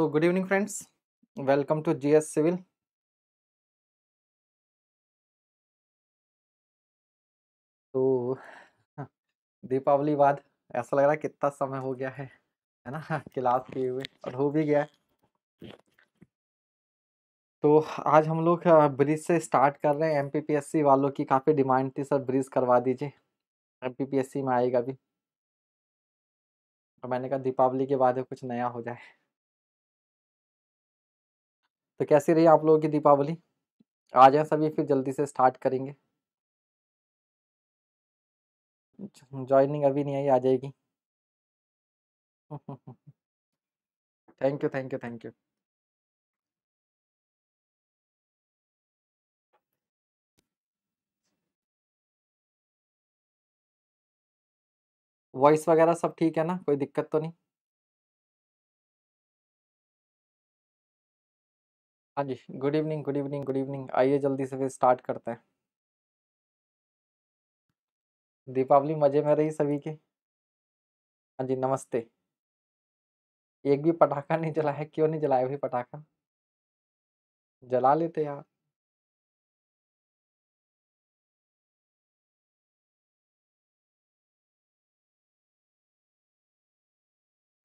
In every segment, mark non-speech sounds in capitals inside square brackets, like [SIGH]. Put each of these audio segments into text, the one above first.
तो good evening friends welcome to GS civil तो दीपावली बाद ऐसा लग रहा है कितना समय हो गया है है ना [LAUGHS] क्लास किए हुए और हो भी गया है तो आज हम लोग हाँ, ब्रिज से स्टार्ट कर रहे हैं एमपीपीएससी वालों की काफ़ी डिमांड थी सर ब्रिज करवा दीजिए एमपीपीएससी में आएगा भी और मैंने कहा दीपावली के बाद कुछ नया हो जाए तो कैसी रही आप लोगों की दीपावली आ जाए सभी फिर जल्दी से स्टार्ट करेंगे ज्वाइनिंग अभी नहीं आई आ जाएगी thank you thank you thank you voice वगैरह सब ठीक है ना कोई दिक्कत तो नहीं हाँ जी good evening good evening good evening आइए जल्दी से फिर स्टार्ट करते हैं दीपावली मज़े में रही सभी की हाँ जी नमस्ते एक भी पटाखा नहीं जलाया क्यों नहीं जलाया भी पटाखा जला लेते यार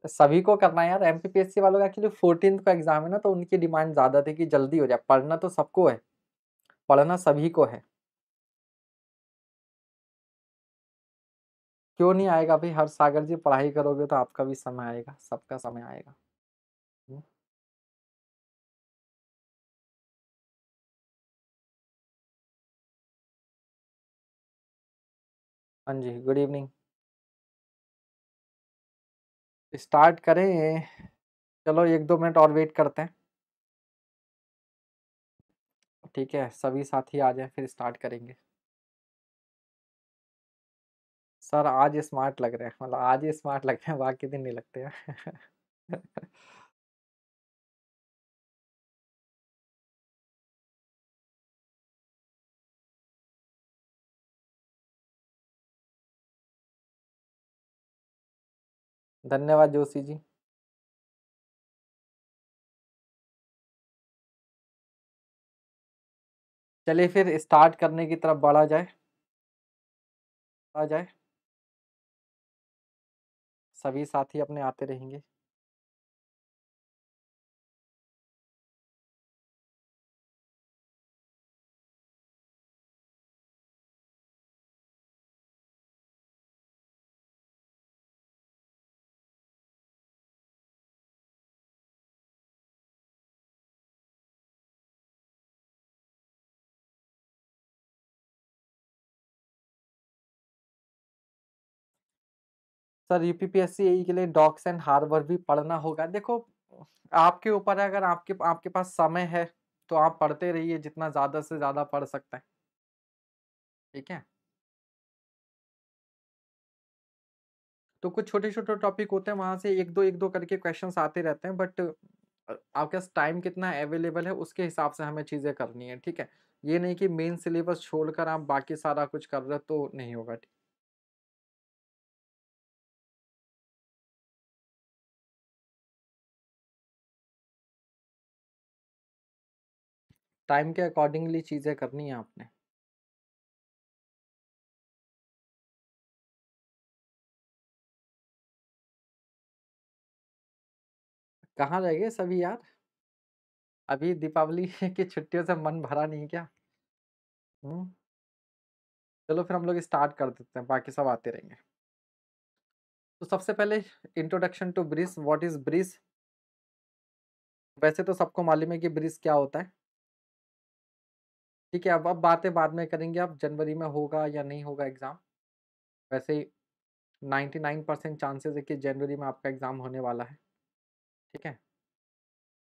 सभी को करना है यार एम वालों का एक्चुअली फोर्टीन का एग्जाम है ना तो उनकी डिमांड ज़्यादा थी कि जल्दी हो जाए पढ़ना तो सबको है पढ़ना सभी को है क्यों नहीं आएगा भाई हर सागर जी पढ़ाई करोगे तो आपका भी समय आएगा सबका समय आएगा हम्म। हाँ जी गुड इवनिंग स्टार्ट करें चलो एक दो मिनट और वेट करते हैं ठीक है सभी साथी आ जाए फिर स्टार्ट करेंगे सर आज स्मार्ट लग रहे हैं मतलब आज ही स्मार्ट लग रहे हैं बाकी दिन नहीं लगते हैं [LAUGHS] धन्यवाद जोशी जी चलिए फिर स्टार्ट करने की तरफ बढ़ा जाए आ जाए सभी साथी अपने आते रहेंगे सर यू पी के लिए डॉक्स एंड हार्बर भी पढ़ना होगा देखो आपके ऊपर है अगर आपके आपके पास समय है तो आप पढ़ते रहिए जितना ज़्यादा से ज़्यादा पढ़ सकते हैं ठीक है तो कुछ छोटे छोटे टॉपिक होते हैं वहाँ से एक दो एक दो करके क्वेश्चन आते रहते हैं बट आपके पास टाइम कितना अवेलेबल है उसके हिसाब से हमें चीज़ें करनी है ठीक है ये नहीं कि मेन सिलेबस छोड़कर आप बाकी सारा कुछ कर रहे तो नहीं होगा ठीक टाइम के अकॉर्डिंगली चीज़ें करनी है आपने कहाँ रह गए सभी यार अभी दीपावली [LAUGHS] की छुट्टियों से मन भरा नहीं क्या हम्म चलो फिर हम लोग स्टार्ट कर देते हैं बाकी सब आते रहेंगे तो सबसे पहले introduction to bridge what is bridge वैसे तो सबको मालूम है कि ब्रिस क्या होता है ठीक है अब अब बातें बाद में करेंगे अब जनवरी में होगा या नहीं होगा एग्ज़ाम वैसे ही नाइन परसेंट चांसेस है कि जनवरी में आपका एग्ज़ाम होने वाला है ठीक है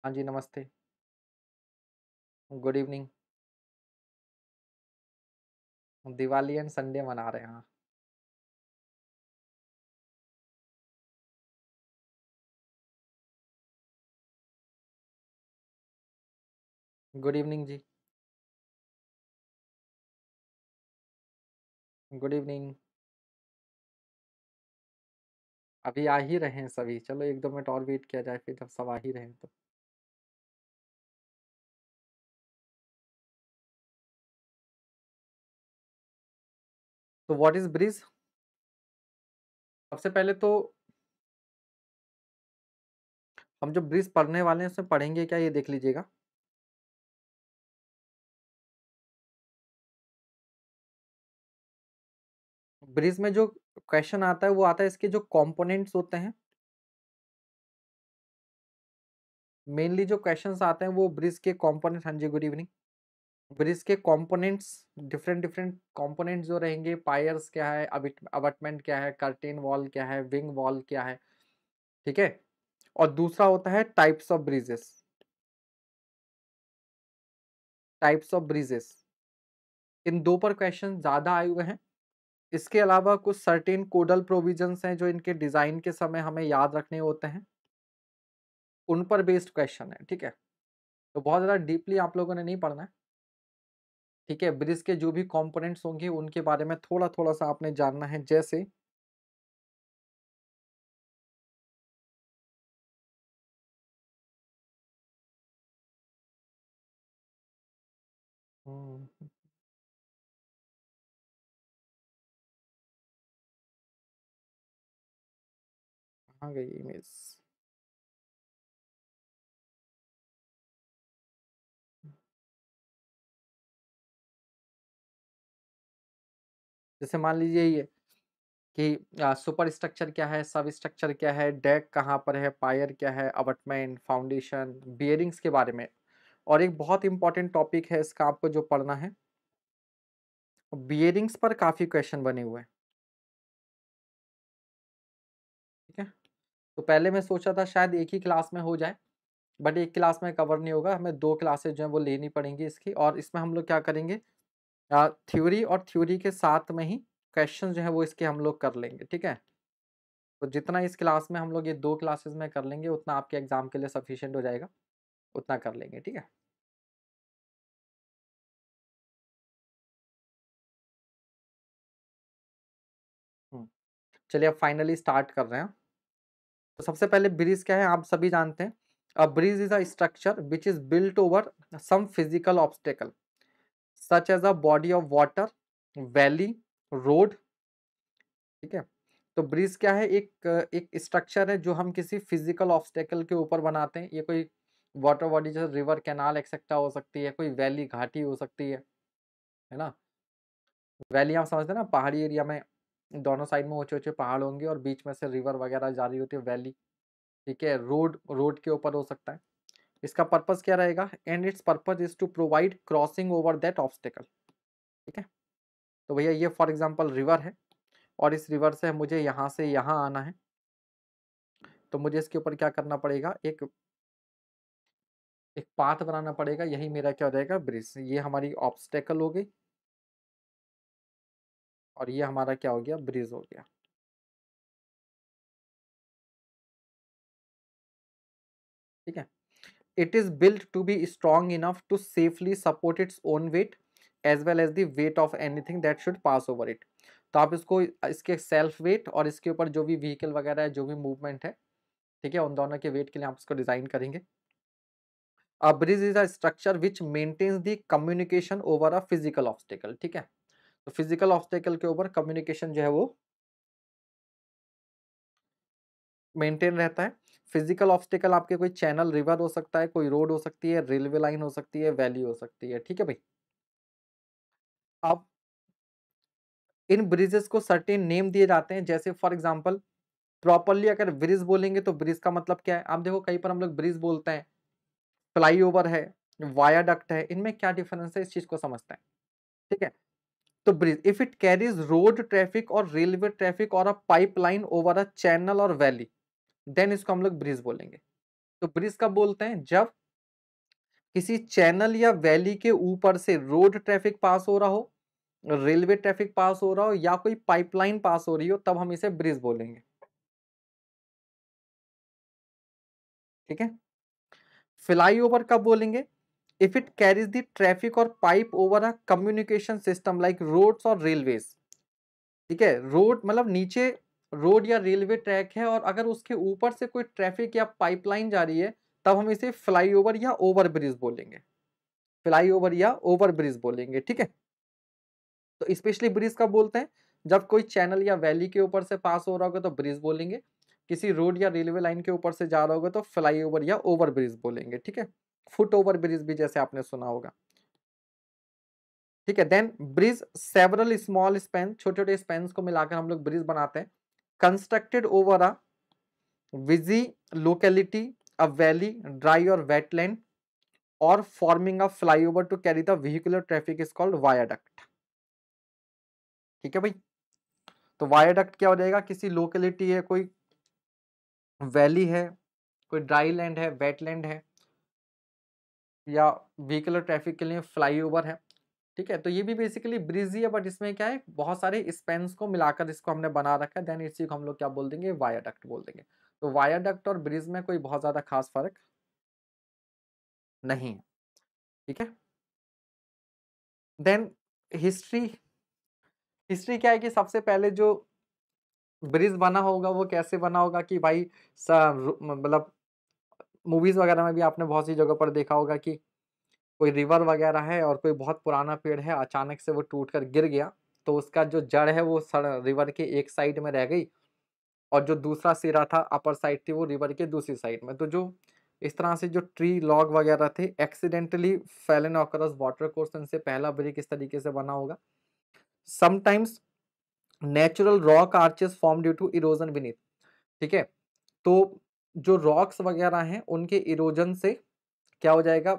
हाँ जी नमस्ते good evening Diwali and Sunday मना रहे हैं हाँ। गुड इवनिंग जी गुड इवनिंग अभी आ ही रहे हैं सभी चलो एक दो मिनट और वेट किया जाए फिर जब सब आ ही रहे हैं तो तो व्हाट इज ब्रिज सबसे पहले तो हम जो ब्रिज पढ़ने वाले हैं उसमें पढ़ेंगे क्या ये देख लीजिएगा ब्रिज में जो क्वेश्चन आता है वो आता है इसके जो कंपोनेंट्स होते हैं मेनली जो क्वेश्चंस आते हैं वो ब्रिज के कंपोनेंट हाँ जी गुड इवनिंग ब्रिज के कंपोनेंट्स डिफरेंट डिफरेंट कंपोनेंट्स जो रहेंगे पायर्स क्या है अबटमेंट क्या है कर्टेन वॉल क्या है विंग वॉल क्या है ठीक है और दूसरा होता है types of bridges types of bridges इन दो पर क्वेश्चन ज्यादा आए हुए हैं इसके अलावा कुछ सर्टेन कोडल प्रोविजंस हैं जो इनके डिज़ाइन के समय हमें याद रखने होते हैं उन पर बेस्ड क्वेश्चन है ठीक है तो बहुत ज़्यादा डीपली आप लोगों ने नहीं पढ़ना है ठीक है ब्रिज के जो भी कंपोनेंट्स होंगे उनके बारे में थोड़ा थोड़ा सा आपने जानना है जैसे कहाँ गई इमेज जैसे मान लीजिए ये कि सुपर स्ट्रक्चर क्या है सब स्ट्रक्चर क्या है डेक कहाँ पर है पायर क्या है अबटमेंट फाउंडेशन बियरिंग्स के बारे में और एक बहुत इंपॉर्टेंट टॉपिक है इसका आपको जो पढ़ना है बियरिंग्स पर काफ़ी क्वेश्चन बने हुए हैं तो पहले मैं सोचा था शायद एक ही क्लास में हो जाए बट एक क्लास में कवर नहीं होगा हमें दो क्लासेज जो हैं वो लेनी पड़ेंगी इसकी और इसमें हम लोग क्या करेंगे थ्योरी और थ्योरी के साथ में ही क्वेश्चन जो है वो इसके हम लोग कर लेंगे ठीक है तो जितना इस क्लास में हम लोग ये दो क्लासेज में कर लेंगे उतना आपके एग्ज़ाम के लिए सफिशियंट हो जाएगा उतना कर लेंगे ठीक है चलिए अब फाइनली स्टार्ट कर रहे हैं तो सबसे पहले ब्रिज क्या है आप सभी जानते हैं a bridge is a structure which is built over some physical obstacle such as a body of water valley road ठीक है तो ब्रिज क्या है एक एक स्ट्रक्चर है जो हम किसी फिजिकल ऑब्स्टेकल के ऊपर बनाते हैं ये कोई वाटर बॉडी जैसे रिवर कैनाल एक्सेट्रा हो सकती है कोई वैली घाटी हो सकती है है ना वैली आप समझते हैं ना पहाड़ी एरिया में दोनों साइड में ऊंचे ऊंचे पहाड़ होंगे और बीच में से रिवर वगैरह जा रही होती है वैली ठीक है रोड रोड के ऊपर हो सकता है इसका पर्पज़ क्या रहेगा and its purpose is to provide crossing over that obstacle ठीक है तो भैया ये फॉर एग्जाम्पल रिवर है और इस रिवर से मुझे यहाँ से यहाँ आना है तो मुझे इसके ऊपर क्या करना पड़ेगा एक एक पाथ बनाना पड़ेगा यही मेरा क्या हो जाएगा ब्रिज ये हमारी ऑब्स्टेकल हो गई और ये हमारा क्या हो गया ब्रिज हो गया ठीक है it is built to be strong enough to safely support its own weight as well as the of anything that should pass over it तो आप इसको इसके सेल्फ वेट और इसके ऊपर जो भी व्हीकल वगैरह है जो भी मूवमेंट है ठीक है उन दोनों के वेट के लिए आप इसको डिजाइन करेंगे a bridge is a structure which maintains the communication over a physical obstacle ठीक है तो फिजिकल ऑब्स्टेकल के ऊपर कम्युनिकेशन जो है वो मेंटेन रहता है फिजिकल ऑब्स्टेकल आपके कोई चैनल रिवर हो सकता है कोई रोड हो सकती है रेलवे लाइन हो सकती है वैली हो सकती है ठीक है भाई अब इन ब्रिजेस को सर्टेन नेम दिए जाते हैं जैसे फॉर एग्जाम्पल प्रॉपरली अगर ब्रिज बोलेंगे तो ब्रिज का मतलब क्या है आप देखो कहीं पर हम लोग ब्रिज बोलते हैं फ्लाईओवर है वायाडक्ट है इनमें क्या डिफरेंस है इस चीज़ को समझते हैं ठीक है तो bridge if it carries road traffic और रेलवे ट्रैफिक और a pipeline over a channel और वैली देन इसको हम लोग ब्रिज बोलेंगे तो ब्रिज कब बोलते हैं जब किसी चैनल या वैली के ऊपर से रोड ट्रैफिक पास हो रहा हो रेलवे ट्रैफिक पास हो रहा हो या कोई पाइपलाइन पास हो रही हो तब हम इसे ब्रिज बोलेंगे ठीक है फ्लाईओवर कब बोलेंगे if it carries the traffic or pipe over a communication system like roads or railways ठीक है रोड मतलब नीचे रोड या रेलवे ट्रैक है और अगर उसके ऊपर से कोई ट्रैफिक या पाइपलाइन जा रही है तब हम इसे ओवर या ओवर ब्रिज बोलेंगे ओवर या ओवर ब्रिज बोलेंगे ठीक है तो स्पेशली ब्रिज का बोलते हैं जब कोई चैनल या वैली के ऊपर से पास हो रहा होगा तो ब्रिज बोलेंगे किसी रोड या रेलवे लाइन के ऊपर से जा रहा होगा तो फ्लाईओवर या ओवर ब्रिज बोलेंगे ठीक है फुट ओवर ब्रिज भी जैसे आपने सुना होगा ठीक है then bridge several small span छोटे छोटे स्पेन को मिलाकर हम लोग ब्रिज बनाते हैं constructed over a busy locality a valley dry और वेटलैंड और forming a flyover to carry the vehicular traffic is called viaduct ठीक है भाई तो वायाडक्ट क्या हो जाएगा किसी लोकेलिटी है कोई वैली है कोई ड्राई लैंड है वेटलैंड है या व्हीकलर ट्रैफिक के लिए फ्लाईओवर है ठीक है तो ये भी बेसिकली ब्रिज ही है बट इसमें क्या है बहुत सारे स्पेंस को मिलाकर इसको हमने बना रखा है देन इसी को हम लोग क्या बोल देंगे वायाडक्ट बोल देंगे तो वायाडक्ट और ब्रिज में कोई बहुत ज़्यादा खास फर्क नहीं है ठीक है देन हिस्ट्री हिस्ट्री क्या है कि सबसे पहले जो ब्रिज बना होगा वो कैसे बना होगा कि भाई मतलब मूवीज़ वगैरह में भी आपने बहुत सी जगह पर देखा होगा कि कोई रिवर वगैरह है और कोई बहुत पुराना पेड़ है अचानक से वो टूट कर गिर गया तो उसका जो जड़ है वो सड़ रिवर के एक साइड में रह गई और जो दूसरा सिरा था अपर साइड थी वो रिवर के दूसरी साइड में तो जो इस तरह से जो ट्री लॉग वगैरह थे accidentally fallen across water course इनसे पहला ब्रिक इस तरीके से बना होगा sometimes natural rock arches form due to erosion Vineet ठीक है तो जो रॉक्स वगैरह हैं उनके इरोजन से क्या हो जाएगा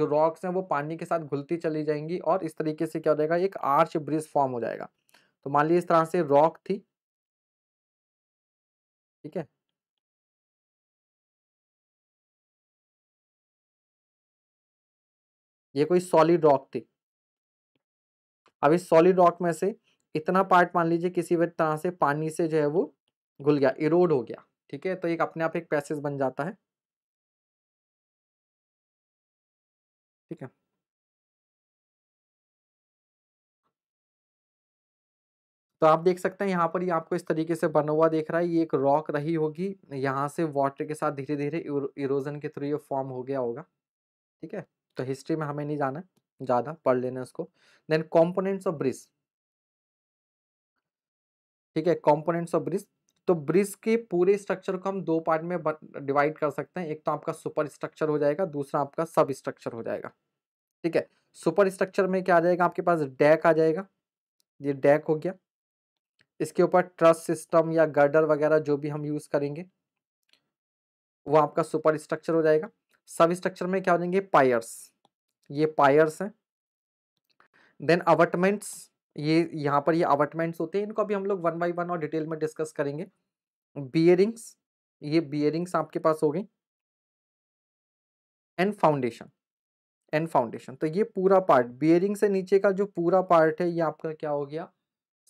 जो रॉक्स हैं वो पानी के साथ घुलती चली जाएंगी और इस तरीके से क्या हो जाएगा एक आर्च ब्रिज फॉर्म हो जाएगा तो मान लीजिए इस तरह से रॉक थी ठीक है ये कोई सॉलिड रॉक थी अब इस सॉलिड रॉक में से इतना पार्ट मान लीजिए किसी भी तरह से पानी से जो है वो घुल गया इरोड हो गया ठीक है तो एक अपने आप एक पैसेज बन जाता है ठीक है तो आप देख सकते हैं यहाँ पर ये आपको इस तरीके से बना हुआ देख रहा है ये एक रॉक रही होगी यहाँ से वाटर के साथ धीरे धीरे इरोजन के थ्रू ये फॉर्म हो गया होगा ठीक है तो हिस्ट्री में हमें नहीं जाना ज़्यादा पढ़ लेना उसको देन कंपोनेंट्स ऑफ ब्रिज ठीक है कंपोनेंट्स ऑफ ब्रिज तो ब्रिज के पूरे स्ट्रक्चर को हम दो पार्ट में डिवाइड कर सकते हैं एक तो आपका सुपर स्ट्रक्चर हो जाएगा दूसरा आपका सब स्ट्रक्चर हो जाएगा ठीक है सुपर स्ट्रक्चर में क्या आ जाएगा आपके पास डैक आ जाएगा ये डैक हो गया इसके ऊपर ट्रस सिस्टम या गर्डर वगैरह जो भी हम यूज़ करेंगे वो आपका सुपर स्ट्रक्चर हो जाएगा सब स्ट्रक्चर में क्या हो जाएंगे पायर्स ये पायर्स हैं देन अवटमेंट्स ये यहाँ पर ये अवटमेंट्स होते हैं इनको अभी हम लोग वन बाई वन और डिटेल में डिस्कस करेंगे बियरिंग्स ये बियरिंग्स आपके पास हो गई एंड फाउंडेशन एंड फाउंडेशन तो ये पूरा पार्ट बियरिंग से नीचे का जो पूरा पार्ट है ये आपका क्या हो गया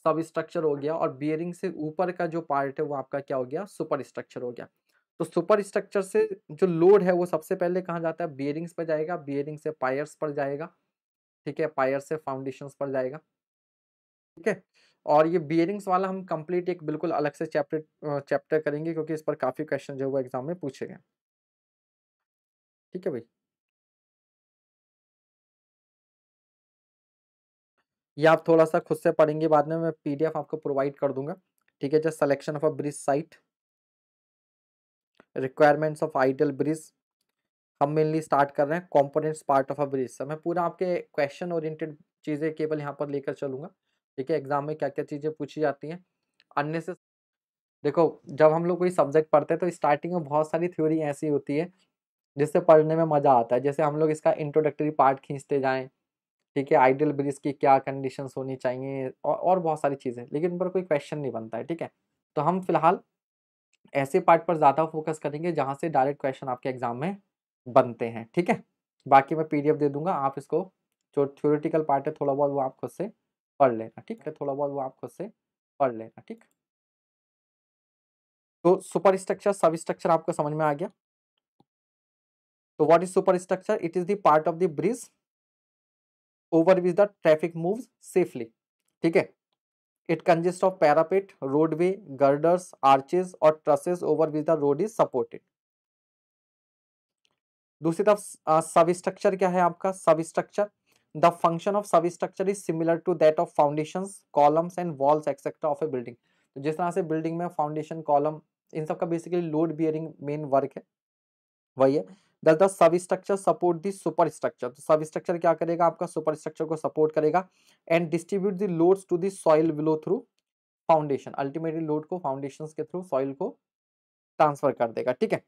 सब स्ट्रक्चर हो गया और बियरिंग से ऊपर का जो पार्ट है वो आपका क्या हो गया सुपर स्ट्रक्चर हो गया तो सुपर स्ट्रक्चर से जो लोड है वो सबसे पहले कहाँ जाता है बियरिंग्स पर जाएगा बियरिंग से पायर्स पर जाएगा ठीक है पायर्स से फाउंडेशन पर जाएगा ठीक है और ये बियरिंग्स वाला हम कंप्लीट एक बिल्कुल अलग से चैप्टर चैप्टर करेंगे क्योंकि इस पर काफ़ी क्वेश्चन जो हुआ एग्जाम में पूछे गए ठीक है भाई ये आप थोड़ा सा खुद से पढ़ेंगे बाद में मैं पीडीएफ आपको प्रोवाइड कर दूंगा ठीक है just selection of a bridge site requirements of ideal bridge हम मेनली स्टार्ट कर रहे हैं components part of a bridge मैं पूरा आपके क्वेश्चन ओरिएंटेड चीज़ें केवल यहाँ पर लेकर चलूंगा ठीक है एग्जाम में क्या क्या चीज़ें पूछी जाती हैं अन्य से देखो जब हम लोग कोई सब्जेक्ट पढ़ते हैं तो स्टार्टिंग में बहुत सारी थ्योरी ऐसी होती है जिससे पढ़ने में मज़ा आता है जैसे हम लोग इसका इंट्रोडक्टरी पार्ट खींचते जाएँ ठीक है आइडियल ब्रिज की क्या कंडीशन होनी चाहिए और और बहुत सारी चीज़ें लेकिन उन पर कोई क्वेश्चन नहीं बनता है ठीक है तो हम फिलहाल ऐसे पार्ट पर ज़्यादा फोकस करेंगे जहाँ से डायरेक्ट क्वेश्चन आपके एग्जाम में बनते हैं ठीक है बाकी मैं पीडीएफ दे दूंगा आप इसको जो थ्योरेटिकल पार्ट है थोड़ा बहुत वो आप खुद से पढ़ लेना ठीक है थोड़ा बहुत वो आप खुद से पढ़ लेना ठीक तो सुपर स्ट्रक्चर सब स्ट्रक्चर आपको समझ में आ गया तो what is superstructure it is the part of the bridge over which the traffic moves safely ठीक है it consist of parapet roadway girders arches और trusses over which the road is supported दूसरी तरफ substructure क्या है आपका substructure the function of substructure is similar to that of foundation columns and walls etcetera of a building जिस तरह से building में फाउंडेशन कॉलम इन सब का basically load bearing main work है वही है thus the substructure support the superstructure तो सब स्ट्रक्चर क्या करेगा आपका सुपर स्ट्रक्चर को सपोर्ट करेगा and distribute the load to the soil below through foundation ultimately load को फाउंडेशन के थ्रू सॉइल को ट्रांसफर कर देगा ठीक है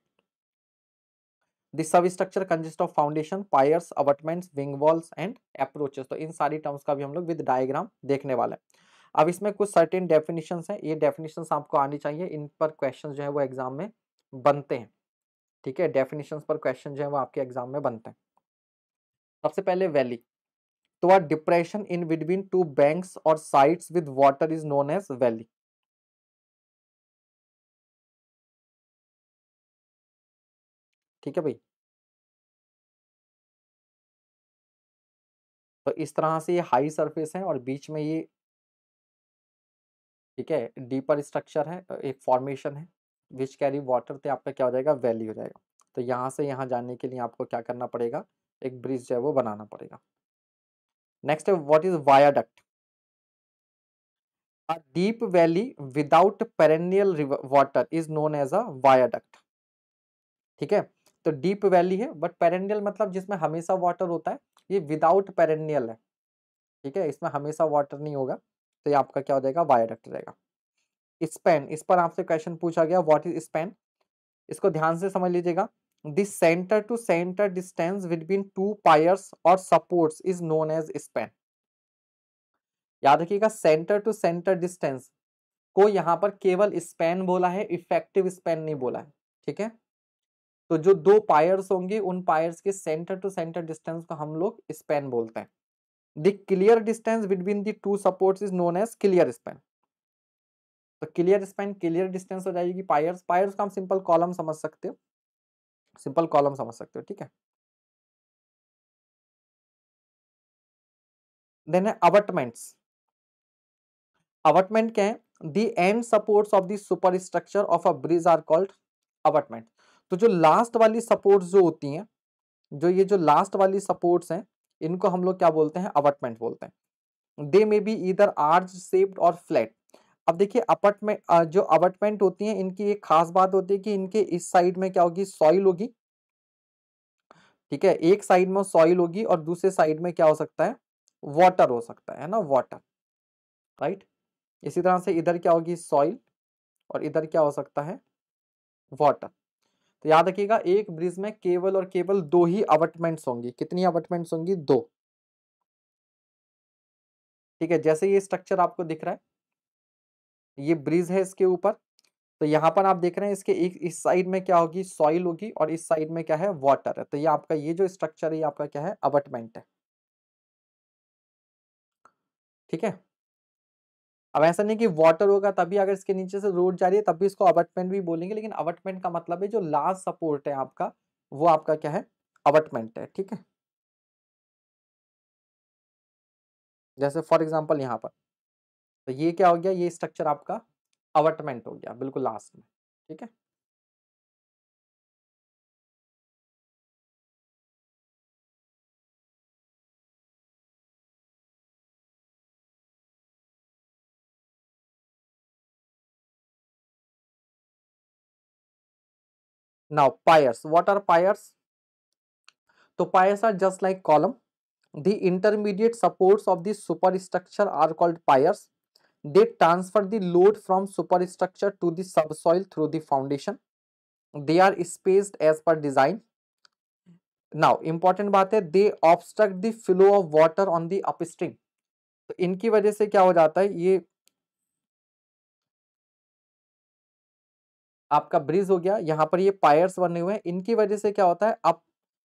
this substructure consist of foundation piers abutments wing walls and approaches तो इन सारी टर्म्स का भी हम लोग विद डायग्राम देखने वाले हैं अब इसमें कुछ सर्टेन डेफिनेशन हैं ये डेफिनेशन आपको आनी चाहिए इन पर क्वेश्चन जो है वो एग्जाम में बनते हैं ठीक है डेफिनेशन पर क्वेश्चन जो है वो आपके एग्जाम में बनते हैं सबसे पहले वैली तो or depression in between two banks और sides with water is known as valley ठीक है भाई तो इस तरह से ये हाई सरफेस है और बीच में ये ठीक है डीपर स्ट्रक्चर है एक फॉर्मेशन है विच कैरी वाटर तो आपका क्या हो जाएगा वैली हो जाएगा तो यहाँ से यहाँ जाने के लिए आपको क्या करना पड़ेगा एक ब्रिज जो है वो बनाना पड़ेगा नेक्स्ट है what is viaduct a deep valley without perennial river water is known as a ठीक है तो डीप वैली है बट पेरेंडियल मतलब जिसमें हमेशा वाटर होता है ये विदाउट पेरेंडियल है ठीक है इसमें हमेशा वाटर नहीं होगा तो ये आपका क्या हो जाएगा वायरक्ट रहेगा स्पेन इस पर आपसे क्वेश्चन पूछा गया व्हाट इज स्पेन इसको ध्यान से समझ लीजिएगा this centre to centre distance between two piers और supports is known as span याद रखिएगा सेंटर टू सेंटर डिस्टेंस को यहाँ पर केवल स्पेन बोला है इफेक्टिव स्पेन नहीं बोला है ठीक है तो जो दो पायर्स होंगे उन पायर्स के सेंटर टू सेंटर डिस्टेंस को हम लोग स्पेन बोलते हैं the clear distance between the two supports is known as clear span तो क्लियर स्पेन क्लियर डिस्टेंस हो जाएगी पायर्स पायर्स का हम सिंपल कॉलम समझ सकते हो सिंपल कॉलम समझ सकते हो ठीक है देन है अवटमेंट्स अवटमेंट क्या है the end supports of the superstructure of a bridge are called abutment तो जो लास्ट वाली सपोर्ट्स जो होती हैं जो ये जो लास्ट वाली सपोर्ट्स हैं इनको हम लोग क्या बोलते हैं अवटमेंट बोलते हैं दे मे बी इधर आर्ज सेप्ड और फ्लैट अब देखिए अपार्टमेंट जो अपार्टमेंट होती हैं इनकी एक खास बात होती है कि इनके इस साइड में क्या होगी सॉइल होगी ठीक है एक साइड में सॉइल होगी और दूसरे साइड में क्या हो सकता है वाटर हो सकता है ना वाटर राइट इसी तरह से इधर क्या होगी सॉइल और इधर क्या हो सकता है वाटर तो याद रखिएगा एक ब्रिज में केवल और केवल दो ही अवटमेंट्स होंगी कितनी अवटमेंट्स होंगी दो ठीक है जैसे ये स्ट्रक्चर आपको दिख रहा है ये ब्रिज है इसके ऊपर तो यहाँ पर आप देख रहे हैं इसके एक इस साइड में क्या होगी सॉइल होगी और इस साइड में क्या है वाटर है तो ये आपका ये जो स्ट्रक्चर है ये आपका क्या है अवटमेंट है ठीक है अब ऐसा नहीं कि वाटर होगा तभी अगर इसके नीचे से रोड जा रही है तभी इसको अवटमेंट भी बोलेंगे लेकिन अवटमेंट का मतलब है जो लास्ट सपोर्ट है आपका वो आपका क्या है अवटमेंट है ठीक है जैसे फॉर एग्जाम्पल यहाँ पर तो ये क्या हो गया ये स्ट्रक्चर आपका अवटमेंट हो गया बिल्कुल लास्ट में ठीक है Now pairs. What are pairs? So pairs are just like column. The intermediate supports of the superstructure are called pairs. They transfer the load from superstructure to the subsoil through the foundation. They are spaced as per design. Now important बात है they obstruct the flow of water on the upstream तो इनकी वजह से क्या हो जाता है ये आपका ब्रिज हो गया यहाँ पर ये पायर्स बने हुए हैं इनकी वजह से क्या होता है अप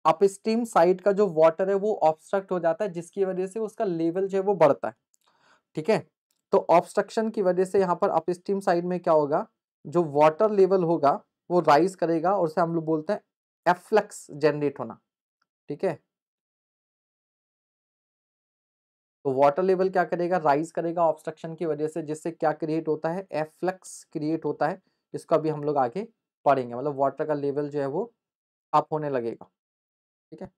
अपस्ट्रीम साइड का जो वाटर है वो ऑब्स्ट्रक्ट हो जाता है जिसकी वजह से उसका लेवल जो है वो बढ़ता है ठीक है तो ऑब्स्ट्रक्शन की वजह से यहाँ पर अपस्ट्रीम साइड में क्या होगा जो वाटर लेवल होगा वो राइज करेगा और उसे हम लोग बोलते हैं एफ्लक्स जनरेट होना ठीक है तो वाटर लेवल क्या करेगा राइज करेगा ऑब्स्ट्रक्शन की वजह से जिससे क्या क्रिएट होता है एफ्लक्स क्रिएट होता है इसका भी हम लोग आगे पढ़ेंगे मतलब वाटर का लेवल जो है वो अप होने लगेगा ठीक है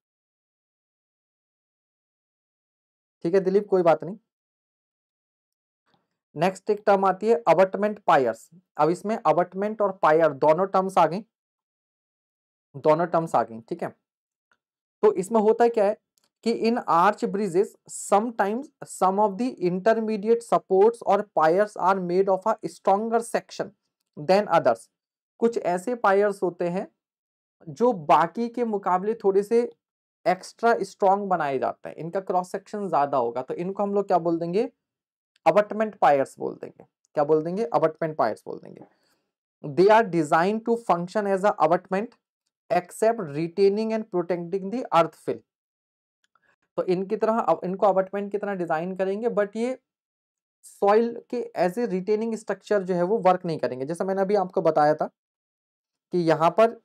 ठीक है दिलीप कोई बात नहीं नेक्स्ट एक टर्म आती है अबटमेंट पायर्स अब इसमें अबटमेंट और पायर दोनों टर्म्स आ गई दोनों टर्म्स आ गई ठीक है तो इसमें होता क्या है कि इन arch bridges sometimes some of the intermediate supports और piers are made of a stronger section than others कुछ ऐसे पायर्स होते हैं जो बाकी के मुकाबले थोड़े से एक्स्ट्रा स्ट्रॉन्ग बनाए जाते हैं इनका क्रॉस सेक्शन ज़्यादा होगा तो इनको हम लोग क्या बोल देंगे अबटमेंट पायर्स बोल देंगे क्या बोल देंगे अबटमेंट पायर्स बोल देंगे they are design to function as a abutment except retaining and protecting the earth fill तो इनकी तरह इनको अबटमेंट की तरह डिजाइन करेंगे बट ये सॉइल के एज ए रिटेनिंग स्ट्रक्चर जो है वो वर्क नहीं करेंगे जैसा मैंने अभी आपको बताया था कि यहाँ पर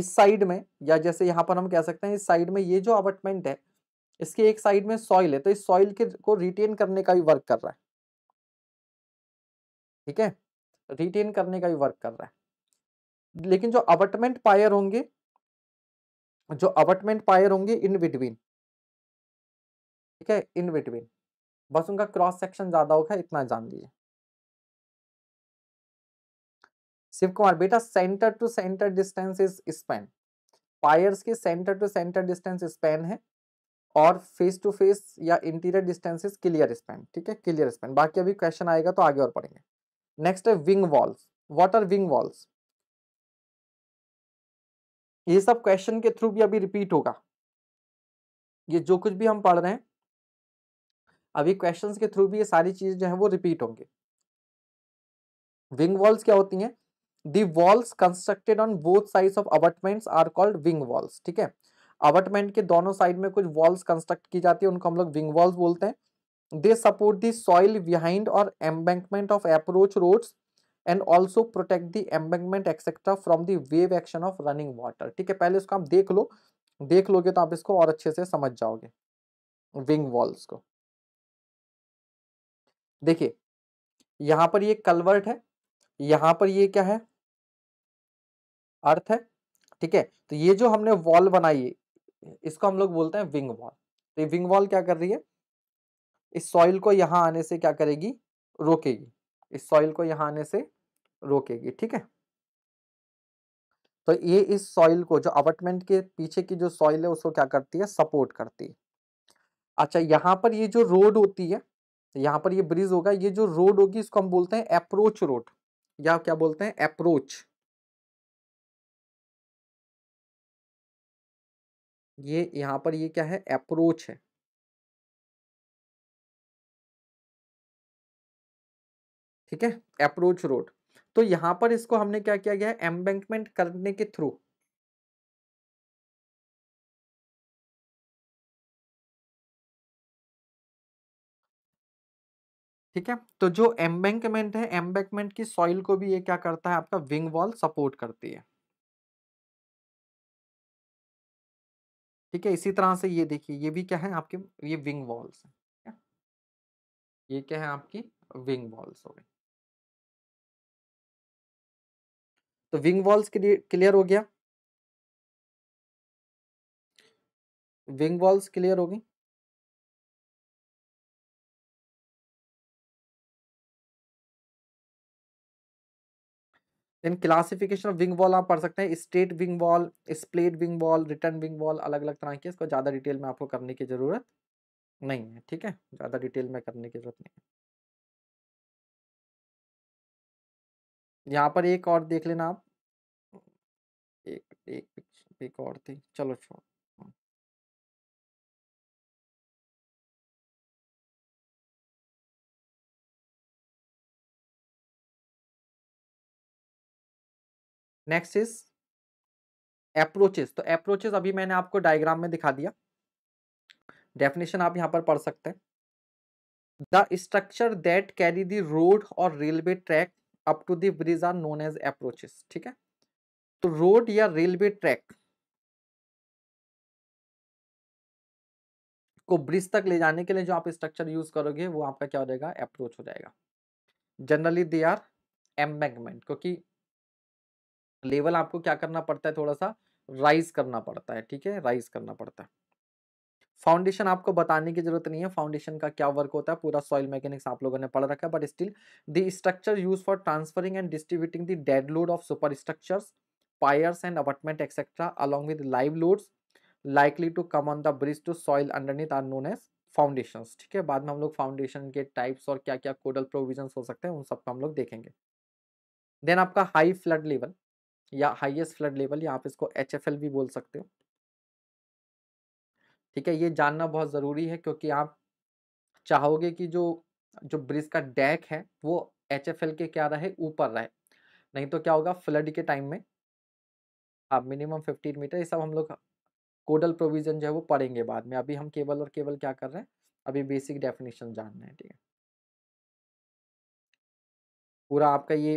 इस साइड में या जैसे यहाँ पर हम कह सकते हैं इस साइड में ये जो अबटमेंट है इसके एक साइड में सॉइल है तो इस सॉइल के को रिटेन करने का भी वर्क कर रहा है ठीक है रिटेन करने का भी वर्क कर रहा है लेकिन जो अबटमेंट पायर होंगे जो अबटमेंट पायर होंगे इन बिटवीन ठीक है इन बिटवीन बस उनका क्रॉस सेक्शन ज्यादा होगा इतना जान लीजिए शिव कुमार बेटा center to centre distance is span piers की center to centre distance span है और फेस टू फेस या interior distance is clear span ठीक है क्लियर स्पेन बाकी अभी क्वेश्चन आएगा तो आगे और पढ़ेंगे नेक्स्ट है wing walls what are wing walls ये सब क्वेश्चन के थ्रू भी अभी रिपीट होगा ये जो कुछ भी हम पढ़ रहे हैं अभी क्वेश्चन के थ्रू भी ये सारी चीज़ जो है वो रिपीट होंगे विंग वॉल्स क्या होती हैं the walls constructed on both side of abutment are called wing walls ठीक है अबर्टमेंट के दोनों साइड में कुछ वॉल्स कंस्ट्रक्ट की जाती है उनको हम लोग विंग वॉल्स बोलते हैं they support the soil behind और embankment of approach roads and also protect the embankment etcetera from the wave action of running water ठीक है पहले इसको आप देख लो देख लोगे तो आप इसको और अच्छे से समझ जाओगे विंग वॉल्स को देखिए यहां पर ये कलवर्ट है यहां पर ये क्या है अर्थ है ठीक है तो ये जो हमने वॉल बनाई है इसको हम लोग बोलते हैं विंग वॉल तो ये विंग वॉल क्या कर रही है इस सॉइल को यहां आने से क्या करेगी रोकेगी इस सॉइल को यहां आने से रोकेगी ठीक है तो ये इस सॉइल को जो अवटमेंट के पीछे की जो सॉइल है उसको क्या करती है सपोर्ट करती है अच्छा यहां पर ये जो रोड होती है यहाँ पर ये ब्रिज होगा ये जो रोड होगी इसको हम बोलते हैं अप्रोच रोड या क्या बोलते हैं अप्रोच ये यहाँ पर ये क्या है अप्रोच है ठीक है अप्रोच रोड तो यहाँ पर इसको हमने क्या किया गया है एम्बैंकमेंट करने के थ्रू ठीक है तो जो एम्बैंकमेंट है एम्बैंकमेंट की सॉइल को भी ये क्या करता है आपका विंग वॉल सपोर्ट करती है ठीक है इसी तरह से ये देखिए ये भी क्या है आपके ये विंग वॉल्स है ये क्या है आपकी विंग वॉल्स हो गई तो विंग वॉल्स क्लियर हो गया विंग वॉल्स क्लियर हो गई then classification of wing wall आप पढ़ सकते हैं straight wing wall splayed wing wall return wing wall अलग अलग तरह की इसको ज़्यादा डिटेल में आपको करने की ज़रूरत नहीं है ठीक है ज़्यादा डिटेल में करने की ज़रूरत नहीं है यहाँ पर एक और देख लेना आप एक एक एक और थी चलो छोड़ नेक्स्ट इज अप्रोचेस तो अप्रोचेस अभी मैंने आपको डायग्राम में दिखा दिया डेफिनेशन आप यहां पर पढ़ सकते हैं the structure that carry the road और railway track up to bridge are known as approaches ठीक है तो रोड या रेलवे ट्रैक को ब्रिज तक ले जाने के लिए जो आप स्ट्रक्चर यूज करोगे वो आपका क्या हो जाएगा अप्रोच हो जाएगा जनरली दे आर एम्बैंकमेंट क्योंकि लेवल आपको क्या करना पड़ता है थोड़ा सा राइज करना पड़ता है ठीक है राइज करना पड़ता है फाउंडेशन आपको बताने की जरूरत नहीं है फाउंडेशन का क्या वर्क होता है पूरा सॉइल मैकेनिक्स आप लोगों ने पढ़ रखा है but still the structure use for transferring and distributing the dead load of super structures piers and abutment etcetera along with live loads likely to come on the bridge to soil underneath are known as foundation ठीक है बाद में हम लोग foundation के types और क्या क्या कोडल प्रोविजन हो सकते हैं उन सबको हम लोग देखेंगे देन आपका हाई फ्लड लेवल या हाईएस्ट फ्लड लेवल या आप इसको एच भी बोल सकते हो ठीक है ये जानना बहुत ज़रूरी है क्योंकि आप चाहोगे कि जो जो ब्रिज का डैक है वो एच के क्या रहे ऊपर रहे नहीं तो क्या होगा फ्लड के टाइम में आप मिनिमम फिफ्टीन मीटर ये सब हम लोग कोडल प्रोविज़न जो है वो पढ़ेंगे बाद में अभी हम केवल और केवल क्या कर रहे हैं अभी बेसिक डेफिनेशन जानना है ठीक है पूरा आपका ये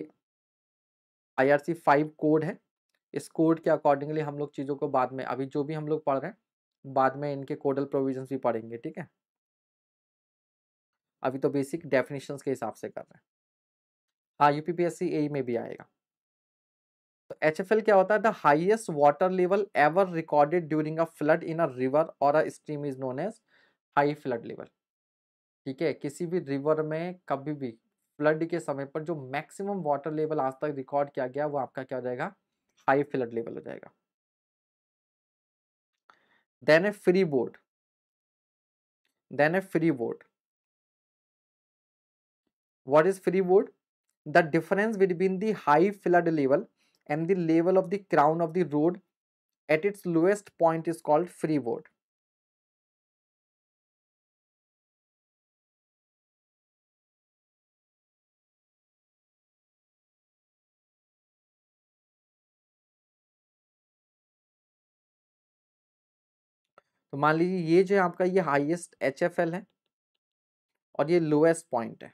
I R C five code है इस कोड के अकॉर्डिंगली हम लोग चीज़ों को बाद में अभी जो भी हम लोग पढ़ रहे हैं बाद में इनके कोडल प्रोविजन भी पढ़ेंगे ठीक है अभी तो बेसिक डेफिनेशंस के हिसाब से कर रहे हैं हाँ यू पी ए में भी आएगा तो एच एफ एल क्या होता है the highest water level ever recorded during a flood in a river और a stream is known as high flood level ठीक है किसी भी रिवर में कभी भी फ्लड के समय पर जो मैक्सिमम वाटर लेवल आज तक रिकॉर्ड किया गया वो आपका क्या हो जाएगा हाई फ्लड लेवल हो जाएगा then a free board then a free board what is free board the difference between the high flood level and the level of the crown of the road at its lowest point is called free board तो मान लीजिए ये जो है आपका ये highest H F L है और ये लोएस्ट पॉइंट है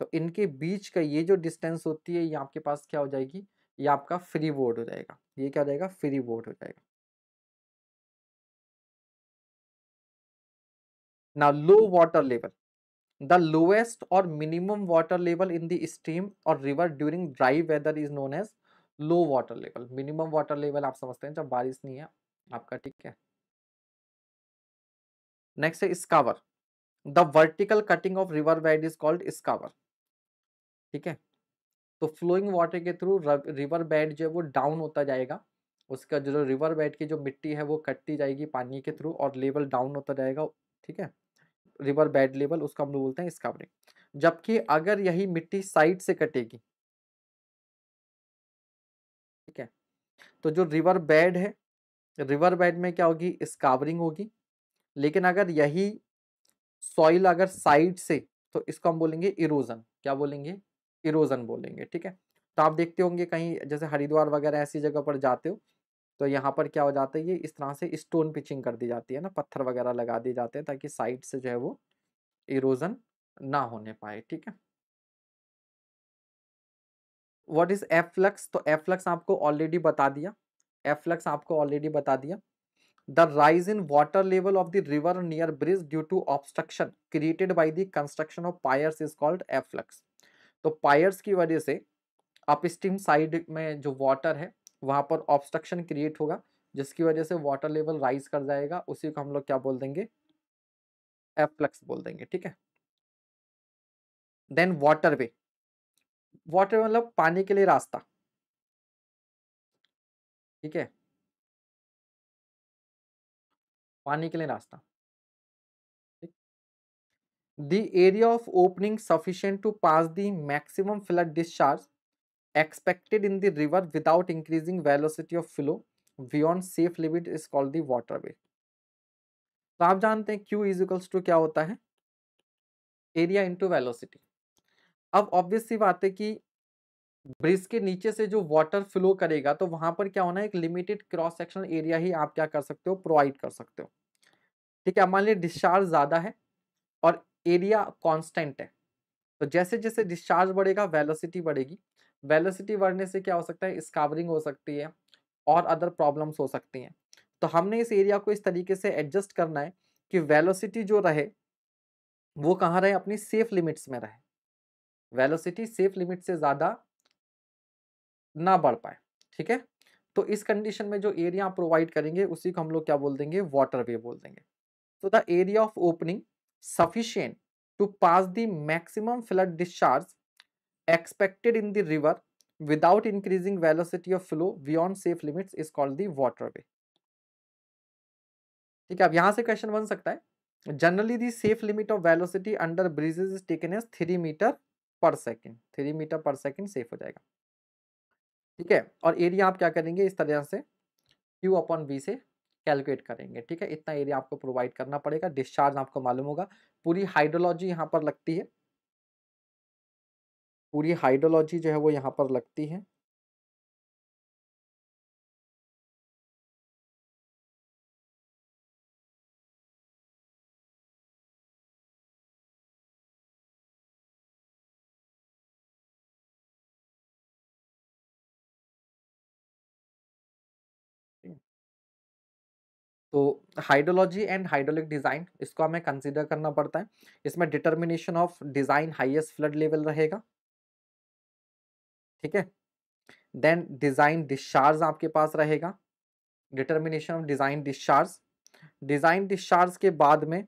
तो इनके बीच का ये जो डिस्टेंस होती है ये आपके पास क्या हो जाएगी ये आपका फ्री बोर्ड हो जाएगा ये क्या हो जाएगा फ्री बोर्ड हो जाएगा ना low water level the lowest और minimum water level in the stream और river during dry weather is known as low water level minimum water level आप समझते हैं जब बारिश नहीं है आपका ठीक है नेक्स्ट है scour the vertical cutting of river bed is called scour ठीक है तो फ्लोइंग वाटर के थ्रू रिवर बेड जो है वो डाउन होता जाएगा उसका जो रिवर बेड की जो मिट्टी है वो कटती जाएगी पानी के थ्रू और लेवल डाउन होता जाएगा ठीक है रिवर बेड लेवल उसको हम लोग बोलते हैं स्कावरिंग जबकि अगर यही मिट्टी साइड से कटेगी ठीक है तो जो रिवर बेड है रिवर बेड में क्या होगी स्कावरिंग होगी लेकिन अगर यही सॉइल अगर साइड से तो इसको हम बोलेंगे इरोजन क्या बोलेंगे इरोजन बोलेंगे ठीक है तो आप देखते होंगे कहीं जैसे हरिद्वार वगैरह ऐसी जगह पर जाते हो तो यहाँ पर क्या हो जाता है ये इस तरह से स्टोन पिचिंग कर दी जाती है ना पत्थर वगैरह लगा दिए जाते हैं ताकि साइड से जो है वो इरोजन ना होने पाए ठीक है वट इज एफ्लक्स तो एफ्लक्स आपको ऑलरेडी बता दिया एफ्लक्स आपको ऑलरेडी बता दिया the rise in water level of the river near bridge due to obstruction created by the construction of piers is called afflux तो पायर्स की वजह से अपस्टीम साइड में जो वाटर है वहाँ पर ऑब्स्ट्रक्शन क्रिएट होगा जिसकी वजह से वाटर लेवल राइज कर जाएगा उसी को हम लोग क्या बोल देंगे एफ्लक्स बोल देंगे ठीक है देन वाटर वे वाटर मतलब पानी के लिए रास्ता ठीक है पानी के लिए रास्ता the area of opening sufficient to pass the maximum flood discharge expected in the river without increasing velocity of flow beyond safe limit is called the waterway तो आप जानते हैं Q इजिकल्स टू क्या होता है एरिया इंटू वेलोसिटी अब obvious सी बात है कि ब्रिज के नीचे से जो वाटर फ्लो करेगा तो वहां पर क्या होना है एक लिमिटेड क्रॉस सेक्शन एरिया ही आप क्या कर सकते हो प्रोवाइड कर सकते हो ठीक है मान लीजिए डिस्चार्ज ज़्यादा है और एरिया कांस्टेंट है तो जैसे जैसे डिस्चार्ज बढ़ेगा वेलोसिटी बढ़ेगी वेलोसिटी बढ़ने से क्या हो सकता है स्कावरिंग हो सकती है और अदर प्रॉब्लम्स हो सकती हैं तो हमने इस एरिया को इस तरीके से एडजस्ट करना है कि वेलोसिटी जो रहे वो कहाँ रहे अपनी सेफ लिमिट्स में रहे वेलोसिटी सेफ लिमिट से ज़्यादा ना बढ़ पाए ठीक है तो इस कंडीशन में जो एरिया प्रोवाइड करेंगे उसी को हम लोग क्या बोल देंगे वाटर वे बोल देंगे तो the area of opening sufficient to pass the maximum flood discharge in the river without increasing velocity of flow beyond safe limits is called the water way ठीक है अब यहां से क्वेश्चन बन सकता है generally the safe limit of velocity under bridges is taken as three metre per second three metre per second safe हो जाएगा ठीक है और एरिया आप क्या करेंगे इस तरह से क्यू अपॉन वी से कैलकुलेट करेंगे ठीक है इतना एरिया आपको प्रोवाइड करना पड़ेगा डिस्चार्ज आपको मालूम होगा पूरी हाइड्रोलॉजी यहाँ पर लगती है पूरी हाइड्रोलॉजी जो है वो यहाँ पर लगती है हाइड्रोलॉजी एंड हाइड्रोलिक डिज़ाइन इसको हमें कंसिडर करना पड़ता है इसमें determination of design highest flood level रहेगा ठीक है देन डिज़ाइन डिस्चार्ज आपके पास रहेगा determination of design discharge design discharge के बाद में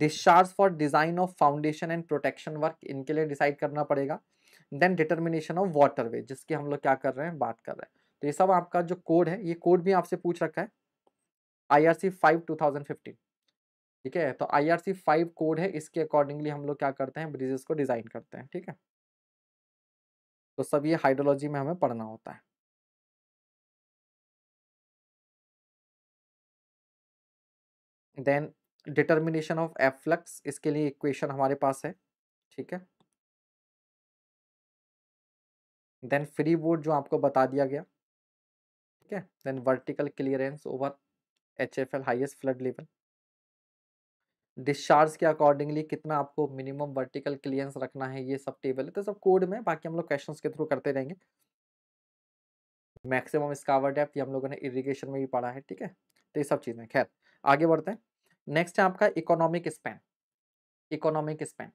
discharge for design of foundation and protection work इनके लिए डिसाइड करना पड़ेगा देन डिटर्मिनेशन ऑफ वाटरवे जिसकी हम लोग क्या कर रहे हैं बात कर रहे हैं तो ये सब आपका जो कोड है ये कोड भी आपसे पूछ रखा है I R C five two thousand fifteen ठीक है तो I R C five code है इसके अकॉर्डिंगली हम लोग क्या करते हैं ब्रिजेस को डिज़ाइन करते हैं ठीक है तो सब ये हाइड्रोलॉजी में हमें पढ़ना होता है देन डिटर्मिनेशन ऑफ एफ्लक्स इसके लिए इक्वेशन हमारे पास है ठीक है देन फ्री बोर्ड जो आपको बता दिया गया ठीक है then vertical clearance over H F L highest flood level discharge के अकॉर्डिंगली कितना आपको मिनिमम वर्टिकल क्लियरेंस रखना है ये सब टेबल है तो सब कोड में बाकी हम लोग क्वेश्चन के थ्रू करते रहेंगे मैक्सिमम स्कावर डेप्थ ये हम लोगों ने इरीगेशन में भी पढ़ा है ठीक है तो ये सब चीज़ें खैर आगे बढ़ते हैं नेक्स्ट है आपका इकोनॉमिक स्पैन इकोनॉमिक स्पैन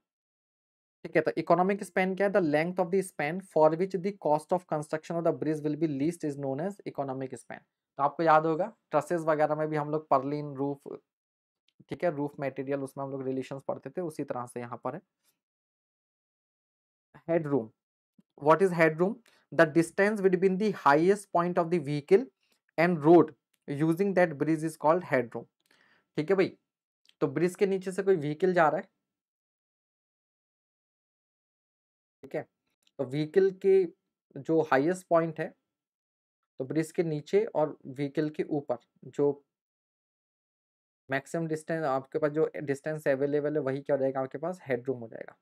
ठीक है तो इकोनॉमिक स्पेन क्या है the length of the span for which the cost of construction of the bridge will be least is known as economic span तो आपको याद होगा ट्रसेस वगैरह में भी हम लोग पर्लिन रूफ ठीक है रूफ मटेरियल उसमें हम लोग रिलेशन पढ़ते थे उसी तरह से यहाँ पर है head room what is head room the distance between the highest point of the vehicle and road using that bridge is called head room ठीक है भाई तो ब्रिज के नीचे से कोई व्हीकल जा रहा है तो व्हीकल के जो हाईएस्ट पॉइंट है तो ब्रिज के नीचे और व्हीकल के ऊपर जो मैक्सिमम डिस्टेंस आपके पास जो डिस्टेंस अवेलेबल है वही क्या हो जाएगा आपके पास हेडरूम हो जाएगा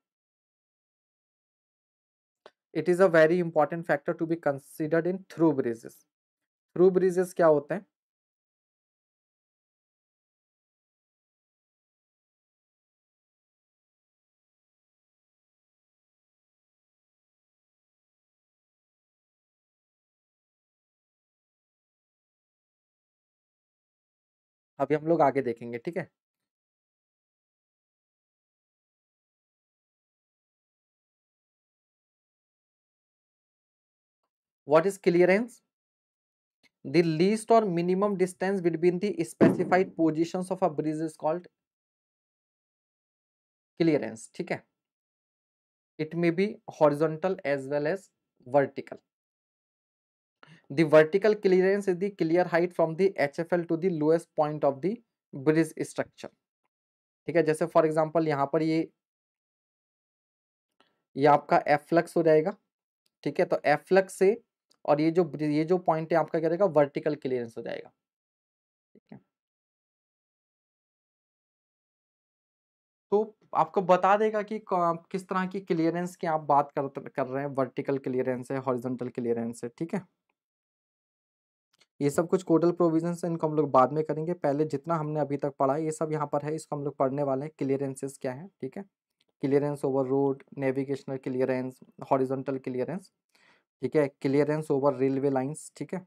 it is a very important factor to be considered in through bridges through bridges क्या होते हैं अभी हम लोग आगे देखेंगे ठीक है what is clearance the least और minimum distance between the specified position of a bridge is called clearance ठीक है it may be horizontal as well as vertical The vertical clearance is the clear height from the HFL to the lowest point of the bridge structure ठीक है जैसे for example यहाँ पर ये ये आपका एफ्लक्स हो जाएगा ठीक है तो एफ्लक्स से और ये जो ये जो पॉइंट है आपका क्या रहेगा वर्टिकल क्लियरेंस हो जाएगा ठीक है तो आपको बता देगा कि किस तरह की क्लियरेंस की आप बात कर कर रहे हैं वर्टिकल क्लियरेंस है हॉरिजॉन्टल क्लियरेंस है ठीक है ये सब कुछ कोडल प्रोविजंस इनको हम लोग बाद में करेंगे पहले जितना हमने अभी तक पढ़ा ये सब यहाँ पर है इसको हम लोग पढ़ने वाले हैं क्लियरेंसेस क्या है ठीक है clearance over road navigational clearance horizontal clearance ठीक है क्लियरेंस ओवर रेलवे लाइंस ठीक है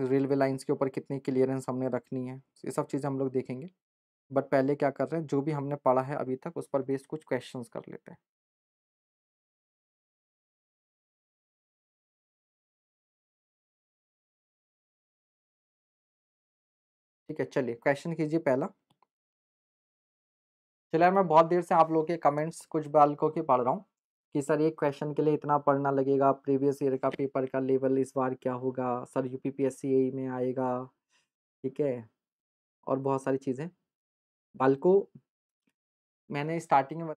रेलवे लाइंस के ऊपर कितनी क्लियरेंस हमने रखनी है ये सब चीज़ें हम लोग देखेंगे बट पहले क्या कर रहे हैं जो भी हमने पढ़ा है अभी तक उस पर बेस्ड कुछ क्वेश्चंस कर लेते हैं ठीक है चलिए क्वेश्चन कीजिए पहला चलिए मैं बहुत देर से आप लोगों के कमेंट्स कुछ बालकों के पढ़ रहा हूँ कि सर ये क्वेश्चन के लिए इतना पढ़ना लगेगा प्रीवियस ईयर का पेपर का लेवल इस बार क्या होगा सर यू पी e में आएगा ठीक है और बहुत सारी चीज़ें बालको मैंने स्टार्टिंग में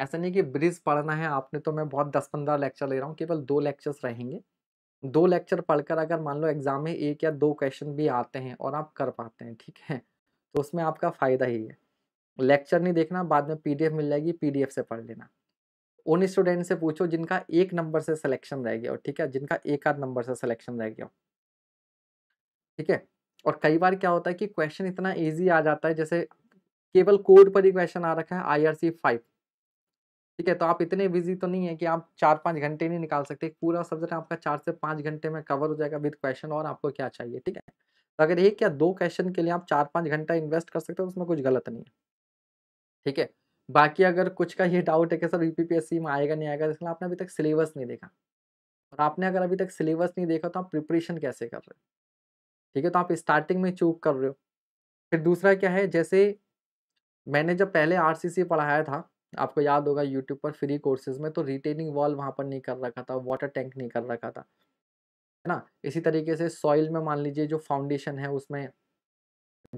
ऐसा नहीं कि ब्रिज पढ़ना है आपने तो मैं बहुत दस पंद्रह लेक्चर ले रहा हूँ केवल दो लेक्चर्स रहेंगे दो लेक्चर पढ़कर अगर मान लो एग्ज़ाम में एक या दो क्वेश्चन भी आते हैं और आप कर पाते हैं ठीक है तो उसमें आपका फ़ायदा ही है लेक्चर नहीं देखना बाद में पीडीएफ मिल जाएगी पीडीएफ से पढ़ लेना उन स्टूडेंट से पूछो जिनका एक नंबर से सिलेक्शन रह गया हो ठीक है जिनका एक आध नंबर से सिलेक्शन रह गया हो ठीक है और कई बार क्या होता है कि क्वेश्चन इतना ईजी आ जाता है जैसे केवल कोड पर ही क्वेश्चन आ रखा है आई आर सी फाइव ठीक है तो आप इतने बिजी तो नहीं है कि आप चार पाँच घंटे नहीं निकाल सकते पूरा सब्जेक्ट आपका चार से पाँच घंटे में कवर हो जाएगा विद क्वेश्चन और आपको क्या चाहिए ठीक है तो अगर एक या दो क्वेश्चन के लिए आप चार पाँच घंटा इन्वेस्ट कर सकते हो तो उसमें कुछ गलत नहीं है ठीक है बाकी अगर कुछ का ये डाउट है कि सर यू में आएगा नहीं आएगा इसलिए आपने अभी तक सिलेबस नहीं देखा और आपने अगर अभी तक सिलेबस नहीं देखा तो आप प्रिपरेशन कैसे कर रहे हो ठीक है तो आप स्टार्टिंग में चूक कर रहे हो फिर दूसरा क्या है जैसे मैंने जब पहले आरसीसी पढ़ाया था आपको याद होगा यूट्यूब पर फ्री कोर्सेज में तो रिटेनिंग वॉल वहाँ पर नहीं कर रखा था वाटर टैंक नहीं कर रखा था है ना इसी तरीके से सॉइल में मान लीजिए जो फाउंडेशन है उसमें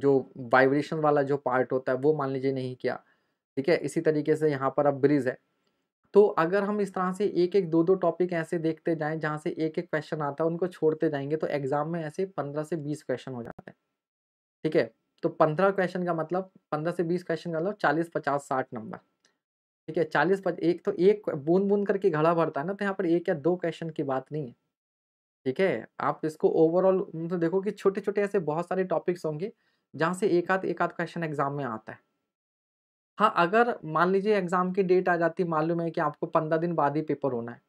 जो वाइब्रेशन वाला जो पार्ट होता है वो मान लीजिए नहीं किया ठीक है इसी तरीके से यहाँ पर अब ब्रिज है तो अगर हम इस तरह से एक एक दो दो टॉपिक ऐसे देखते जाएं जहाँ से एक एक क्वेश्चन आता है उनको छोड़ते जाएंगे तो एग्जाम में ऐसे पंद्रह से बीस क्वेश्चन हो जाते हैं ठीक है तो पंद्रह क्वेश्चन का मतलब पंद्रह से बीस क्वेश्चन का मतलब चालीस पचास साठ नंबर ठीक है चालीस पच एक तो एक बूंद बूंद करके घड़ा भरता है ना तो यहाँ पर एक या दो क्वेश्चन की बात नहीं है ठीक है आप इसको ओवरऑल मतलब तो देखो कि छोटे छोटे ऐसे बहुत सारे टॉपिक्स होंगे जहाँ से एक आध एक आध क्वेश्चन एग्जाम में आता है हाँ अगर मान लीजिए एग्जाम की डेट आ जाती मालूम है कि आपको पंद्रह दिन बाद ही पेपर होना है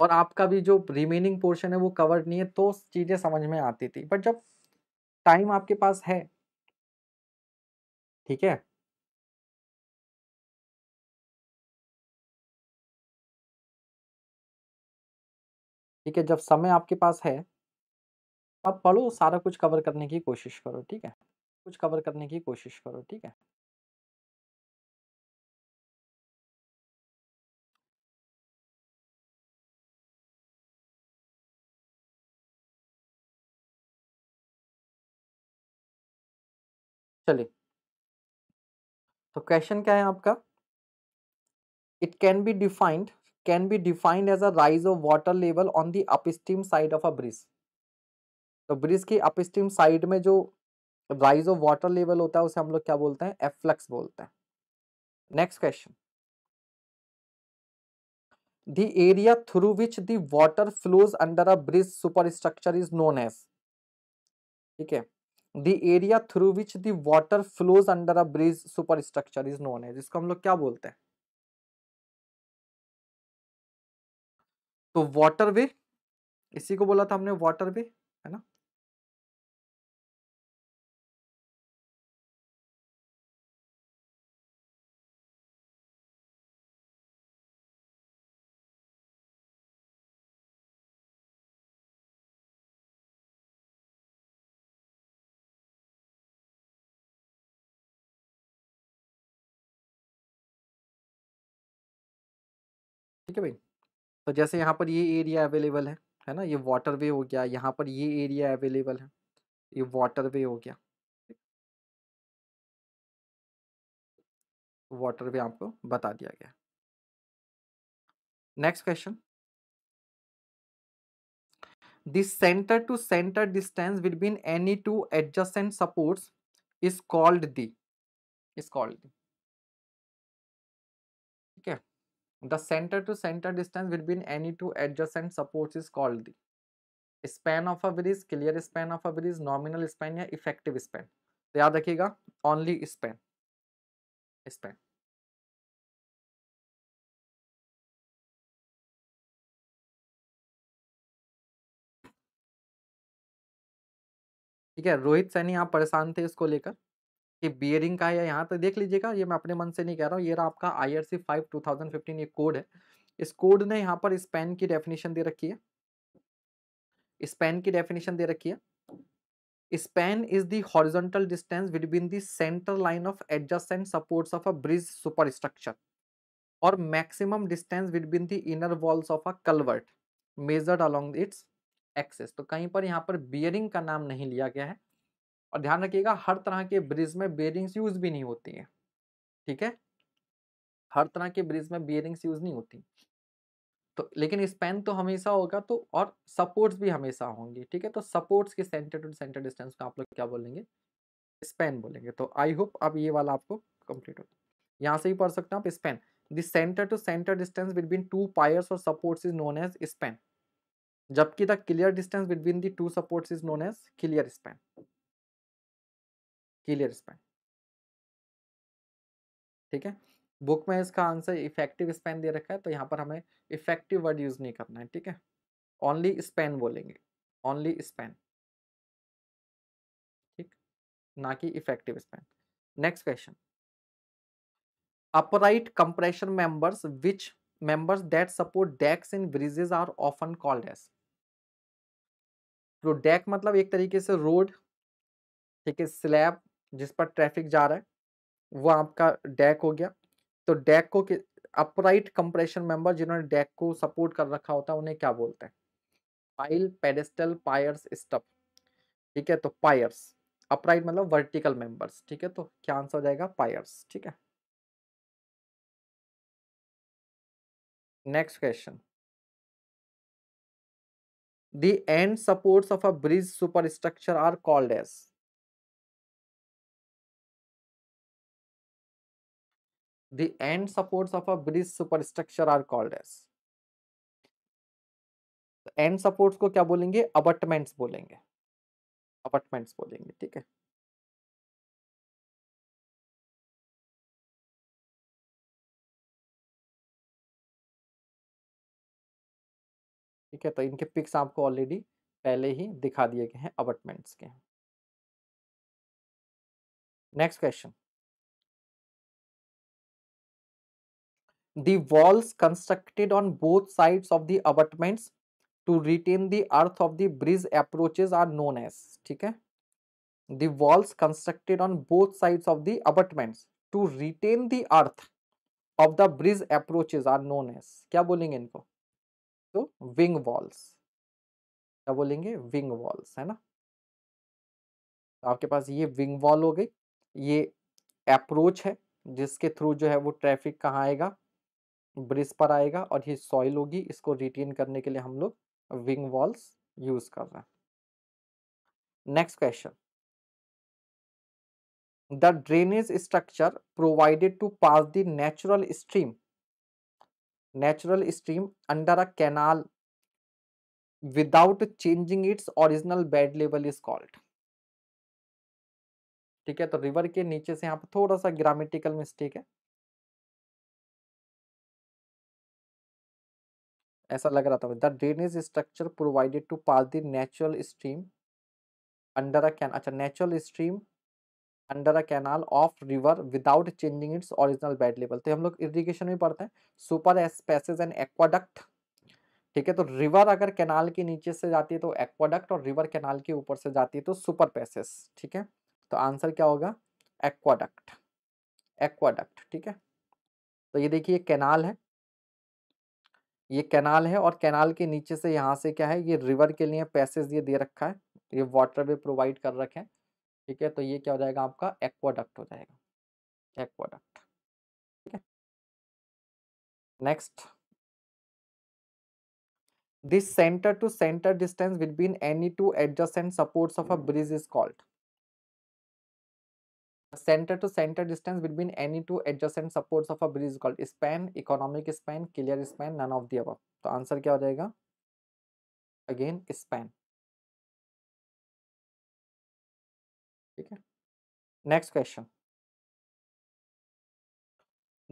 और आपका भी जो रिमेनिंग पोर्शन है वो कवर्ड नहीं है तो चीज़ें समझ में आती थी बट जब टाइम आपके पास है ठीक है ठीक है जब समय आपके पास है आप पढ़ो सारा कुछ कवर करने की कोशिश करो ठीक है कुछ कवर करने की कोशिश करो ठीक है चलिए तो क्वेश्चन क्या है आपका it can be defined can be defined as a rise of water level on the upstream side of a bridge तो ब्रिज की अपस्ट्रीम साइड में जो राइज ऑफ वाटर लेवल होता है उसे हम लोग क्या बोलते हैं एफ्लक्स बोलते हैं next question the area through which the water flows under a bridge superstructure is known as ठीक है the area through which the water flows under a bridge superstructure is known as इसको हम लोग क्या बोलते हैं तो वाटर वे इसी को बोला था हमने वाटर वे है ना ठीक है भाई तो जैसे यहाँ पर ये एरिया अवेलेबल है है ना ये वे हो गया यहाँ पर ये एरिया अवेलेबल है ये वे हो गया वे आपको बता दिया गया next question this centre to centre distance between any two adjacent supports is called the is called the The center to center distance between any two adjacent supports is called the span of a bridge, clear span of a bridge, nominal span ya effective span. to yaad rakhiyega only span. span. ठीक है रोहित सैनी आप परेशान थे इसको लेकर कि bearing का है यहाँ तो देख लीजिएगा ये मैं अपने मन से नहीं कह रहा हूँ ये रहा आपका I R C five two thousand fifteen ये कोड है इस कोड ने यहाँ पर स्पैन की डेफिनेशन दे रखी है स्पैन की डेफिनेशन दे रखी है span is the horizontal distance between the centre line of adjacent supports of a bridge super structure और maximum distance between the inner walls of a culvert measured along its axis तो कहीं पर यहाँ पर bearing का नाम नहीं लिया गया है और ध्यान रखिएगा हर तरह के ब्रिज में बेयरिंग्स यूज भी नहीं होती है ठीक है हर तरह के ब्रिज में बियरिंग्स यूज नहीं होती तो लेकिन स्पेन तो हमेशा होगा तो और सपोर्ट्स भी हमेशा होंगे ठीक है तो सपोर्ट्स के सेंटर टू सेंटर डिस्टेंस को आप लोग क्या बोलेंगे स्पेन बोलेंगे तो आई होप अब ये वाला आपको कंप्लीट हो यहाँ से ही पढ़ सकते हैं आप span the centre to centre distance between two piers और supports is known as span जबकि the clear distance between the two supports is known as clear span clear span ठीक है बुक में इसका आंसर इफेक्टिव स्पैन दे रखा है तो यहाँ पर हमें इफेक्टिव वर्ड यूज नहीं करना है ठीक है ओनली स्पैन बोलेंगे ओनली स्पैन ठीक ना कि effective span next question upright compression members which members that support decks in bridges are often called as तो डेक मतलब एक तरीके से रोड ठीक है स्लैब जिस पर ट्रैफिक जा रहा है वो आपका डैक हो गया तो डैक को अपराइट कंप्रेशन मेंबर जिन्होंने डैक को सपोर्ट कर रखा होता है उन्हें क्या बोलते हैं पाइल पेडेस्टल पायर्स स्टप ठीक है तो पायर्स अपराइट मतलब वर्टिकल मेंबर्स ठीक है तो क्या आंसर हो जाएगा पायर्स ठीक है next question the end supports of a bridge superstructure are called as the end supports of a bridge superstructure are called as end supports को क्या बोलेंगे अबटमेंट्स बोलेंगे अबटमेंट्स बोलेंगे ठीक है ठीक है तो इनके पिक्स आपको ऑलरेडी पहले ही दिखा दिए गए हैं अबटमेंट्स के next question the walls constructed on both sides of the abutments to retain the earth of the bridge approaches are known as ठीक है the walls constructed on both sides of the abutments to retain the earth of the bridge approaches are known as क्या बोलेंगे इनको तो wing walls क्या बोलेंगे wing walls है ना तो आपके पास ये wing wall हो गई ये approach है जिसके थ्रू जो है वो ट्रैफिक कहाँ आएगा ब्रिज पर आएगा और ये सॉइल होगी इसको रिटेन करने के लिए हम लोग विंग वॉल्स यूज कर रहे हैं next question the drainage structure provided to pass the natural stream natural stream under a canal without changing its original bed level is called ठीक है तो रिवर के नीचे से यहाँ पर थोड़ा सा ग्रामेटिकल मिस्टेक है ऐसा लग रहा था the drainage structure provided to pass the natural stream under a can अच्छा natural stream under a canal of river without changing its original bed level तो हम लोग इरीगेशन में पढ़ते हैं सुपर पैसेज एंड एक्वाडक्ट ठीक है तो रिवर अगर कैनाल के नीचे से जाती है तो एक्वाडक्ट और रिवर कैनाल के ऊपर से जाती है तो सुपर पैसेस ठीक है तो आंसर क्या होगा एक्वाडक्ट एक्वाडक्ट ठीक है तो ये देखिए कैनाल है ये कैनाल है और कैनाल के नीचे से यहाँ से क्या है ये रिवर के लिए पैसेज ये दे रखा है ये वाटर वे प्रोवाइड कर रखे हैं ठीक है तो ये क्या हो जाएगा आपका एक्वाडक्ट हो जाएगा एक्वाडक्ट ठीक है next this center to center distance between any two adjacent supports of a bridge is called center to center distance between any two adjacent supports of a bridge is called span economic span clear span none of the above तो answer क्या हो जाएगा again span ठीक है next question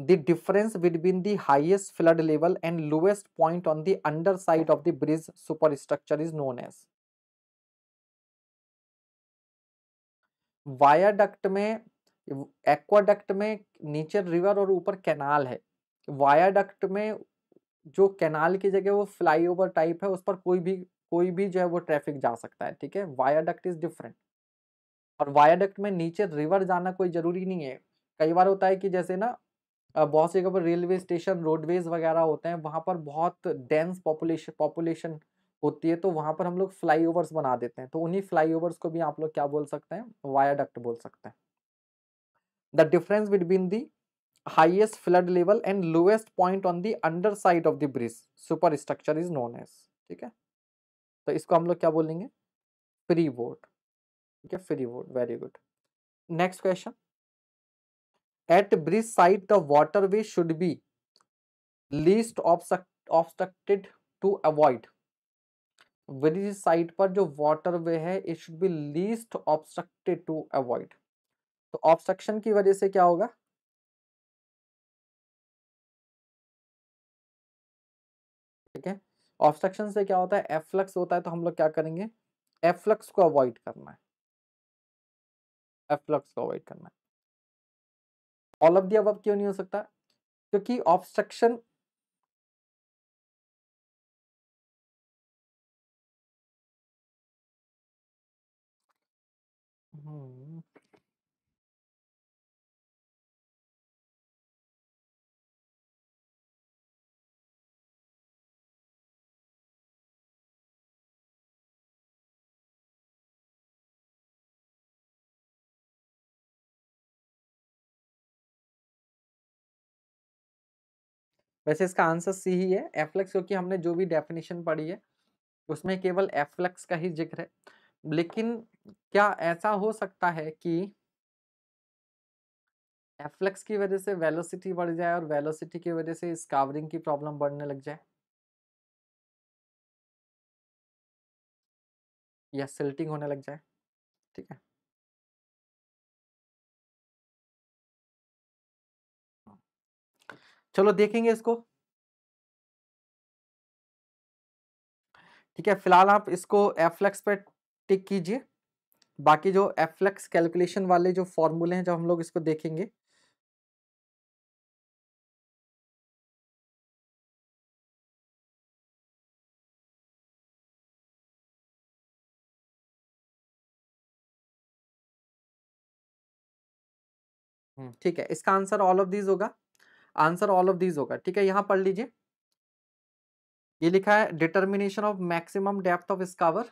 the difference between the highest flood level and lowest point on the underside of the bridge superstructure is known as viaduct में aqueduct में नीचे river और ऊपर कैनाल है वायाडक्ट में जो कैनाल की जगह वो फ्लाईओवर टाइप है उस पर कोई भी कोई भी जो है वो ट्रैफिक जा सकता है ठीक है वायाडक्ट इज डिफरेंट और वायाडक्ट में नीचे रिवर जाना कोई जरूरी नहीं है कई बार होता है कि जैसे ना बहुत सी जगह पर रेलवे स्टेशन रोडवेज वगैरह होते हैं वहाँ पर बहुत डेंस पॉपुलेशन पॉपुलेशन होती है तो वहाँ पर हम लोग फ्लाईओवर्स बना देते हैं तो उन्हीं फ्लाईओवर्स को भी आप लोग क्या बोल सकते हैं वायाडक्ट बोल सकते हैं the difference between the highest flood level and lowest point on the underside of the bridge superstructure is known as ठीक है तो इसको हम लोग क्या बोलेंगे फ्री बोर्ड ठीक है free board very good next question at bridge side the water way should be least obstructed to avoid bridge side पर जो वाटर वे है it should be least obstructed to avoid तो obstruction की वजह से क्या होगा ठीक है ऑब्स्ट्रक्शन से क्या होता है एफ्लक्स होता है तो हम लोग क्या करेंगे एफ्लक्स को अवॉइड करना है एफ्लक्स को अवॉइड करना है ऑल ऑफ दी अब क्यों नहीं हो सकता क्योंकि ऑब्स्ट्रक्शन हम्म। वैसे इसका आंसर सी ही है एफ्लक्स क्योंकि हमने जो भी डेफिनेशन पढ़ी है उसमें केवल एफ्लेक्स का ही जिक्र है लेकिन क्या ऐसा हो सकता है कि एफ्लेक्स की वजह से वेलोसिटी बढ़ जाए और वेलोसिटी की वजह से स्कावरिंग की प्रॉब्लम बढ़ने लग जाए या सिल्टिंग होने लग जाए ठीक है चलो देखेंगे इसको ठीक है फिलहाल आप इसको एफ्लेक्स पर टिक कीजिए बाकी जो एफ्लेक्स कैलकुलेशन वाले जो फॉर्मूले हैं जब हम लोग इसको देखेंगे हम्म, ठीक है इसका आंसर ऑल ऑफ दीज होगा आंसर ऑल ऑफ दीज होगा ठीक है यहाँ पढ़ लीजिए ये लिखा है determination of maximum depth of scour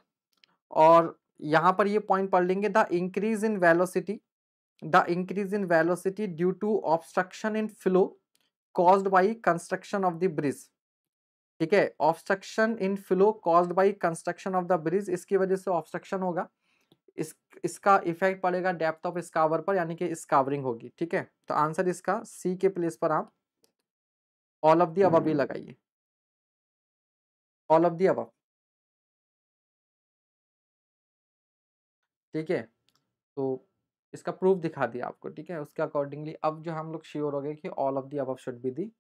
और यहाँ पर ये पॉइंट पढ़ लेंगे the increase in velocity the increase in velocity due to obstruction in flow caused by construction of the bridge ठीक है obstruction in flow caused by construction of the bridge इसकी वजह से ऑब्स्ट्रक्शन होगा इस इसका इफेक्ट पड़ेगा डेप्थ ऑफ स्कावर पर यानी कि स्कावरिंग होगी ठीक है तो आंसर इसका सी के प्लेस पर आप ऑल ऑफ दी अब भी लगाइए ऑल ऑफ दी अब ठीक है तो इसका प्रूफ दिखा दिया आपको ठीक है उसके अकॉर्डिंगली अब जो हम लोग श्योर हो गए कि ऑल ऑफ दी अब शुड बी दी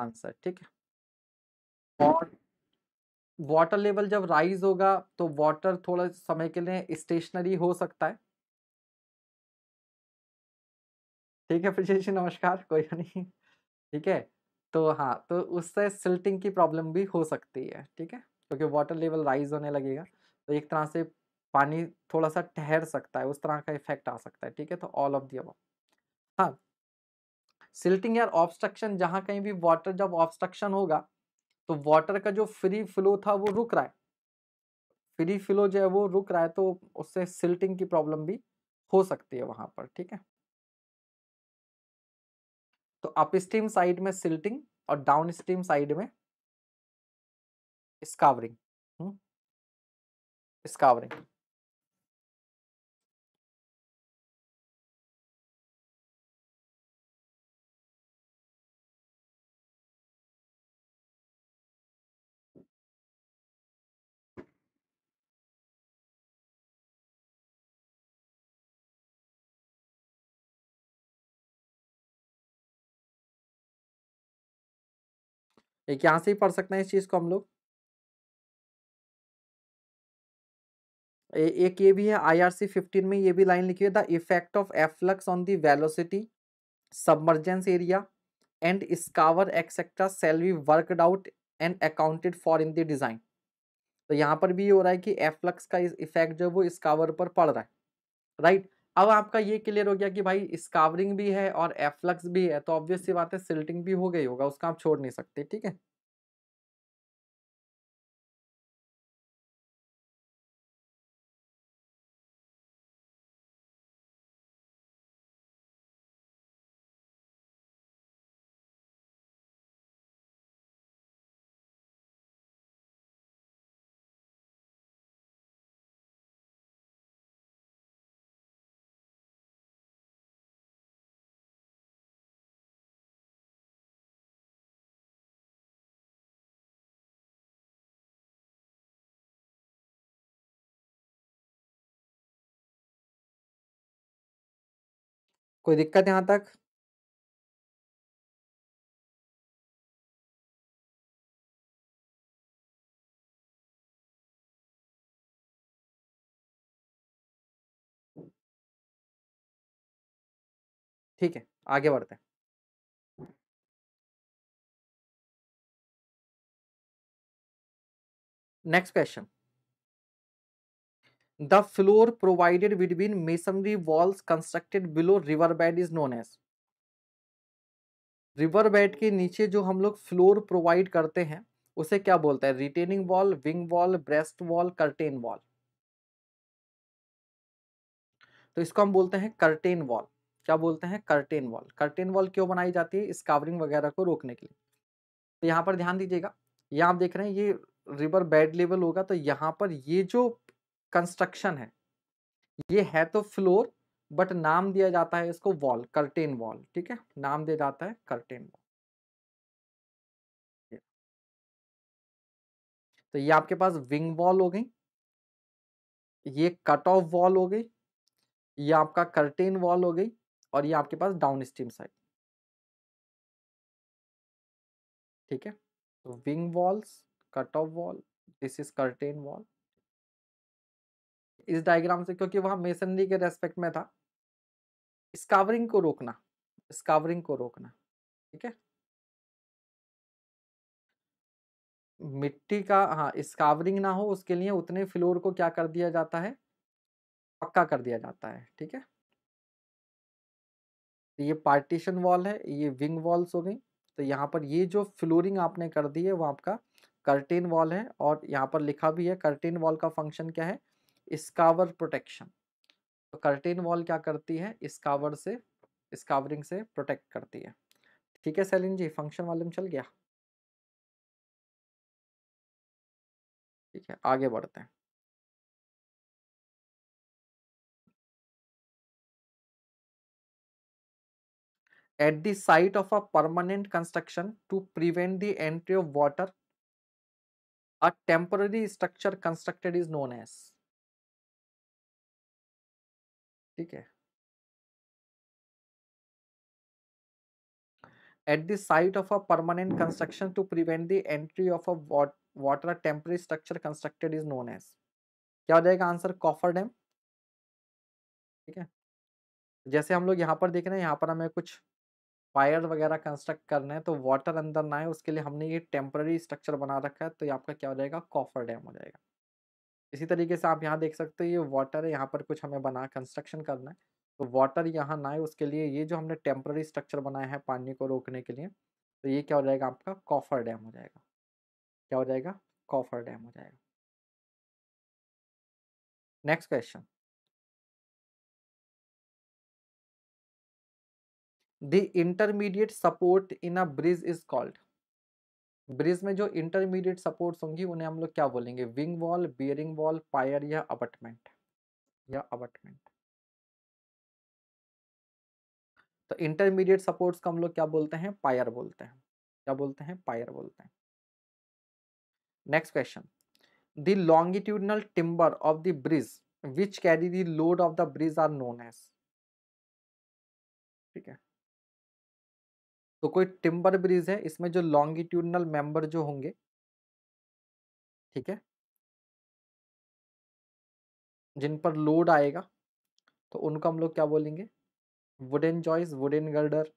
आंसर ठीक है और वाटर लेवल जब राइज होगा तो वाटर थोड़ा समय के लिए स्टेशनरी हो सकता है ठीक है प्रजेश नमस्कार कोई नहीं ठीक है तो हाँ तो उससे सिल्टिंग की प्रॉब्लम भी हो सकती है ठीक है क्योंकि वाटर लेवल राइज होने लगेगा तो एक तरह से पानी थोड़ा सा ठहर सकता है उस तरह का इफेक्ट आ सकता है ठीक है तो ऑल ऑफ दी अब हाँ सिल्टिंग या ऑब्स्ट्रक्शन जहाँ कहीं भी वाटर जब ऑब्स्ट्रक्शन होगा तो वाटर का जो फ्री फ्लो था वो रुक रहा है फ्री फ्लो जो है वो रुक रहा है तो उससे सिल्टिंग की प्रॉब्लम भी हो सकती है वहां पर ठीक है तो अपस्ट्रीम साइड में सिल्टिंग और डाउन स्ट्रीम साइड में स्कावरिंग हम्म, स्कावरिंग एक यहाँ से ही पढ़ सकते हैं इस चीज़ को हम लोग एक ये भी है आईआरसी 15 में ये भी लाइन लिखी है the effect of efflux on the velocity submergence area and scour etcetera cell we worked out and accounted for in the design तो यहाँ पर भी ये हो रहा है कि एफ्लक्स का इफेक्ट जो है वो स्कावर पर पड़ रहा है राइट अब आपका ये क्लियर हो गया कि भाई स्कावरिंग भी है और एफ्लक्स भी है तो ऑब्वियस सी बात है सिल्टिंग भी हो गई होगा उसका आप छोड़ नहीं सकते ठीक है कोई दिक्कत यहाँ तक ठीक है आगे बढ़ते हैं next question the floor provided between masonry walls constructed below river bed is known as river bed के नीचे जो हम लोग फ्लोर प्रोवाइड करते हैं उसे क्या बोलते हैं retaining wall wing wall breast wall curtain wall तो इसको हम बोलते हैं कर्टेन वॉल क्या बोलते हैं कर्टेन वॉल कर्टेन वॉल क्यों बनाई जाती है स्कावरिंग वगैरह को रोकने के लिए तो यहाँ पर ध्यान दीजिएगा यहाँ आप देख रहे हैं ये रिवर बेड लेवल होगा तो यहाँ पर ये जो कंस्ट्रक्शन है ये है तो फ्लोर बट नाम दिया जाता है इसको वॉल कर्टेन वॉल ठीक है नाम दिया जाता है कर्टेन वॉल तो ये आपके पास विंग वॉल हो गई ये कट ऑफ वॉल हो गई ये आपका कर्टेन वॉल हो गई और ये आपके पास डाउन स्ट्रीम साइड ठीक है तो wing walls cut off wall this is curtain wall इस डायग्राम से क्योंकि वहां मेसनरी के रेस्पेक्ट में था स्कावरिंग को रोकना स्कावरिंग को रोकना ठीक है मिट्टी का हाँ स्कावरिंग ना हो उसके लिए उतने फ्लोर को क्या कर दिया जाता है पक्का कर दिया जाता है ठीक है तो ये पार्टीशन वॉल है ये विंग वॉल्स हो गई तो यहाँ पर ये जो फ्लोरिंग आपने कर दी है वो आपका कर्टेन वॉल है और यहाँ पर लिखा भी है कर्टेन वॉल का फंक्शन क्या है स्कावर प्रोटेक्शन तो कर्टेन वॉल क्या करती है स्कावर से स्कावरिंग से प्रोटेक्ट करती है ठीक है सैलिन जी फंक्शन वाले में चल गया ठीक है आगे बढ़ते हैं at the site of a permanent construction to prevent the entry of water a temporary structure constructed is known as ठीक है at the site of a permanent construction to prevent the entry of a water a structure constructed is known as क्या हो जाएगा answer coffer dam ठीक है जैसे हम लोग यहाँ पर देख रहे हैं यहाँ पर हमें कुछ पायर वगैरह कंस्ट्रक्ट करना है तो वाटर अंदर ना है उसके लिए हमने ये टेम्पररी स्ट्रक्चर बना रखा है तो ये आपका क्या हो जाएगा कॉफर डैम हो जाएगा इसी तरीके से आप यहाँ देख सकते हो ये वाटर है यहाँ पर कुछ हमें बना कंस्ट्रक्शन करना है तो वाटर यहाँ ना है उसके लिए ये जो हमने टेम्प्ररी स्ट्रक्चर बनाया है पानी को रोकने के लिए तो ये क्या हो जाएगा आपका कॉफर डैम हो जाएगा क्या हो जाएगा कॉफर डैम हो जाएगा next question the intermediate support in a bridge is called bridge में जो इंटरमीडिएट सपोर्ट्स होंगी उन्हें हम लोग क्या बोलेंगे wing wall bearing wall pier या अबटमेंट या अबटमेंट तो इंटरमीडिएट सपोर्ट्स को हम लोग क्या बोलते हैं पायर बोलते हैं क्या बोलते हैं पायर बोलते हैं next question the longitudinal timber of the bridge which carry the load of the bridge are known as ठीक है तो कोई टिम्बर ब्रिज है इसमें जो लॉन्गिट्यूडनल मेंबर जो होंगे ठीक है जिन पर लोड आएगा तो उनको हम लोग क्या बोलेंगे वुडन जॉइस वुडन गर्डर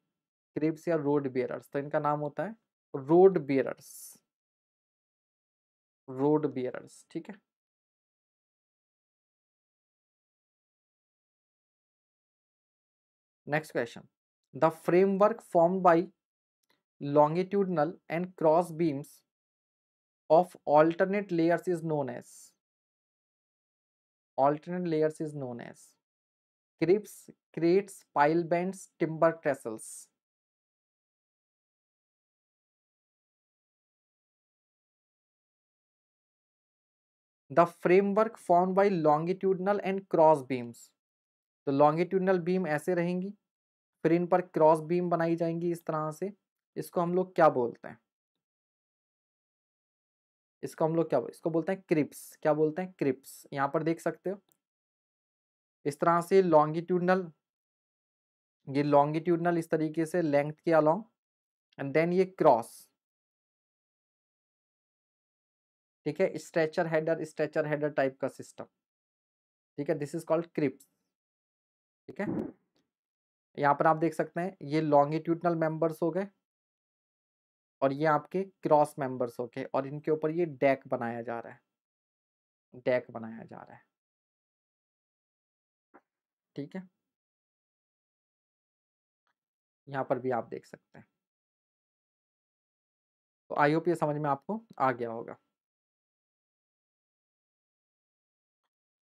क्रिप्स या रोड बियरर्स तो इनका नाम होता है रोड बियरर्स रोड बियरर्स ठीक है next question the framework form by longitudinal and cross beams of alternate layers is known as alternate layers is known as creeps creates pile bends timber trestles the framework formed by longitudinal and cross beams तो longitudinal beam ऐसे रहेंगी फिर इन पर cross beam बनाई जाएंगी इस तरह से इसको हम लोग क्या बोलते हैं इसको हम लोग क्या बोलते? इसको बोलते हैं क्रिप्स क्या बोलते हैं क्रिप्स यहां पर देख सकते हो इस तरह से लॉन्गिट्यूडनल ये लॉन्गिट्यूडनल इस तरीके से लेंथ के अलॉन्ग एंड देन ये क्रॉस ठीक है stretcher header stretcher header type का सिस्टम ठीक है दिस इज कॉल्ड क्रिप्स ठीक है यहां पर आप देख सकते हैं ये लॉन्गिट्यूडनल मेंबर्स हो गए और ये आपके क्रॉस मेंबर्स हो और इनके ऊपर ये डेक बनाया जा रहा है डेक बनाया जा रहा है ठीक है यहाँ पर भी आप देख सकते हैं तो आई होप ये समझ में आपको आ गया होगा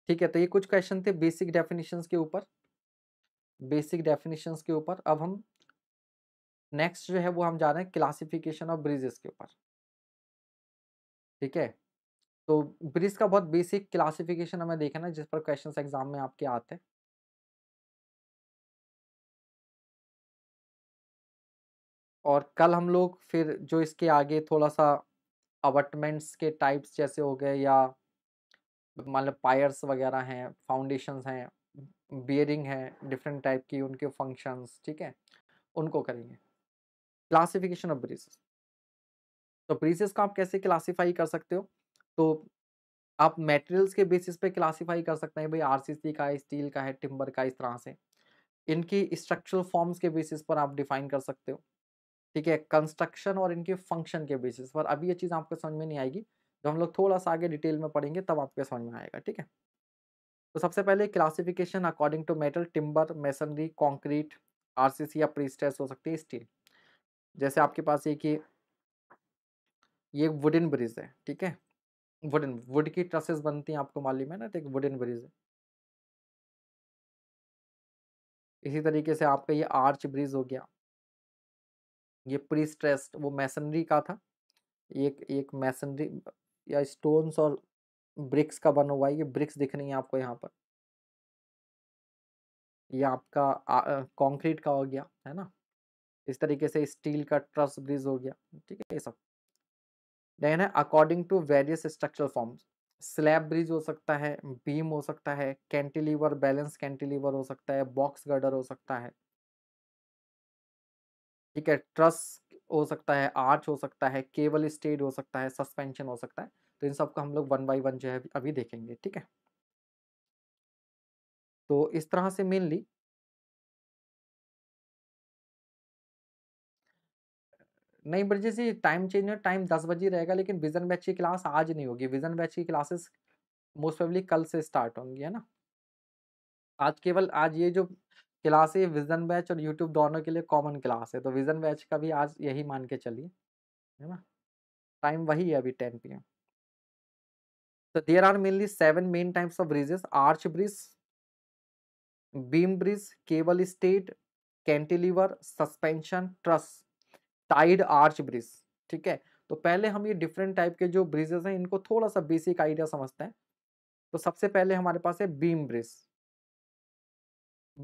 ठीक है तो ये कुछ क्वेश्चन थे बेसिक डेफिनेशंस के ऊपर बेसिक डेफिनेशंस के ऊपर अब हम नेक्स्ट जो है वो हम जा रहे हैं क्लासिफिकेशन ऑफ ब्रिजेस के ऊपर ठीक है तो ब्रिज का बहुत बेसिक क्लासिफिकेशन हमें देखना है जिस पर क्वेश्चंस एग्जाम में आपके आते हैं और कल हम लोग फिर जो इसके आगे थोड़ा सा अवटमेंट्स के टाइप्स जैसे हो गए या मान लो पायर्स वगैरह हैं फाउंडेशंस हैं बियरिंग है डिफरेंट टाइप की उनके फंक्शंस ठीक है उनको करेंगे क्लासिफिकेशन ऑफ ब्रेसेस तो ब्रेसेस को आप कैसे क्लासीफाई कर सकते हो तो आप मटेरियल्स के बेसिस पे क्लासीफाई कर सकते हैं भाई आरसीसी का है स्टील का है टिम्बर का इस तरह से इनकी स्ट्रक्चरल फॉर्म्स के बेसिस पर आप डिफाइन कर सकते हो ठीक है कंस्ट्रक्शन और इनके फंक्शन के बेसिस पर अभी ये चीज़ आपको समझ में नहीं आएगी जब हम लोग थोड़ा सा आगे डिटेल में पढ़ेंगे तब आपके समझ में आएगा ठीक है तो सबसे पहले classification according to metal timber masonry concrete are या प्रीस्टेस हो सकती है स्टील जैसे आपके पास एक ये ये वुडन ब्रिज है ठीक है वुडन वुड की ट्रसेस बनती हैं आपको मालूम है ना तो एक वुडन ब्रिज है इसी तरीके से आपका ये आर्च ब्रिज हो गया ये प्री स्ट्रेस्ड वो मैसनरी का था एक एक मैसनरी या स्टोन्स और ब्रिक्स का बना हुआ है ये ब्रिक्स दिख रही है आपको यहाँ पर ये आपका कंक्रीट का हो गया है ना इस तरीके से स्टील का ट्रस ब्रिज हो गया ठीक है ये सब देन है according to various structural forms slab bridge हो सकता है बीम हो सकता है कैंटिलीवर बैलेंस कैंटिलीवर हो सकता है बॉक्स गर्डर हो सकता है ठीक है ट्रस हो सकता है आर्च हो सकता है केबल स्टेड हो सकता है सस्पेंशन हो सकता है तो इन सबको हम लोग वन बाई वन जो है अभी देखेंगे ठीक है तो इस तरह से मेनली नहीं बट जैसे टाइम चेंज में टाइम दस बजे रहेगा लेकिन विजन बैच की क्लास आज नहीं होगी विजन बैच की क्लासेस मोस्ट प्रोबेबली कल से स्टार्ट होंगी है ना आज केवल आज ये जो क्लास है विजन बैच और यूट्यूब दोनों के लिए कॉमन क्लास है तो विजन बैच का भी आज यही मान के चलिए है ना टाइम वही है अभी ten P M So there are mainly seven main types of bridges: arch bridge, beam bridge, cable state, cantilever, suspension, truss. Tied arch bridge ठीक है तो पहले हम ये डिफरेंट टाइप के जो ब्रिजेस हैं इनको थोड़ा सा बेसिक आइडिया समझते हैं तो सबसे पहले हमारे पास है बीम ब्रिज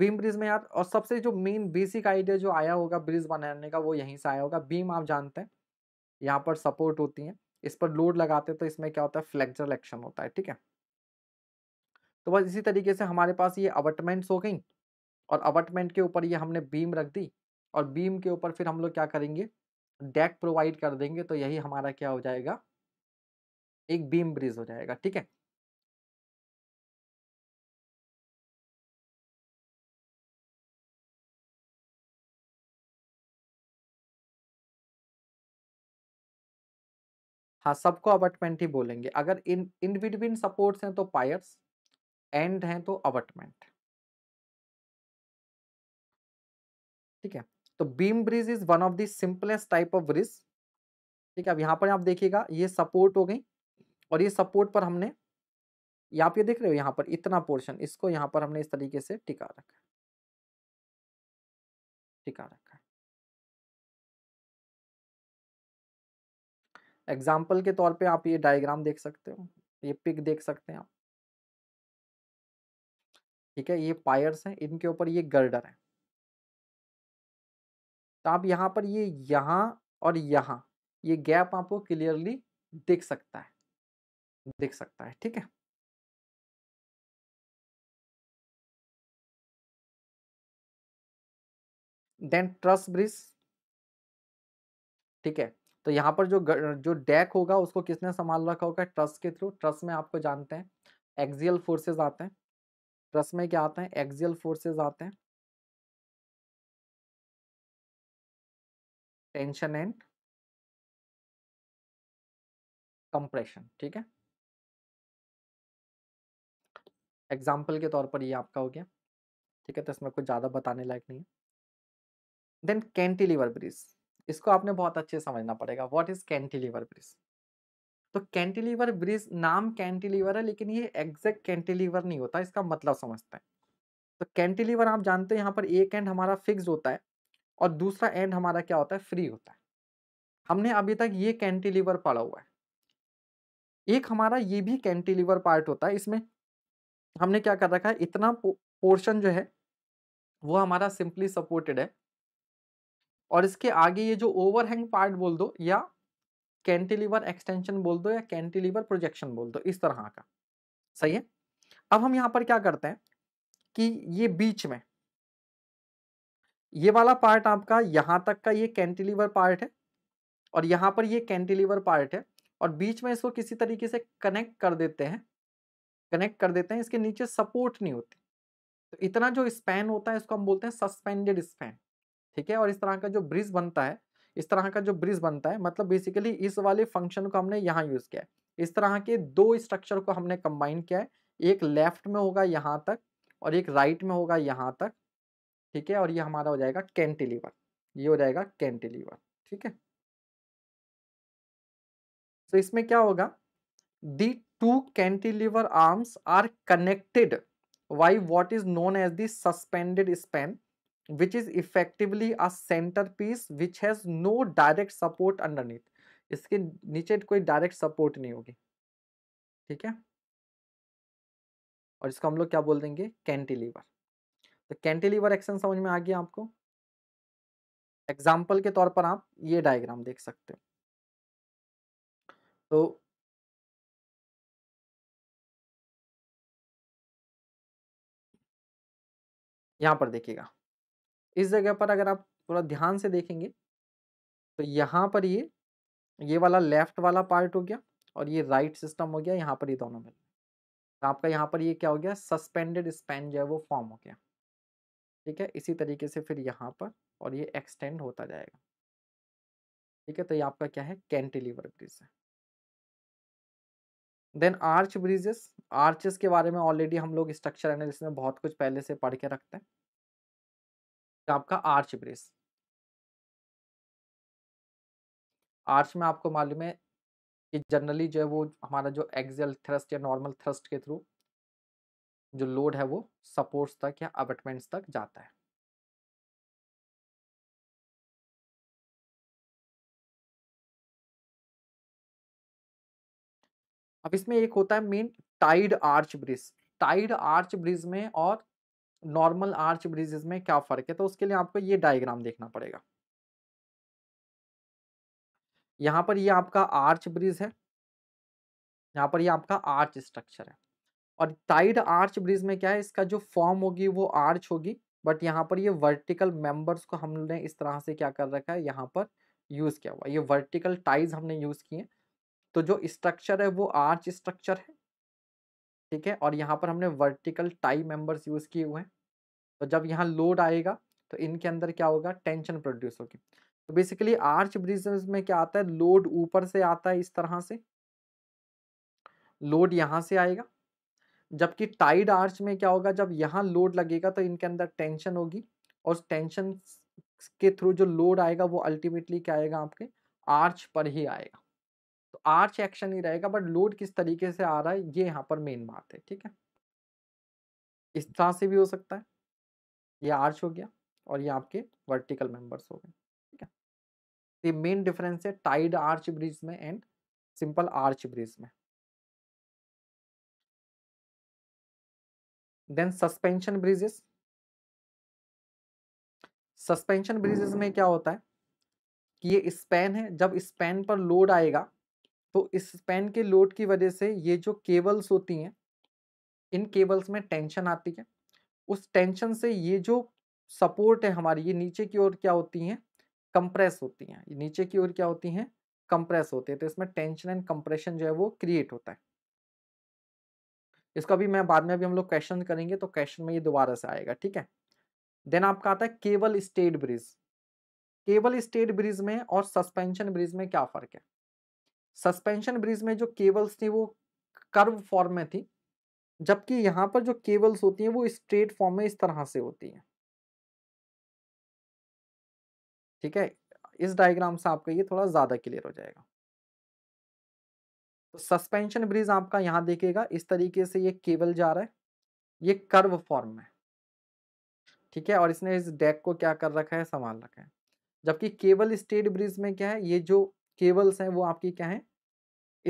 बीम ब्रिज में यार और सबसे जो मेन बेसिक आइडिया जो आया होगा ब्रिज बनाने का वो यहीं से आया होगा बीम आप जानते हैं यहाँ पर सपोर्ट होती है इस पर लोड लगाते हैं तो इसमें क्या होता है फ्लेक्चर एक्शन होता है ठीक है तो बस इसी तरीके से हमारे पास ये अवर्टमेंट्स हो गई और अवर्टमेंट के ऊपर ये हमने बीम रख दी और बीम के ऊपर फिर हम लोग क्या करेंगे डेक प्रोवाइड कर देंगे तो यही हमारा क्या हो जाएगा एक बीम ब्रिज हो जाएगा ठीक है हाँ सबको अबटमेंट ही बोलेंगे अगर इन इन बिटवीन सपोर्ट्स हैं तो पायर्स एंड हैं तो अबटमेंट ठीक है तो beam bridge is one of the simplest type of bridge ठीक है अब यहाँ पर आप देखिएगा ये सपोर्ट हो गई और ये सपोर्ट पर हमने यहाँ पे देख रहे हो यहाँ पर इतना पोर्शन इसको यहाँ पर हमने इस तरीके से टिका रखा है टिका रखा है एग्जाम्पल के तौर पे आप ये डायग्राम देख सकते हो ये पिक देख सकते हैं आप ठीक है ये पायर्स हैं इनके ऊपर ये गर्डर है तो आप यहाँ पर ये यहाँ और यहाँ ये गैप आपको क्लियरली दिख सकता है दिख सकता है ठीक है देन ट्रस ब्रिज ठीक है तो यहाँ पर जो जो डेक होगा उसको किसने संभाल रखा होगा ट्रस के थ्रू ट्रस में आपको जानते हैं एक्सियल फोर्सेज आते हैं ट्रस में क्या आते हैं एक्सियल फोर्सेज आते हैं टेंशन एंड कंप्रेशन ठीक है एग्जाम्पल के तौर पर ये आपका हो गया ठीक है तो इसमें कुछ ज़्यादा बताने लायक नहीं है देन कैंटिलीवर ब्रिज इसको आपने बहुत अच्छे समझना पड़ेगा व्हाट इज कैंटिलीवर ब्रिज तो कैंटिलीवर ब्रिज नाम कैंटिलीवर है लेकिन ये एग्जैक्ट कैंटिलीवर नहीं होता इसका मतलब समझते हैं तो कैंटिलीवर आप जानते हैं यहाँ पर एक एंड हमारा फिक्स होता है और दूसरा एंड हमारा क्या होता है फ्री होता है हमने अभी तक ये कैंटिलीवर पढ़ा हुआ है एक हमारा ये भी कैंटिलीवर पार्ट होता है इसमें हमने क्या कर रखा है इतना पोर्शन जो है वो हमारा सिंपली सपोर्टेड है और इसके आगे ये जो ओवरहैंग पार्ट बोल दो या कैंटिलीवर एक्सटेंशन बोल दो या कैंटिलीवर प्रोजेक्शन बोल दो इस तरह का सही है अब हम यहाँ पर क्या करते हैं कि ये बीच में ये वाला पार्ट आपका यहाँ तक का ये कैंटिलीवर पार्ट है और यहाँ पर ये कैंटिलीवर पार्ट है और बीच में इसको किसी तरीके से कनेक्ट कर देते हैं कनेक्ट कर देते हैं इसके नीचे सपोर्ट नहीं होती तो इतना जो स्पैन होता है इसको हम बोलते हैं सस्पेंडेड स्पैन ठीक है और इस तरह का जो ब्रिज बनता है इस तरह का जो ब्रिज बनता है मतलब बेसिकली इस वाले फंक्शन को हमने यहाँ यूज़ किया है इस तरह के दो स्ट्रक्चर को हमने कंबाइन किया है एक लेफ्ट में होगा यहाँ तक और एक राइट में होगा यहाँ तक ठीक है और ये हमारा हो जाएगा कैंटिलीवर ये हो जाएगा कैंटिलीवर ठीक है तो इसमें क्या होगा the two cantilever arms are connected by what is known as the suspended which is effectively a centre piece which has no direct support underneath इसके नीचे कोई डायरेक्ट सपोर्ट नहीं होगी ठीक है और इसको हम लोग क्या बोल देंगे कैंटिलीवर तो कैंटिलीवर एक्शन समझ में आ गया आपको एग्जाम्पल के तौर पर आप ये डायग्राम देख सकते हो तो यहां पर देखिएगा इस जगह पर अगर आप थोड़ा ध्यान से देखेंगे तो यहां पर ये ये वाला लेफ्ट वाला पार्ट हो गया और ये राइट सिस्टम हो गया यहाँ पर ये दोनों मिल तो आपका यहाँ पर ये क्या हो गया सस्पेंडेड स्पेन जो है वो फॉर्म हो गया ठीक है इसी तरीके से फिर यहाँ पर और ये एक्सटेंड होता जाएगा ठीक है तो ये आपका क्या है कैंटिलीवर ब्रिज है देन आर्च ब्रिजेस आर्चेस के बारे में ऑलरेडी हम लोग स्ट्रक्चर एनालिसिस में बहुत कुछ पहले से पढ़ के रखते हैं तो आपका आर्च ब्रिज आर्च में आपको मालूम है कि जनरली जो है वो हमारा जो एक्सियल थ्रस्ट या नॉर्मल थ्रस्ट के थ्रू जो लोड है वो सपोर्ट्स तक या अबटमेंट्स तक जाता है अब इसमें एक होता है main tied arch bridge tied arch bridge में और नॉर्मल आर्च ब्रिजेस में क्या फर्क है तो उसके लिए आपको ये डायग्राम देखना पड़ेगा यहां पर ये आपका आर्च ब्रिज है यहां पर ये आपका आर्च स्ट्रक्चर है और टाइड आर्च ब्रिज में क्या है इसका जो फॉर्म होगी वो आर्च होगी बट यहाँ पर ये वर्टिकल मेंबर्स को हमने इस तरह से क्या कर रखा है यहाँ पर यूज़ किया हुआ ये वर्टिकल टाइज हमने यूज़ किए तो जो स्ट्रक्चर है वो आर्च स्ट्रक्चर है ठीक है और यहाँ पर हमने वर्टिकल टाई मेंबर्स यूज़ किए हुए हैं तो जब यहाँ लोड आएगा तो इनके अंदर क्या होगा टेंशन प्रोड्यूस होगी तो बेसिकली आर्च ब्रिज में क्या आता है लोड ऊपर से आता है इस तरह से लोड यहाँ से आएगा जबकि टाइड आर्च में क्या होगा जब यहाँ लोड लगेगा तो इनके अंदर टेंशन होगी और टेंशन के थ्रू जो लोड आएगा वो अल्टीमेटली क्या आएगा आपके आर्च पर ही आएगा तो आर्च एक्शन ही रहेगा बट लोड किस तरीके से आ रहा है ये यहाँ पर मेन बात है ठीक है इस तरह से भी हो सकता है ये आर्च हो गया और ये आपके वर्टिकल मेंबर्स हो गए ठीक है ये मेन डिफरेंस है टाइड आर्च ब्रिज में एंड सिंपल आर्च ब्रिज में then suspension bridges suspension bridges में क्या होता है कि ये स्पैन है जब स्पैन पर लोड आएगा तो स्पैन के लोड की वजह से ये जो केबल्स होती हैं इन केबल्स में टेंशन आती है उस टेंशन से ये जो सपोर्ट है हमारी ये नीचे की ओर क्या होती हैं कंप्रेस होती हैं नीचे की ओर क्या होती हैं कंप्रेस होती है तो इसमें टेंशन एंड कंप्रेशन जो है वो क्रिएट होता है इसका भी मैं बाद में अभी हम लोग क्वेश्चन करेंगे तो क्वेश्चन में ये दोबारा से आएगा ठीक है देन आपका आता है cable stayed bridge cable stayed bridge में और सस्पेंशन ब्रिज में क्या फर्क है सस्पेंशन ब्रिज में जो केबल्स थी वो कर्व फॉर्म में थी जबकि यहाँ पर जो केबल्स होती हैं वो स्ट्रेट फॉर्म में इस तरह से होती हैं ठीक है इस डायग्राम से आपको ये थोड़ा ज़्यादा क्लियर हो जाएगा तो सस्पेंशन ब्रिज आपका यहां देखेगा इस तरीके से ये केबल जा रहा है ये कर्व फॉर्म में ठीक है और इसने इस डेक को क्या कर रखा है संभाल रखा है जबकि केबल स्टेट ब्रिज में क्या है ये जो केबल्स हैं वो आपकी क्या है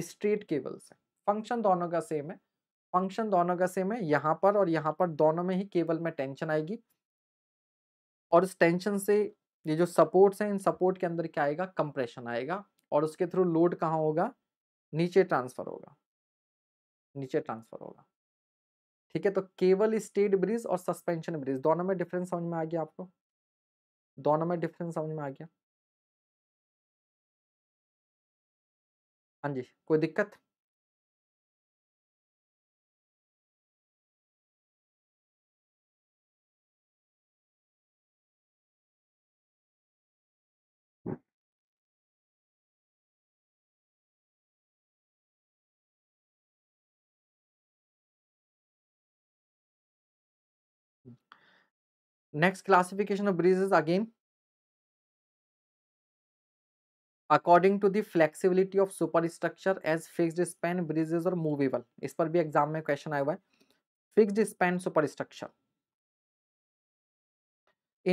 स्ट्रेट केबल्स है फंक्शन दोनों का सेम है फंक्शन दोनों का सेम है यहां पर और यहाँ पर दोनों में ही केबल में टेंशन आएगी और इस टेंशन से ये जो सपोर्ट्स हैं इन सपोर्ट के अंदर क्या आएगा कंप्रेशन आएगा और उसके थ्रू लोड कहाँ होगा नीचे ट्रांसफर होगा नीचे ट्रांसफर होगा ठीक है तो केवल स्टेट ब्रिज और सस्पेंशन ब्रिज दोनों में डिफरेंस समझ में आ गया आपको दोनों में डिफरेंस समझ में आ गया हाँ जी कोई दिक्कत Next classification of breeze again according to the flexibility of superstructure as fixed span bridges और movable is par bhi exam mein question aaya hua hai fixed span superstructure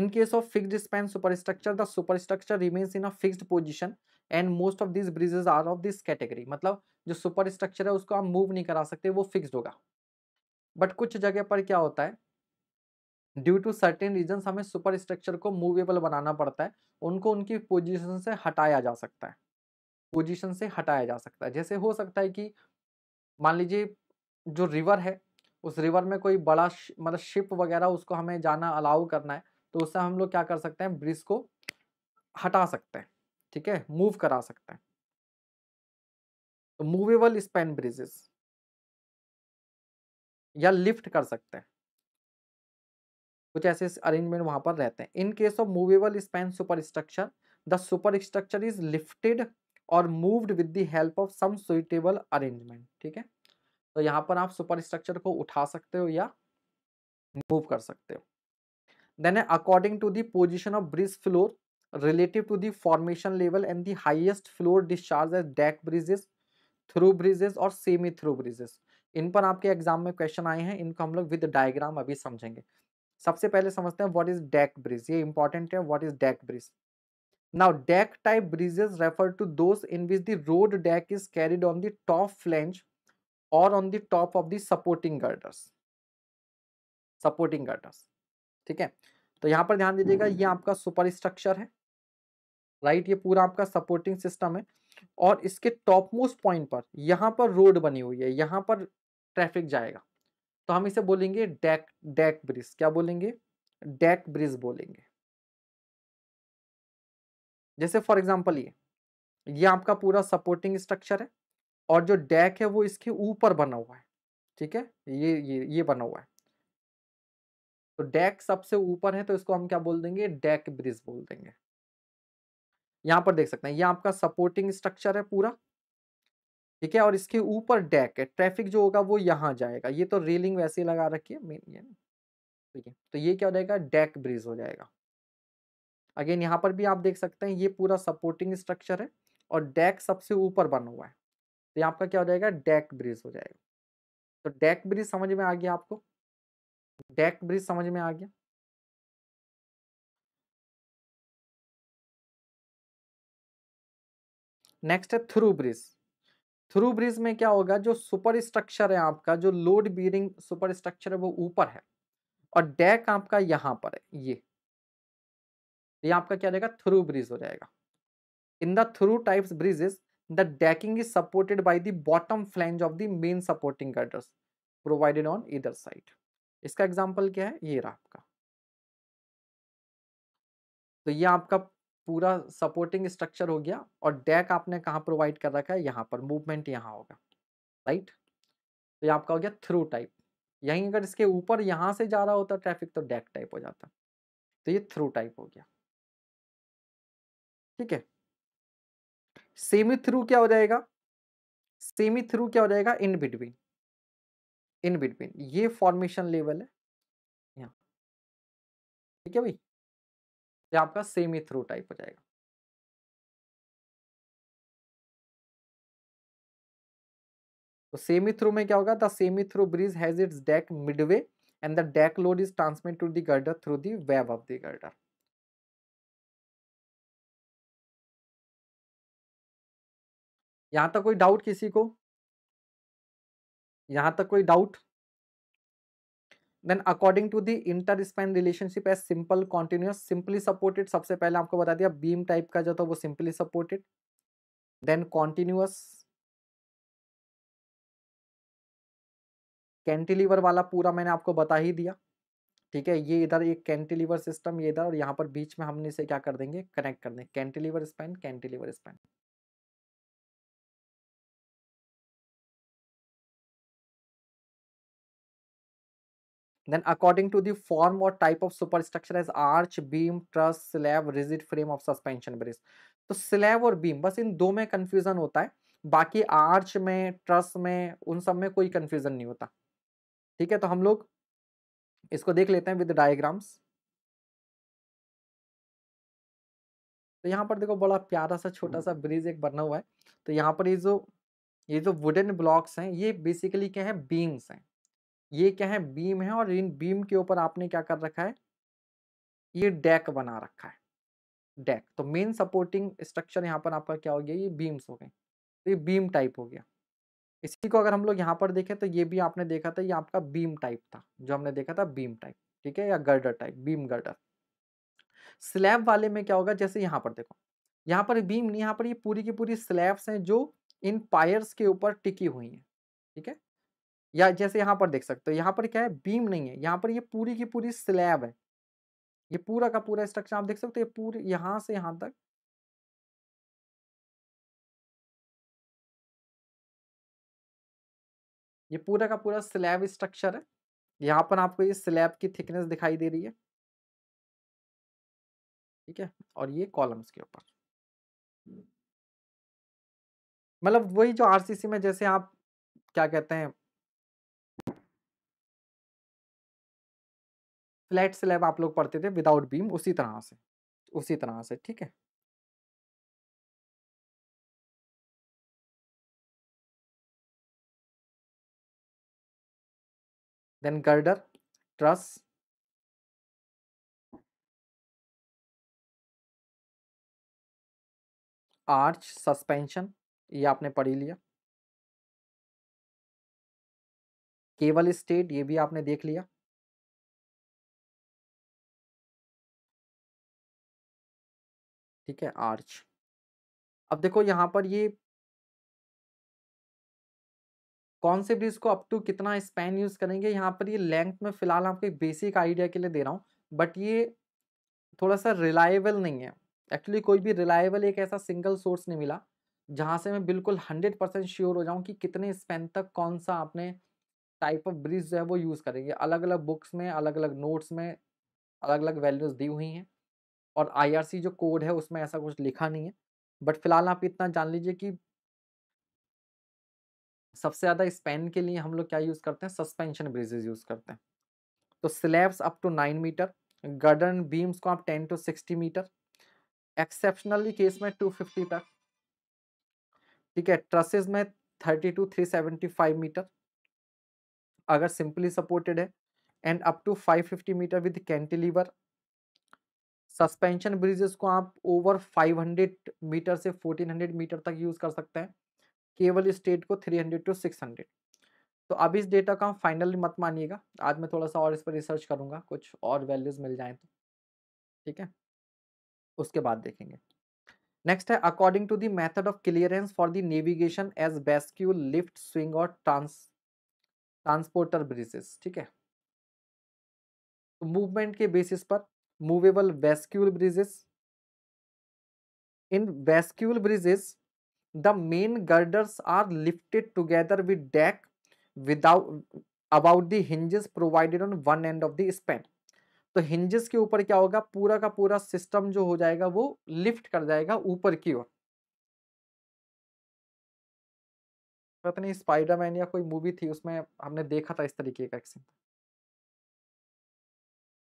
In case of fixed span superstructure, the superstructure remains in a fixed position and most of these bridges are of this category. matlab jo superstructure hai usko aap move nahi kara sakte wo fixed hoga But kuch jagah par kya hota hai due to certain reason हमें superstructure को movable बनाना पड़ता है उनको उनकी position से हटाया जा सकता है पोजिशन से हटाया जा सकता है जैसे हो सकता है कि मान लीजिए जो रिवर है उस रिवर में कोई बड़ा मतलब शिप वगैरह उसको हमें जाना अलाउ करना है तो उससे हम लोग क्या कर सकते हैं ब्रिज को हटा सकते हैं ठीक है मूव करा सकते हैं तो मूवेबल स्पेन ब्रिजेस या लिफ्ट कर सकते हैं कुछ ऐसे अरेंजमेंट वहां पर रहते हैं in case of movable span superstructure the superstructure is lifted और moved with the help of some suitable arrangement ठीक है तो यहाँ पर आप सुपर स्ट्रक्चर को उठा सकते हो या मूव कर सकते हो then according to the position of bridge floor relative to the formation level and the highest floor discharge as deck bridges through bridges और सेमी थ्रू ब्रिजेस इन पर आपके एग्जाम में क्वेश्चन आए हैं इनको हम लोग विद डायग्राम अभी समझेंगे सबसे पहले समझते हैं व्हाट इज डेक ब्रिज ये इंपॉर्टेंट है what is deck bridge now deck type bridges refer to those in which the road deck is carried on the top flange और on the top of the supporting girders supporting girders ठीक है तो यहां पर ध्यान दीजिएगा ये हम्म। आपका सुपर स्ट्रक्चर है राइट ये पूरा आपका सपोर्टिंग सिस्टम है और इसके टॉप मोस्ट पॉइंट पर यहां पर रोड बनी हुई है यहां पर ट्रैफिक जाएगा तो हम इसे बोलेंगे डेक डेक ब्रिज क्या बोलेंगे डेक ब्रिज बोलेंगे जैसे फॉर एग्जाम्पल ये ये आपका पूरा सपोर्टिंग स्ट्रक्चर है और जो डेक है वो इसके ऊपर बना हुआ है ठीक है ये ये ये बना हुआ है तो डेक सबसे ऊपर है तो इसको हम क्या बोल देंगे डेक ब्रिज बोल देंगे यहां पर देख सकते हैं ये आपका सपोर्टिंग स्ट्रक्चर है पूरा ठीक है और इसके ऊपर डेक है ट्रैफिक जो होगा वो यहाँ जाएगा ये तो रेलिंग वैसे ही लगा रखी है मेन ठीक है तो ये क्या हो जाएगा डेक ब्रिज हो जाएगा अगेन यहाँ पर भी आप देख सकते हैं ये पूरा सपोर्टिंग स्ट्रक्चर है और डेक सबसे ऊपर बना हुआ है तो यहाँ का क्या हो जाएगा डेक ब्रिज हो जाएगा तो डेक ब्रिज समझ में आ गया आपको डेक ब्रिज समझ में आ गया नेक्स्ट है थ्रू ब्रिज थ्रू ब्रिज में क्या होगा जो सुपर स्ट्रक्चर है आपका जो लोड बियरिंग सुपर स्ट्रक्चर है वो ऊपर है और डेक आपका यहां पर है ये ये आपका क्या रहेगा थ्रू ब्रिज हो जाएगा in the through types bridges the decking is supported by the bottom flange of the main supporting girders provided on इधर साइड इसका एग्जांपल क्या है ये रहा आपका तो ये आपका पूरा सपोर्टिंग स्ट्रक्चर हो गया और डेक आपने कहाँ प्रोवाइड कर रखा है यहाँ पर मूवमेंट यहाँ होगा राइट तो ये आपका हो गया थ्रू टाइप यहीं अगर इसके ऊपर यहाँ से जा रहा होता ट्रैफिक तो डेक टाइप हो जाता तो ये थ्रू टाइप हो गया ठीक है सेमी थ्रू क्या हो जाएगा सेमी थ्रू क्या हो जाएगा इन बिटवीन इन बिटवीन ये फॉर्मेशन लेवल है यहाँ ठीक है भाई ये आपका सेमी थ्रू टाइप हो जाएगा तो सेमी थ्रू में क्या होगा the semi through bridge has its deck midway and the deck load is transmit to the girder through the web of the girder यहां तक कोई डाउट किसी को यहां तक कोई doubt then according to the inter span relationship as simple continuous simply supported सबसे पहले आपको बता दिया बीम टाइप का जो था वो simply supported then continuous cantilever वाला पूरा मैंने आपको बता ही दिया ठीक है ये इधर एक कैंटिलीवर सिस्टम ये इधर और यहाँ पर बीच में हमने इसे क्या कर देंगे कनेक्ट कर देंगे cantilever span cantilever span then according to the form or type of superstructure as arch beam truss slab rigid frame of suspension brace तो स्लैब और बीम बस इन दो में कंफ्यूजन होता है बाकी आर्च में ट्रस में उन सब में कोई कंफ्यूजन नहीं होता ठीक है तो हम लोग इसको देख लेते हैं विद डायग्राम्स तो यहाँ पर देखो बड़ा प्यारा सा छोटा सा ब्रिज एक बना हुआ है तो यहाँ पर ये जो ये जो वुडन ब्लॉक्स हैं ये बेसिकली क्या है बीम्स हैं ये क्या है बीम है और इन बीम के ऊपर आपने क्या कर रखा है ये डेक बना रखा है डेक तो मेन सपोर्टिंग स्ट्रक्चर यहाँ पर आपका क्या हो गया ये बीम्स हो गए तो ये बीम टाइप हो गया इसी को अगर हम लोग यहाँ पर देखें तो ये भी आपने देखा था ये आपका बीम टाइप था जो हमने देखा था बीम टाइप ठीक है या girder type beam girder slab वाले में क्या होगा जैसे यहाँ पर देखो यहाँ पर बीम नहीं यहाँ पर ये पूरी की पूरी स्लैब्स हैं जो इन पायर्स के ऊपर टिकी हुई हैं ठीक है या जैसे यहाँ पर देख सकते हो यहाँ पर क्या है बीम नहीं है यहाँ पर ये पूरी की पूरी स्लैब है ये पूरा का पूरा स्ट्रक्चर आप देख सकते हो ये पूरे यहां से यहां तक ये पूरा का पूरा स्लैब स्ट्रक्चर है यहां पर आपको ये स्लैब की थिकनेस दिखाई दे रही है ठीक है और ये कॉलम्स के ऊपर मतलब वही जो आरसीसी में जैसे आप क्या कहते हैं फ्लैट स्लैब आप लोग पढ़ते थे विदाउट बीम उसी तरह से उसी तरह से ठीक है then girder truss arch suspension ये आपने पढ़ी लिया केवल स्टेट ये भी आपने देख लिया ठीक है आर्च अब देखो यहाँ पर ये कौन से ब्रिज को अप टू कितना स्पैन यूज करेंगे यहाँ पर ये लेंथ में फिलहाल आपको एक बेसिक आइडिया के लिए दे रहा हूँ बट ये थोड़ा सा रिलायबल नहीं है एक्चुअली कोई भी रिलायबल एक ऐसा सिंगल सोर्स नहीं मिला जहाँ से मैं बिल्कुल हंड्रेड परसेंट श्योर हो जाऊँ कि कितने स्पैन तक कौन सा आपने टाइप ऑफ ब्रिज जो है वो यूज़ करेंगे अलग अलग बुक्स में अलग अलग नोट्स में अलग अलग वैल्यूज़ दी हुई हैं और आईआरसी जो कोड है उसमें ऐसा कुछ लिखा नहीं है बट फिलहाल आप इतना जान लीजिए कि सबसे ज़्यादा स्पेन के लिए हम लोग क्या यूज़ करते हैं सस्पेंशन ब्रिजेज यूज़ करते हैं तो slabs up to nine metre girder beams को आप ten to sixty metre exceptionally case में टू फिफ्टी तक ठीक है ट्रसेज में thirty to three seventy five metre अगर सिंपली सपोर्टेड है and up to five fifty metre with cantilever suspension bridges को आप ओवर 500 मीटर से 1400 मीटर तक यूज़ कर सकते हैं केवल स्टेट को 300 टू 600 तो अब इस डेटा का फाइनल मत मानिएगा आज मैं थोड़ा सा और इस पर रिसर्च करूँगा कुछ और वैल्यूज़ मिल जाएँ तो ठीक है उसके बाद देखेंगे नेक्स्ट है according to the method of clearance for the navigation as bascule lift swing और ट्रांस ट्रांसपोर्टर ब्रिजेस ठीक है तो मूवमेंट के बेसिस पर movable bascule bridges in bascule bridges the main girders are lifted together with deck without about the hinges provided on one end of the span तो hinges के ऊपर क्या होगा पूरा का पूरा सिस्टम जो हो जाएगा वो लिफ्ट कर जाएगा ऊपर की ओर पता नहीं स्पाइडरमैन या कोई मूवी थी उसमें हमने देखा था इस तरीके का एक्शन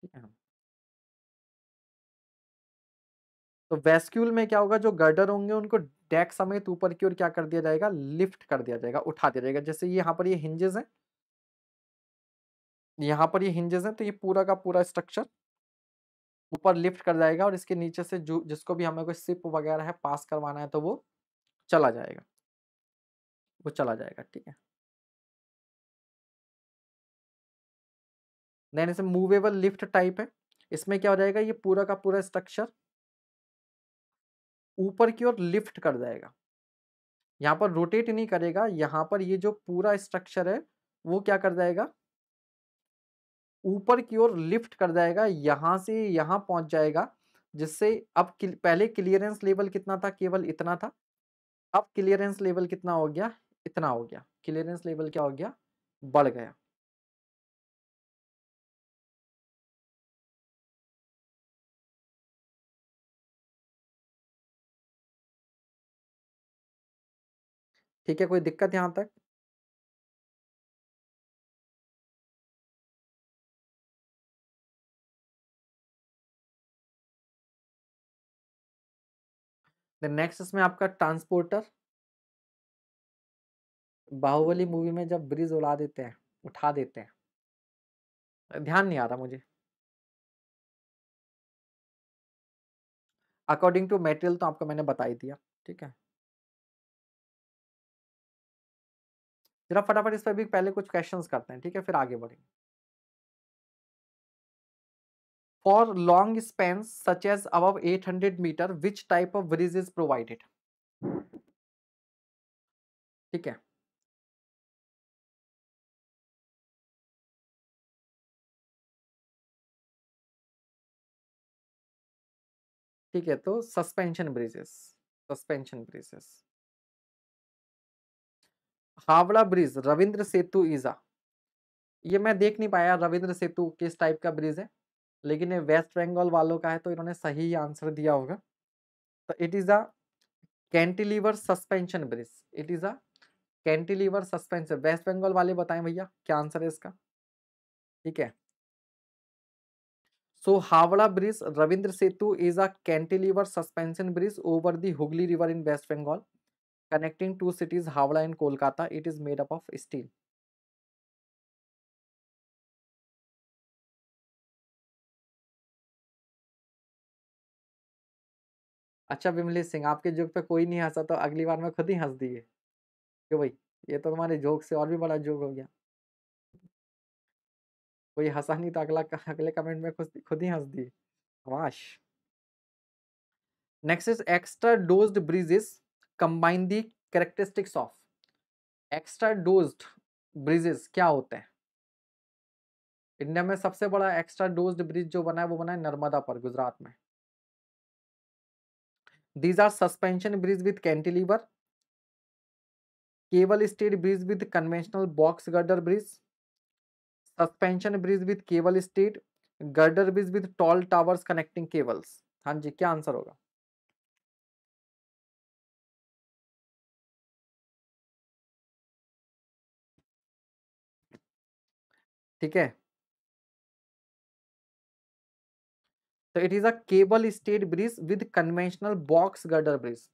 ठीक है तो वेस्क्यूल में क्या होगा जो गर्डर होंगे उनको डेक समेत ऊपर की ओर क्या कर दिया जाएगा लिफ्ट कर दिया जाएगा उठा दिया जाएगा जैसे यहाँ पर ये हिंजेस हैं यहाँ पर ये हिंजेस हैं तो ये पूरा का पूरा स्ट्रक्चर ऊपर लिफ्ट कर जाएगा और इसके नीचे से जो जिसको भी हमें कोई सिप वगैरह है पास करवाना है तो वो चला जाएगा वो चला जाएगा ठीक है देन इसे मूवेबल लिफ्ट टाइप है इसमें क्या हो जाएगा ये पूरा का पूरा स्ट्रक्चर ऊपर की ओर लिफ्ट कर जाएगा यहाँ पर रोटेट नहीं करेगा यहाँ पर ये जो पूरा स्ट्रक्चर है वो क्या कर जाएगा ऊपर की ओर लिफ्ट कर जाएगा यहाँ से यहाँ पहुँच जाएगा जिससे अब पहले क्लियरेंस लेवल कितना था केवल इतना था अब क्लियरेंस लेवल कितना हो गया इतना हो गया क्लियरेंस लेवल क्या हो गया बढ़ गया ठीक है कोई दिक्कत यहाँ तक नेक्स्ट इसमें आपका ट्रांसपोर्टर बाहुबली मूवी में जब ब्रिज उड़ा देते हैं उठा देते हैं ध्यान नहीं आ रहा मुझे अकॉर्डिंग टू मेटेरियल तो आपको मैंने बताई दिया ठीक है जरा फटाफट इस पर भी पहले कुछ क्वेश्चंस करते हैं ठीक है फिर आगे बढ़ेंगे for long span such as अब eight hundred metre which type of bridge is provided ठीक है ठीक है तो suspension bridges suspension bridges Howrah bridge Rabindra Setu is a ये मैं देख नहीं पाया रविंद्र सेतु किस टाइप का ब्रिज है लेकिन ये वेस्ट बंगाल वालों का है तो इन्होंने सही आंसर दिया होगा तो it is a cantilever suspension bridge it is a cantilever suspension West Bengal वाले बताएं भैया क्या आंसर है इसका ठीक है so Howrah bridge Rabindra Setu is a cantilever suspension bridge over the Hooghly river in West Bengal connecting two cities Howrah and Kolkata. It is made up of steel. अच्छा विमली सिंह आपके जोक पे कोई नहीं हंसा तो अगली बार मैं खुद ही हंस दिए क्यों भाई ये तो तुम्हारे जोक से और भी बड़ा जोक हो गया कोई हंसा नहीं तो अगला अगले कमेंट में खुद ही हंस दिए next is extradosed bridges combine the characteristics of extradosed bridges क्या होते हैं इंडिया में सबसे बड़ा एक्स्ट्रा डोज्ड ब्रिज जो बना है वो बना है नर्मदा पर गुजरात में these are suspension bridge with cantilever cable stayed bridge with conventional box girder bridge suspension bridge with cable stayed girder bridge with tall towers connecting cables हाँ जी क्या आंसर होगा ठीक है तो it is a cable stayed bridge with conventional box girder bridge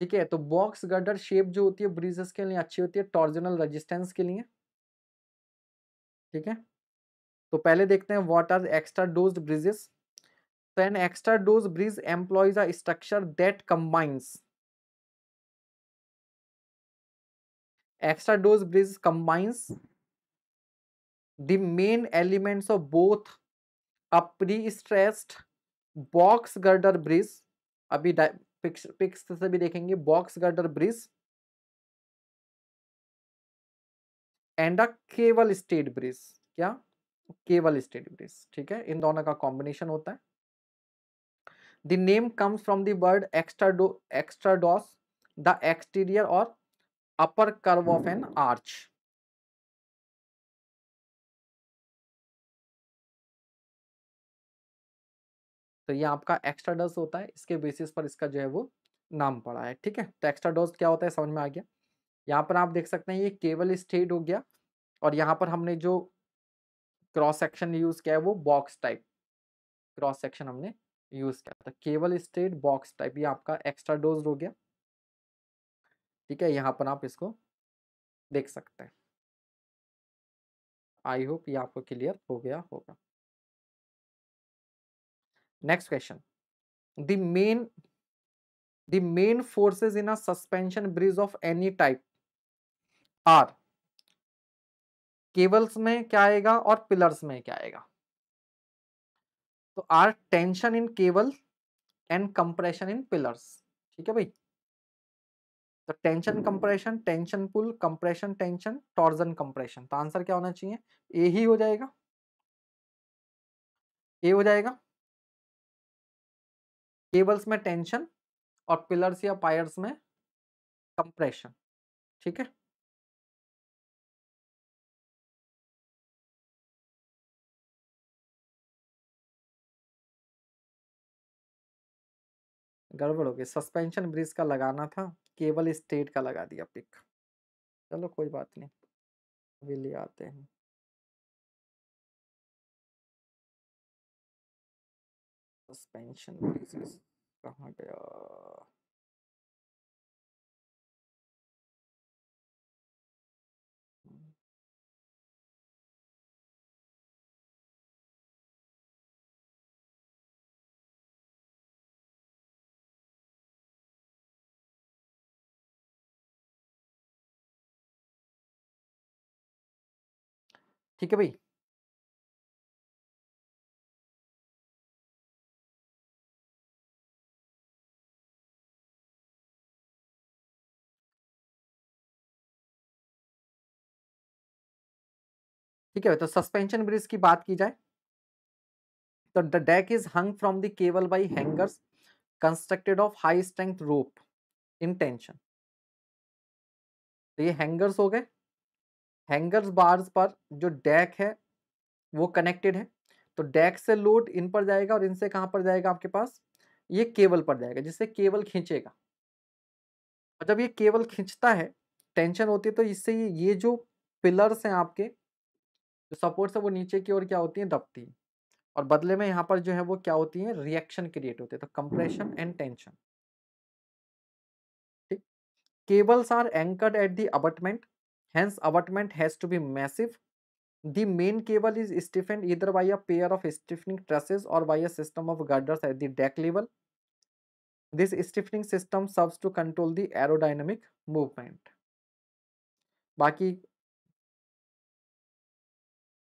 ठीक है तो बॉक्स गर्डर शेप जो होती है ब्रिजेस के लिए अच्छी होती है टॉर्जनल रेजिस्टेंस के लिए ठीक है तो पहले देखते हैं what are extradosed bridges तो an extradosed bridge employs a structure that combines extradosed bridge combines the main elements of both a pre-stressed box girder bridge अभी पिक्स से भी देखेंगे box girder bridge and a cable stayed bridge क्या केवल stayed bridge ठीक है इन दोनों का कॉम्बिनेशन होता है the name comes from the word extrados the exterior और upper curve of an arch तो ये आपका एक्स्ट्रा डोज होता है इसके बेसिस पर इसका जो है वो नाम पड़ा है ठीक है तो एक्स्ट्रा डोज क्या होता है समझ में आ गया यहाँ पर आप देख सकते हैं ये केवल स्टेट हो गया और यहाँ पर हमने जो क्रॉस सेक्शन यूज़ किया है वो बॉक्स टाइप क्रॉस सेक्शन हमने यूज़ किया था केवल स्टेट बॉक्स टाइप ये आपका एक्स्ट्रा डोज हो गया ठीक है यहाँ पर आप इसको देख सकते हैं आई होप ये आपको क्लियर हो गया होगा next question the main the main forces in a suspension bridge of any type are cables में क्या आएगा और पिलर्स में क्या आएगा तो are tension in cable and compression in pillars ठीक है भाई तो tension compression tension pull compression tension torsion compression तो आंसर क्या होना चाहिए ए ही हो जाएगा ए हो जाएगा केबल्स में टेंशन और पिलर्स या पायर्स में कंप्रेशन ठीक है गड़बड़ हो गई सस्पेंशन ब्रिज का लगाना था केबल स्टेट का लगा दिया पिक चलो कोई बात नहीं अभी ले आते हैं पेंशन प्रोसेस कहाँ गया हम्म। ठीक है भाई ठीक है तो सस्पेंशन ब्रिज की बात की जाए तो the deck is hung from the cable by hangers constructed of high strength rope in tension तो ये हैंगर्स हो गए हैंगर्स बार्स पर जो डेक है वो कनेक्टेड है तो डेक से लोड इन पर जाएगा और इनसे कहां पर जाएगा आपके पास ये केबल पर जाएगा जिससे केबल खींचेगा और जब ये केबल खींचता है टेंशन होती है तो इससे ये, ये जो पिलर्स हैं आपके जो सपोर्ट है वो नीचे की ओर क्या होती है दबती और बदले में यहाँ पर जो है वो क्या होती है रिएक्शन क्रिएट होते हैं तो compression and tension cables are anchored at the abutment hence abutment has to be massive the main cable is stiffened इधर by a pair of stiffening trusses और by a system of girders at the deck level this stiffening system serves to control the aerodynamic movement बाकी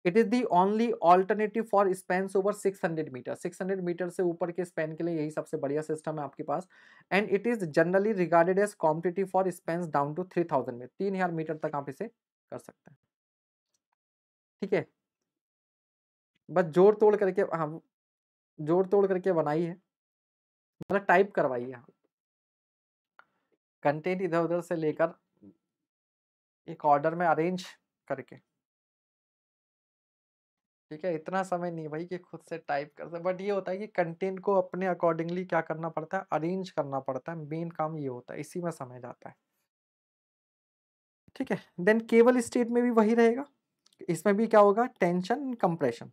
it is the only alternative for span over 600 meter 600 meter से ऊपर के Spain के लिए यही सबसे बढ़िया सिस्टम है आपके पास and it is generally regarded as competitive for span down to 3000 में तीन हजार मीटर तक आप इसे कर सकते हैं ठीक है बस जोड़ तोड़ करके हाँ जोड़ तोड़ करके बनाई है मतलब टाइप करवाई है कंटेंट इधर उधर से लेकर एक ऑर्डर में अरेंज करके ठीक है इतना समय नहीं भाई कि खुद से टाइप कर सकते बट ये होता है कि कंटेंट को अपने अकॉर्डिंगली क्या करना पड़ता है अरेंज करना पड़ता है मेन काम ये होता है इसी में समय जाता है ठीक है देन केवल स्टेट में भी वही रहेगा इसमें भी क्या होगा टेंशन कंप्रेशन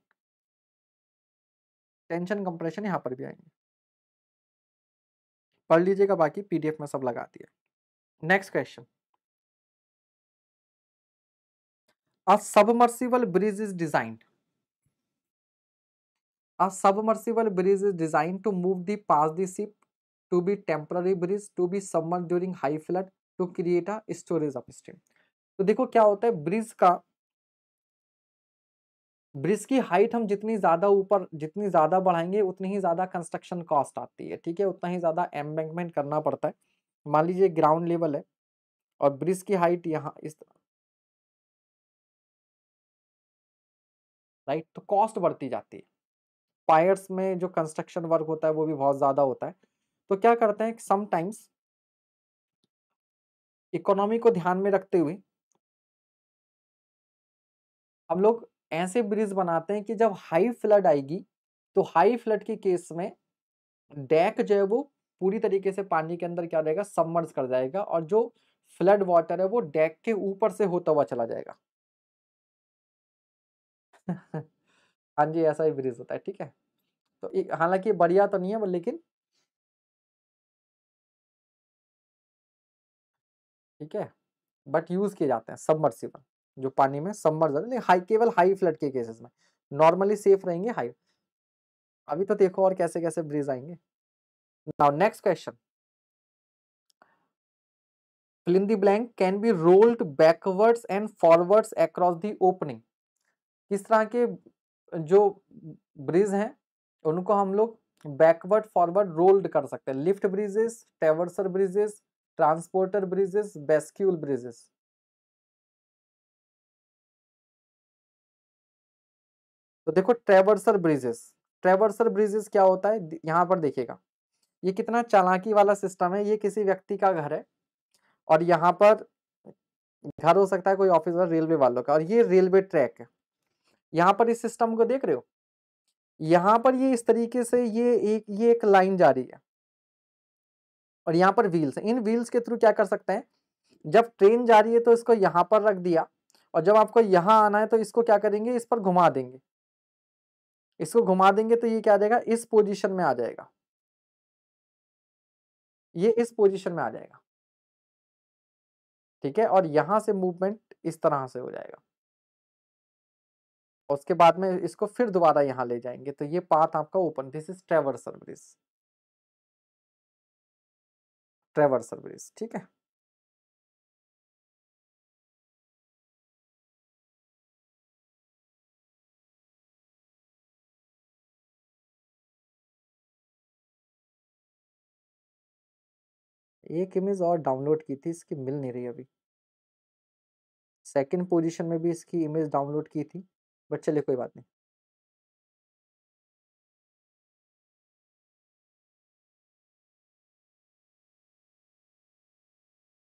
टेंशन कंप्रेशन यहाँ पर भी आएंगे पढ़ लीजिएगा बाकी पीडीएफ में सब लगा दिया next question a submersible bridge is designed A submersible bridge is designed to move the past the ship to be temporary bridge to be submerged during high flood to create a storage upstream. तो देखो क्या होता है bridge का bridge की height हम जितनी ज़्यादा ऊपर जितनी ज़्यादा बढ़ाएंगे उतनी ही ज़्यादा कंस्ट्रक्शन कॉस्ट आती है ठीक है उतना ही ज़्यादा एम्बैंकमेंट करना पड़ता है मान लीजिए ग्राउंड लेवल है और ब्रिज की हाइट यहाँ इस राइट तो कॉस्ट बढ़ती जाती है पायर्स में जो कंस्ट्रक्शन वर्क होता है वो भी बहुत ज़्यादा होता है तो क्या करते हैं समटाइम्स इकोनॉमी को ध्यान में रखते हुए हम लोग ऐसे ब्रिज बनाते हैं कि जब हाई फ्लड आएगी तो हाई फ्लड के केस में डैक जो है वो पूरी तरीके से पानी के अंदर क्या रहेगा सबमर्ज कर जाएगा और जो फ्लड वाटर है वो डैक के ऊपर से होता हुआ चला जाएगा [LAUGHS] हाँ जी ऐसा ही ब्रिज होता है ठीक है तो एक- हालांकि बढ़िया तो नहीं है लेकिन ठीक है? बट यूज़ किए जाते हैं सबमर्सिबल जो पानी में सबमर्स हाई केवल हाई फ्लड के केसेस में। नॉर्मली सेफ रहेंगे हाई। अभी तो देखो और कैसे-कैसे ब्रिज आएंगे now next question. Fill in the blank can be rolled backwards and forwards across the opening किस तरह के जो ब्रिज हैं उनको हम लोग बैकवर्ड फॉरवर्ड रोल्ड कर सकते हैं lift bridges traverser bridges transporter bridges bascule bridges तो देखो ट्रेवर्सर ब्रिजेस ट्रेवर्सर ब्रिजेस क्या होता है यहां पर देखिएगा ये कितना चालाकी वाला सिस्टम है ये किसी व्यक्ति का घर है और यहाँ पर घर हो सकता है कोई ऑफिसर रेलवे वालों का और ये रेलवे ट्रैक है यहाँ पर इस सिस्टम को देख रहे हो यहाँ पर ये इस तरीके से ये एक ये एक लाइन जा रही है और यहाँ पर व्हील्स इन व्हील्स के थ्रू क्या कर सकते हैं जब ट्रेन जा रही है तो इसको यहाँ पर रख दिया और जब आपको यहाँ आना है तो इसको क्या करेंगे इस पर घुमा देंगे इसको घुमा देंगे तो ये क्या आ जाएगा इस पोजीशन में आ जाएगा ये इस पोजीशन में आ जाएगा ठीक है और यहां से मूवमेंट इस तरह से हो जाएगा उसके बाद में इसको फिर दोबारा यहाँ ले जाएंगे तो ये पाथ आपका open this is traversal bridge traversal bridge ठीक है एक इमेज और डाउनलोड की थी इसकी मिल नहीं रही अभी सेकंड पोजीशन में भी इसकी इमेज डाउनलोड की थी बट चलिए कोई बात नहीं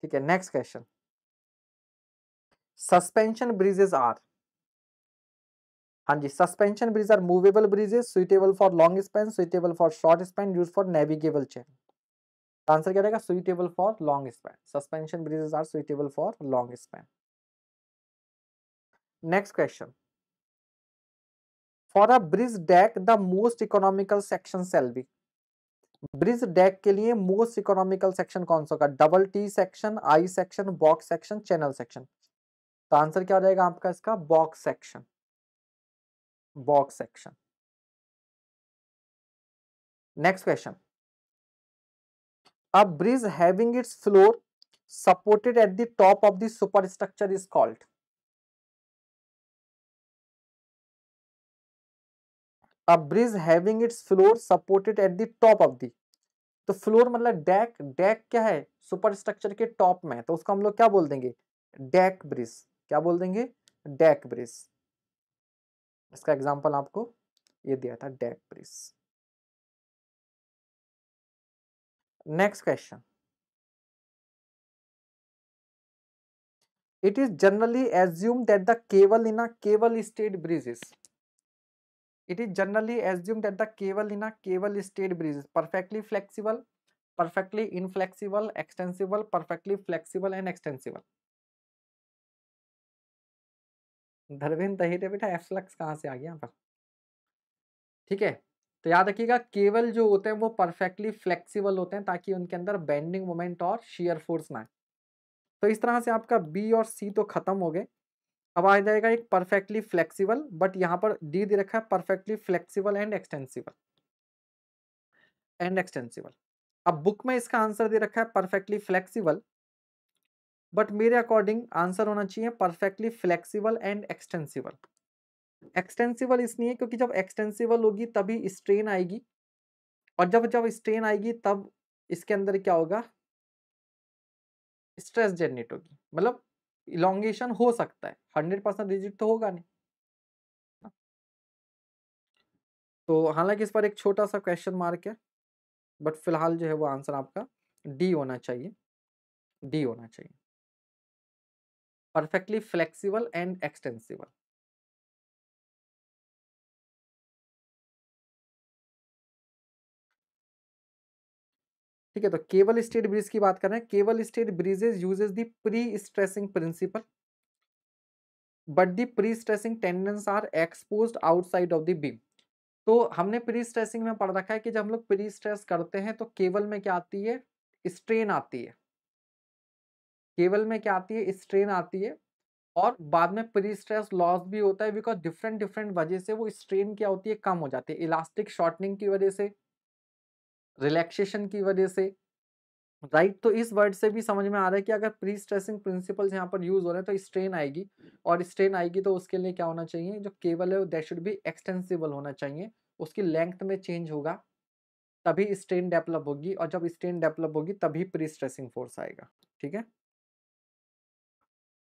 ठीक है next question suspension bridges are हाँ जी suspension bridge are movable bridges suitable for long span suitable for short span use for navigable chain answer क्या रहेगा suitable for long span suspension bridges are suitable for long span next question for a bridge deck the most economical section shall be bridge deck के लिए most economical section कौन सा होगा double T section I section box section channel section तो answer क्या हो जाएगा आपका इसका box section box section next question a bridge having its floor at the top of the superstructure is called bridge having its floor supported at the top of the तो floor मतलब deck deck क्या है super structure के top में है तो उसको हम लोग क्या बोल देंगे डैक ब्रिज क्या बोल देंगे डैक ब्रिज इसका एग्जाम्पल आपको ये दिया था deck bridge next question it is generally assume that the cable in a cable stayed bridge bridges it is generally assume that the cable in a cable stayed bridge perfectly flexible perfectly inflexible extensible perfectly flexible and extensible धर्मेन तहिर बेटा एफ्लक्स कहाँ से आ गया यहाँ पर ठीक है तो याद रखिएगा केवल जो होते हैं वो परफेक्टली फ्लेक्सिबल होते हैं ताकि उनके अंदर बेंडिंग मोमेंट और शेयर फोर्स ना आए तो इस तरह से आपका बी और सी तो खत्म हो गए अब आ जाएगा एक परफेक्टली फ्लेक्सिबल बट यहाँ पर डी दे रखा है perfectly flexible and extensible and extensible अब बुक में इसका आंसर दे रखा है परफेक्टली फ्लेक्सिबल बट मेरे अकॉर्डिंग आंसर होना चाहिए perfectly flexible and extensible extensible इसलिए क्योंकि जब एक्सटेंसिबल होगी तभी स्ट्रेन आएगी और जब जब स्ट्रेन आएगी तब इसके अंदर क्या होगा स्ट्रेस जनरेट होगी मतलब इलांगेशन हो सकता है हंड्रेड परसेंट डिजिट तो होगा नहीं तो हालांकि इस पर एक छोटा सा क्वेश्चन मार्क है बट फिलहाल जो है वो आंसर आपका डी होना चाहिए डी होना चाहिए परफेक्टली फ्लेक्सिबल एंड एक्सटेंसिबल ठीक है तो केवल स्टेट ब्रिज की बात कर रहे हैं cable stayed bridges uses the pre stressing principle but the pre stressing tendons are expose outside of the beam तो हमने प्री स्ट्रेसिंग में पढ़ रखा है कि जब हम लोग प्री स्ट्रेस करते हैं तो केवल में क्या आती है स्ट्रेन आती है केवल में क्या आती है स्ट्रेन आती है और बाद में प्री स्ट्रेस लॉस भी होता है बिकॉज डिफरेंट डिफरेंट वजह से वो स्ट्रेन क्या होती है कम हो जाती है इलास्टिक शॉर्टनिंग की वजह से रिलैक्सेशन की वजह से राइट right? तो इस वर्ड से भी समझ में आ रहा है कि अगर प्री स्ट्रेसिंग प्रिंसिपल्स यहाँ पर यूज हो रहे हैं तो स्ट्रेन आएगी और स्ट्रेन आएगी तो उसके लिए क्या होना चाहिए जो केबल है दैट शुड बी एक्सटेंसिबल होना चाहिए उसकी लेंथ में चेंज होगा तभी स्ट्रेन डेवलप होगी और जब स्ट्रेन डेवलप होगी तभी प्री स्ट्रेसिंग फोर्स आएगा ठीक है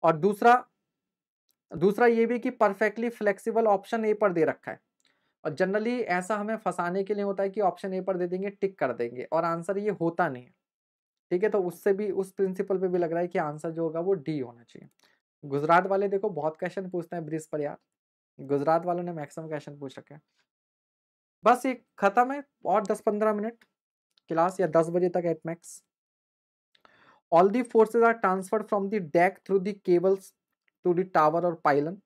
और दूसरा दूसरा ये भी कि परफेक्टली फ्लेक्सीबल ऑप्शन ए पर दे रखा है और जनरली ऐसा हमें फंसाने के लिए होता है कि ऑप्शन ए पर दे देंगे टिक कर देंगे और आंसर ये होता नहीं है ठीक है तो उससे भी उस प्रिंसिपल पे भी लग रहा है कि आंसर जो होगा वो डी होना चाहिए गुजरात वाले देखो बहुत क्वेश्चन पूछते हैं ब्रिज पर यार गुजरात वालों ने मैक्सिमम क्वेश्चन पूछ रखे बस ये ख़त्म है और दस पंद्रह मिनट क्लास या दस बजे तक at max all the forces are transferred from the deck through the cables to the tower और पाइलन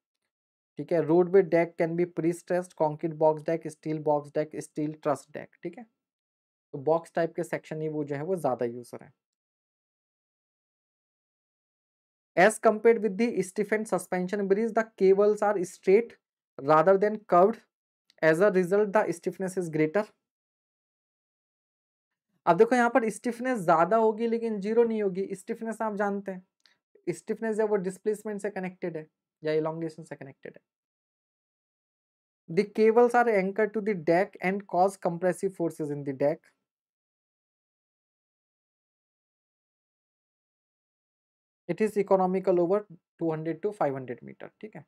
ठीक है roadway deck can be pre stressed concrete box deck steel box deck steel truss deck ठीक है तो box type के section ही वो जो है वो ज़्यादा यूजर है as compare with the stiffened suspension bridge the cables are straight rather than curve as a result the stiffness is greater अब देखो यहाँ पर स्टिफनेस ज़्यादा होगी लेकिन जीरो नहीं होगी स्टिफनेस आप जानते हैं स्टिफनेस जब वो डिस्प्लेसमेंट से कनेक्टेड है या इलांगेशन से कनेक्टेड है the cables are anchor to the deck and cause compressive forces in the deck it is economical over 200 hundred to five meter ठीक है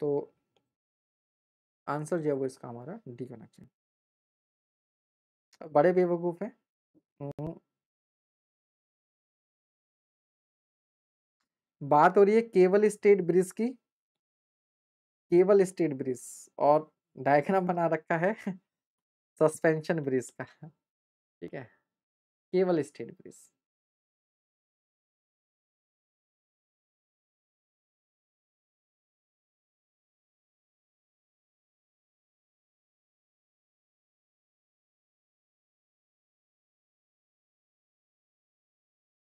तो आंसर जो है वो इसका हमारा डी होना चाहिए बड़े बेवकूफ़ है हम्म। बात हो रही है केवल स्टेट ब्रिज की केवल स्टेट ब्रिज और डायग्राम बना रखा है सस्पेंशन ब्रिज का ठीक है cable stayed bridge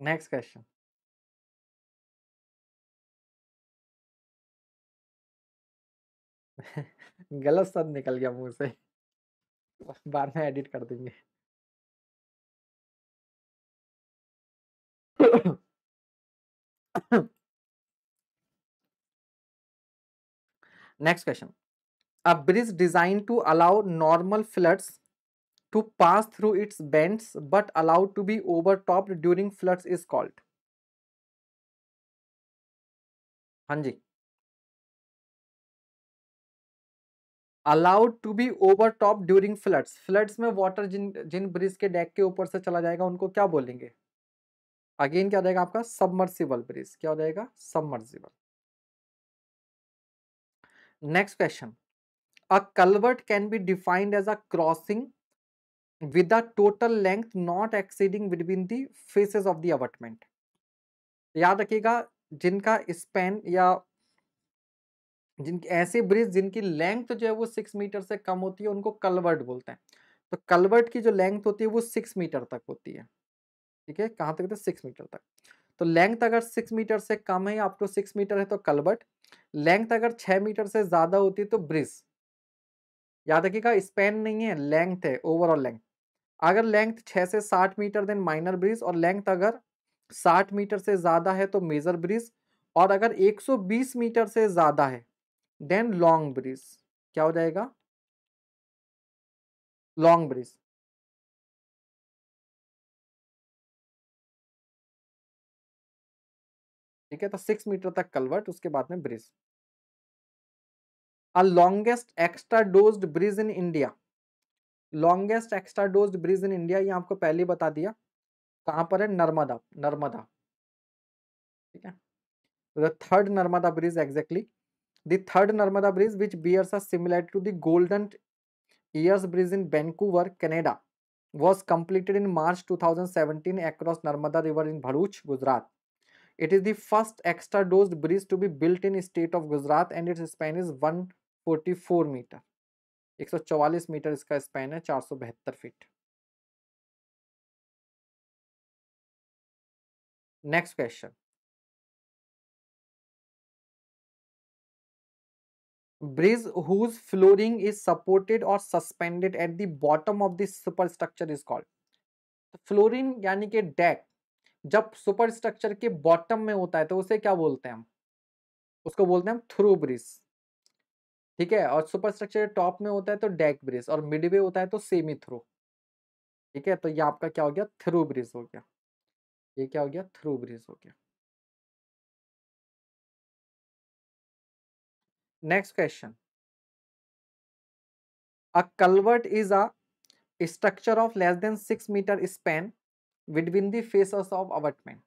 next question [LAUGHS] गलत शब्द निकल गया मुंह से बाद में एडिट कर देंगे next question a bridge design to allow normal floods to pass through its bends but allowed to be over top during floods is called हाँ जी allowed to be over top during floods floods में water जिन जिन bridge के deck के ऊपर से चला जाएगा उनको क्या बोलेंगे अगेन क्या हो जाएगा आपका सबमर्सिबल ब्रिज क्या हो जाएगा submersible next question a culvert can be defined as a crossing with a total length not exceeding between the faces of the abutment याद रखिएगा जिनका स्पेन या जिनकी ऐसे ब्रिज जिनकी लेंथ जो है वो सिक्स मीटर से कम होती है उनको कलवर्ट बोलते हैं तो कलवर्ट की जो लेंथ होती है वो सिक्स मीटर तक होती है ठीक है कहाँ तक होती है सिक्स मीटर तक तो लेंथ अगर सिक्स मीटर से कम है आपको सिक्स मीटर है तो कलवर्ट लेंथ अगर छः मीटर से ज़्यादा होती है तो ब्रिज याद रखिएगा स्पेन नहीं है लेंथ है ओवरऑल लेंथ अगर लेंथ छः से साठ मीटर देन माइनर ब्रिज और लेंथ अगर साठ मीटर से ज़्यादा है तो मेजर ब्रिज और अगर बीस मीटर से ज़्यादा है देन लॉन्ग ब्रिज क्या हो जाएगा लॉन्ग ब्रिज ठीक है तो सिक्स मीटर तक कलवर्ट उसके बाद में bridge a longest extra dosed bridge in India longest extra dosed bridge in India ये आपको पहले बता दिया कहां पर है नर्मदा नर्मदा ठीक है द तो third Narmada bridge exactly The third Narmada Bridge, which bears a similarity to the Golden Ears Bridge in Vancouver, Canada, was completed in March 2017 across Narmada River in Bharuch, Gujarat. It is the first extra dosed bridge to be built in state of Gujarat and its span is 144 meter. 144 meter इसका span है 472 feet next question whose flooring is supported और suspended at at bottom of of superstructure is called flooring यानी कि deck जब structure के bottom में होता है तो उसे क्या बोलते हैं हम उसको बोलते हैं हम थ्रू ब्रिज ठीक है और सुपर स्ट्रक्चर टॉप में होता है तो डेक ब्रिज और मिड वे होता है तो सेमी थ्रू ठीक है तो ये आपका क्या हो गया थ्रू ब्रिज हो गया ये क्या हो गया थ्रू ब्रिज हो गया next question a culvert is a structure of less than six meter span between the faces of abutment.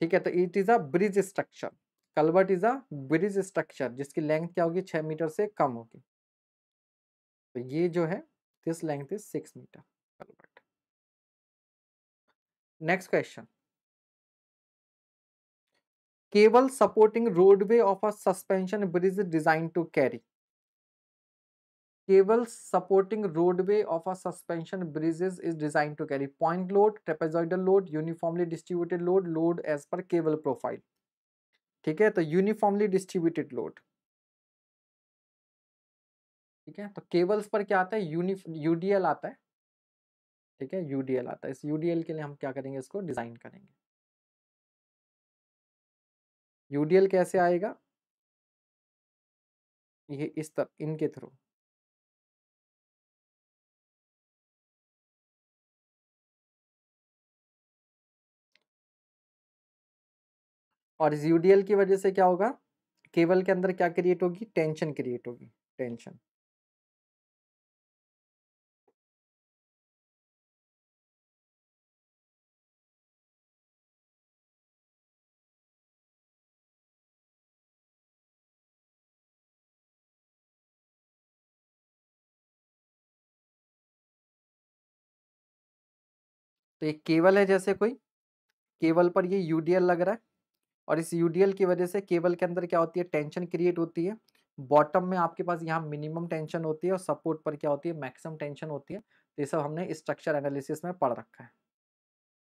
ठीक है तो it is a bridge structure culvert is a bridge structure जिसकी लेंथ क्या होगी छह metre से कम होगी तो ये जो है this length is six meter culvert next question cable supporting roadway of a suspension bridge design to carry cable supporting roadway of a suspension bridges is design to carry point load trapezoidal load uniformly distributed load load as per cable profile ठीक है तो uniformly distributed load ठीक है तो cables पर क्या आता है यूडीएल आता है ठीक है यूडीएल आता है इस यूडीएल के लिए हम क्या करेंगे इसको डिजाइन करेंगे यूडीएल कैसे आएगा ये इस तरह इनके थ्रू और यूडीएल की वजह से क्या होगा केबल के अंदर क्या क्रिएट होगी टेंशन क्रिएट होगी टेंशन तो ये केबल है जैसे कोई केबल पर ये यूडीएल लग रहा है और इस यूडीएल की वजह से केबल के अंदर क्या होती है टेंशन क्रिएट होती है बॉटम में आपके पास यहाँ मिनिमम टेंशन होती है और सपोर्ट पर क्या होती है मैक्सिमम टेंशन होती है तो ये सब हमने स्ट्रक्चर एनालिसिस में पढ़ रखा है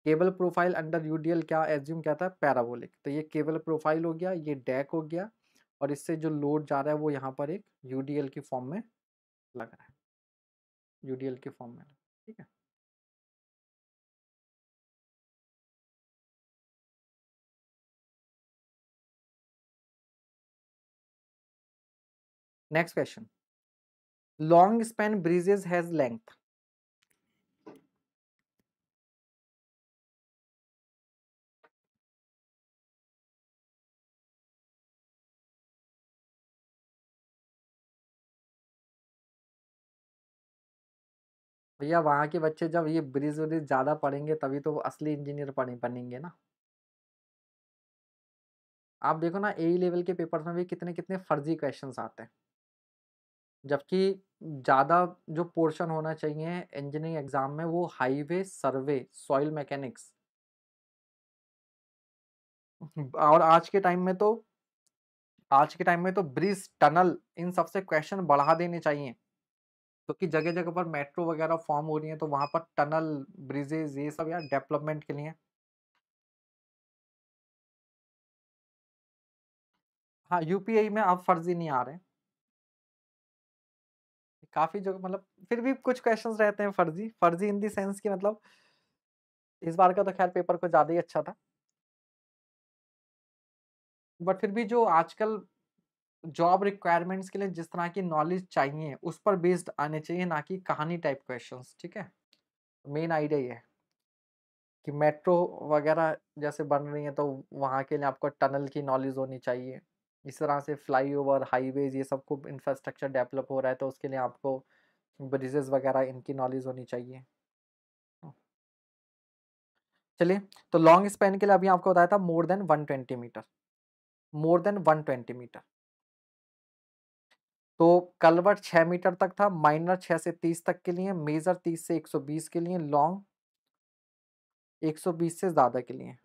केबल प्रोफाइल अंडर यूडीएल क्या एज्यूम क्या था पैराबोलिक तो ये केबल प्रोफाइल हो गया ये डैक हो गया और इससे जो लोड जा रहा है वो यहाँ पर एक यूडीएल की फॉर्म में लग रहा है यूडीएल के फॉर्म में ठीक है next question long span bridges has length भैया वहां के बच्चे जब ये ब्रिज व्रिज ज़्यादा पढ़ेंगे तभी तो असली इंजीनियर पढ़े बनेंगे ना आप देखो ना ए लेवल के पेपर में भी कितने कितने फर्जी क्वेश्चंस आते हैं जबकि ज़्यादा जो पोर्शन होना चाहिए इंजीनियरिंग एग्ज़ाम में वो हाईवे सर्वे सॉइल मैकेनिक्स और आज के टाइम में तो आज के टाइम में तो ब्रिज टनल इन सब से क्वेश्चन बढ़ा देने चाहिए क्योंकि तो जगह जगह पर मेट्रो वगैरह फॉर्म हो रही है तो वहां पर टनल ब्रिजेज ये सब यार डेवलपमेंट के लिए हाँ यूपीआई में अब फर्जी नहीं आ रहे काफ़ी जो मतलब फिर भी कुछ क्वेश्चन रहते हैं फर्जी फर्जी इन देंस की मतलब इस बार का तो खैर पेपर कुछ ज़्यादा ही अच्छा था बट फिर भी जो आजकल जॉब रिक्वायरमेंट्स के लिए जिस तरह की नॉलेज चाहिए उस पर बेस्ड आने चाहिए ना कि कहानी टाइप क्वेश्चंस ठीक है मेन आइडिया ये है कि मेट्रो वगैरह जैसे बन रही है तो वहाँ के लिए आपको टनल की नॉलेज होनी चाहिए इस तरह से फ्लाई ओवर हाईवेज़ ये सबको इंफ्रास्ट्रक्चर डेवलप हो रहा है तो उसके लिए आपको ब्रिजेज़ वगैरह इनकी नॉलेज होनी चाहिए चलिए तो लॉन्ग स्पेन के लिए अभी आपको बताया था more than 120 meter more than 120 meter तो कलवर 6 मीटर तक था माइनर 6 से 30 तक के लिए मेजर 30 से 120 के लिए लॉन्ग 120 से ज़्यादा के लिए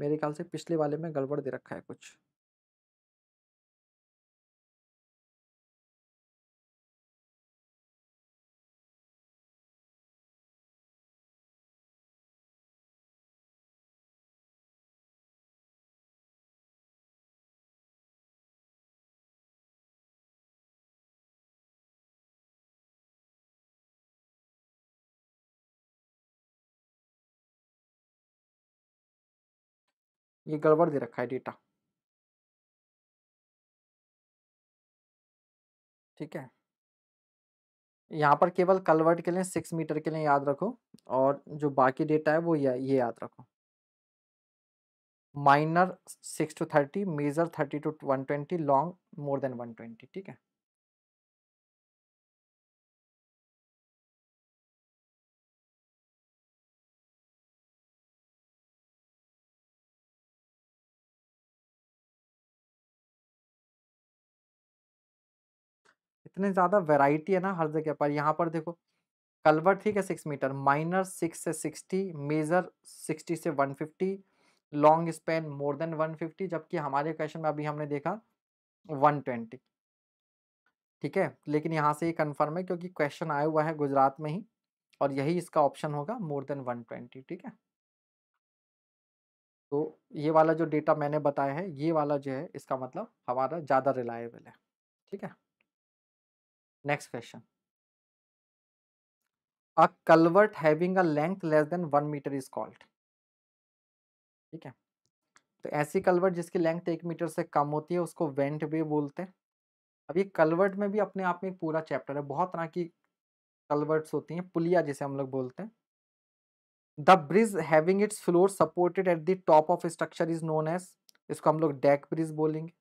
मेरे ख्याल से पिछले वाले में गड़बड़ दे रखा है कुछ ये गड़बड़ दे रखा है डेटा ठीक है यहाँ पर केवल कलवर्ट के लिए सिक्स मीटर के लिए याद रखो और जो बाकी डेटा है वो या, ये याद रखो minor six to thirty major thirty to one twenty long more than one twenty ठीक है इतने ज़्यादा वेराइटी है ना हर जगह पर यहाँ पर देखो कलवर ठीक है सिक्स मीटर माइनर सिक्स से सिक्सटी मेजर सिक्सटी से one fifty long span more than one fifty जबकि हमारे क्वेश्चन में अभी हमने देखा वन ट्वेंटी ठीक है लेकिन यहाँ से ये कन्फर्म है क्योंकि क्वेश्चन आया हुआ है गुजरात में ही और यही इसका ऑप्शन होगा मोर देन वन ट्वेंटी ठीक है तो ये वाला जो डेटा मैंने बताया है ये वाला जो है इसका मतलब हमारा ज़्यादा रिलायबल है ठीक है next question a culvert having a length less than one meter is called ठीक है तो ऐसी कलवर्ट जिसकी लेंथ एक मीटर से कम होती है उसको वेंट वे बोलते हैं अब ये कलवर्ट में भी अपने आप में एक पूरा चैप्टर है बहुत तरह की कलवर्ट्स होती हैं पुलिया जिसे हम लोग बोलते हैं the bridge having its floor supported at the top of structure is known as इसको हम लोग डेक ब्रिज बोलेंगे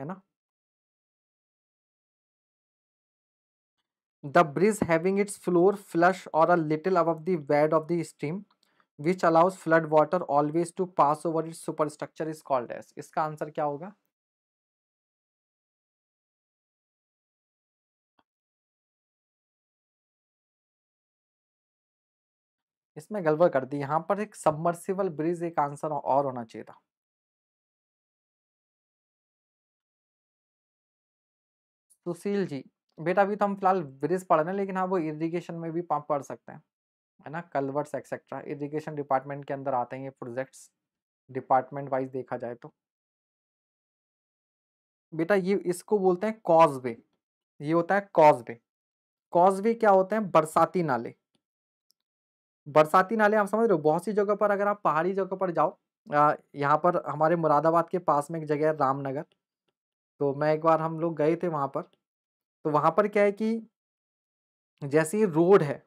है ना the bridge having its floor flush और अ लिटिल अब the bed of the stream which allows flood water always to pass over its superstructure is called as इसका आंसर क्या होगा इसमें गड़बड़ कर दी यहां पर एक सबमर्सिबल ब्रिज एक आंसर और होना चाहिए था सुशील जी बेटा अभी तो हम फिलहाल ब्रिज पढ़ रहे हैं लेकिन हाँ वो इरीगेशन में भी पंप पढ़ सकते हैं है ना कलवर्स एक्सेट्रा इरीगेशन डिपार्टमेंट के अंदर आते हैं ये प्रोजेक्ट्स डिपार्टमेंट वाइज देखा जाए तो बेटा ये इसको बोलते हैं कॉजवे ये होता है कॉजवे वे क्या होते हैं बरसाती नाले बरसाती नाले आप समझ रहे हो बहुत सी जगह पर अगर आप पहाड़ी जगह पर जाओ यहाँ पर हमारे मुरादाबाद के पास में एक जगह है रामनगर तो मैं एक बार हम लोग गए थे वहाँ पर तो वहां पर क्या है कि जैसे रोड है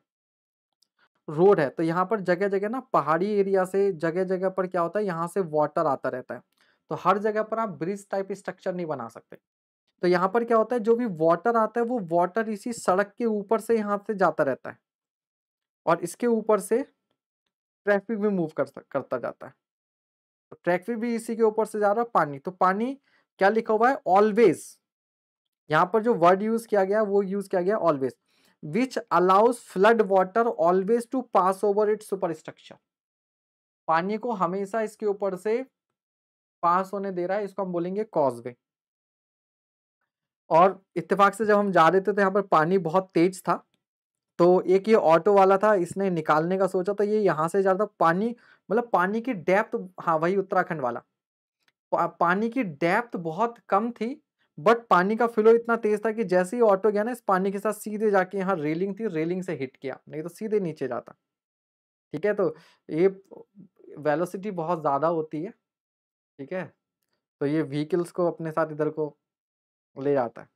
रोड है तो यहाँ पर जगह जगह ना पहाड़ी एरिया से जगह जगह पर क्या होता है यहाँ से वाटर आता रहता है तो हर जगह पर आप ब्रिज टाइप स्ट्रक्चर नहीं बना सकते तो यहाँ पर क्या होता है जो भी वाटर आता है वो वाटर इसी सड़क के ऊपर से यहाँ से जाता रहता है और इसके ऊपर से ट्रैफिक भी मूव कर करता जाता है तो ट्रैफिक भी इसी के ऊपर से जा रहा है पानी तो पानी क्या लिखा हुआ है ऑलवेज यहाँ पर जो वर्ड यूज किया गया वो यूज किया गया always which allows flood water always to pass over it superstructure पानी को हमेशा इसके ऊपर से पास होने दे रहा है इसको हम बोलेंगे कॉजवे और इत्तेफाक से जब हम जा रहे थे तो यहाँ पर पानी बहुत तेज था तो एक ये ऑटो वाला था इसने निकालने का सोचा तो ये यहाँ से ज्यादा पानी मतलब पानी की डेप्थ हाँ वही उत्तराखंड वाला पा, पानी की डेप्थ बहुत कम थी बट पानी का फ्लो इतना तेज था कि जैसे ही ऑटो गया ना इस पानी के साथ सीधे जाके यहाँ रेलिंग थी रेलिंग से हिट किया नहीं तो सीधे नीचे जाता ठीक है तो ये वेलोसिटी बहुत ज़्यादा होती है ठीक है तो ये व्हीकल्स को अपने साथ इधर को ले जाता है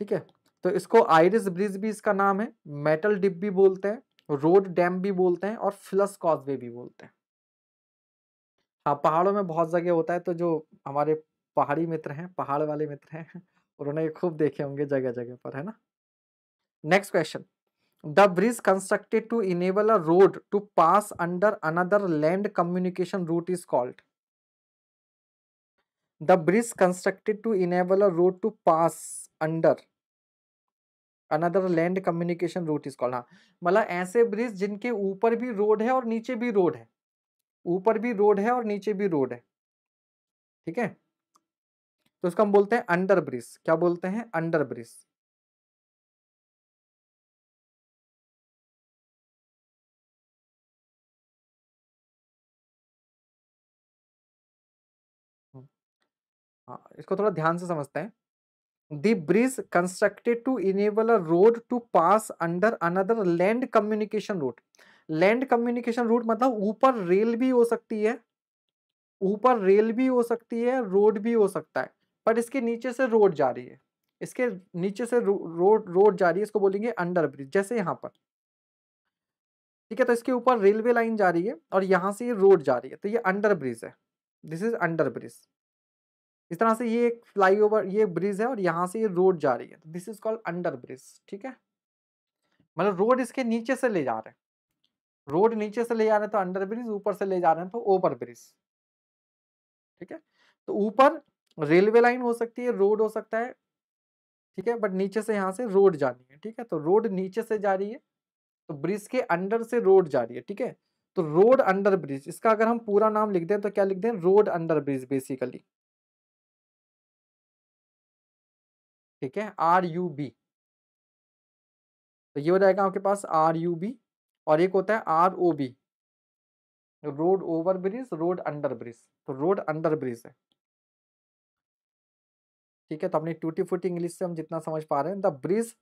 ठीक है तो इसको आयरिस ब्रिज भी इसका नाम है मेटल डिप भी बोलते हैं रोड डैम भी बोलते हैं और फ्लस कॉजवे भी बोलते हैं हाँ पहाड़ों में बहुत जगह होता है तो जो हमारे पहाड़ी मित्र हैं पहाड़ वाले मित्र हैं [LAUGHS] और उन्हें खूब देखे होंगे जगह जगह पर है ना next question the bridge constructed to enable a road to pass under another land communication route is called the bridge constructed to enable a road to pass under another land communication route is called हाँ मतलब ऐसे bridge जिनके ऊपर भी road है और नीचे भी रोड है ऊपर भी रोड है और नीचे भी रोड है ठीक है तो इसको हम बोलते हैं अंडर ब्रिज क्या बोलते हैं अंडर ब्रिज हाँ, हाँ, इसको थोड़ा ध्यान से समझते हैं the bridge constructed to enable a road to pass under another land communication route land communication route मतलब ऊपर रेल भी हो सकती है ऊपर रेल भी हो सकती है रोड भी हो सकता है पर इसके नीचे से रोड जा रही है इसके नीचे से रोड रोड जा रही है इसको बोलेंगे अंडर ब्रिज जैसे यहाँ पर ठीक है तो इसके ऊपर रेलवे लाइन जा रही है और यहाँ से ये रोड जा रही है तो ये अंडर ब्रिज है दिस इज अंडर ब्रिज इस तरह से ये एक फ्लाईओवर ये ब्रिज है और यहाँ से ये रोड जा रही है तो this is called under bridge ठीक है मतलब रोड इसके नीचे से ले जा रहे हैं रोड नीचे से ले जा रहे हैं तो अंडर ब्रिज ऊपर से ले जा रहे हैं तो ओवर ब्रिज ठीक है तो ऊपर रेलवे लाइन हो सकती है रोड हो सकता है ठीक है बट नीचे से यहाँ से रोड जानी है ठीक है तो रोड नीचे से जा रही है तो ब्रिज के अंडर से रोड जा रही है ठीक है तो रोड अंडर ब्रिज इसका अगर हम पूरा नाम लिख दें तो क्या लिख दें रोड अंडर ब्रिज बेसिकली ठीक है आर यू बी तो ये हो जाएगा आपके पास आर यू बी और एक होता है R O B road over bridge road under bridge तो रोड अंडर ब्रिज है ठीक है तो अपनी टूटी फूटी इंग्लिश से हम जितना समझ पा रहे हैं the bridge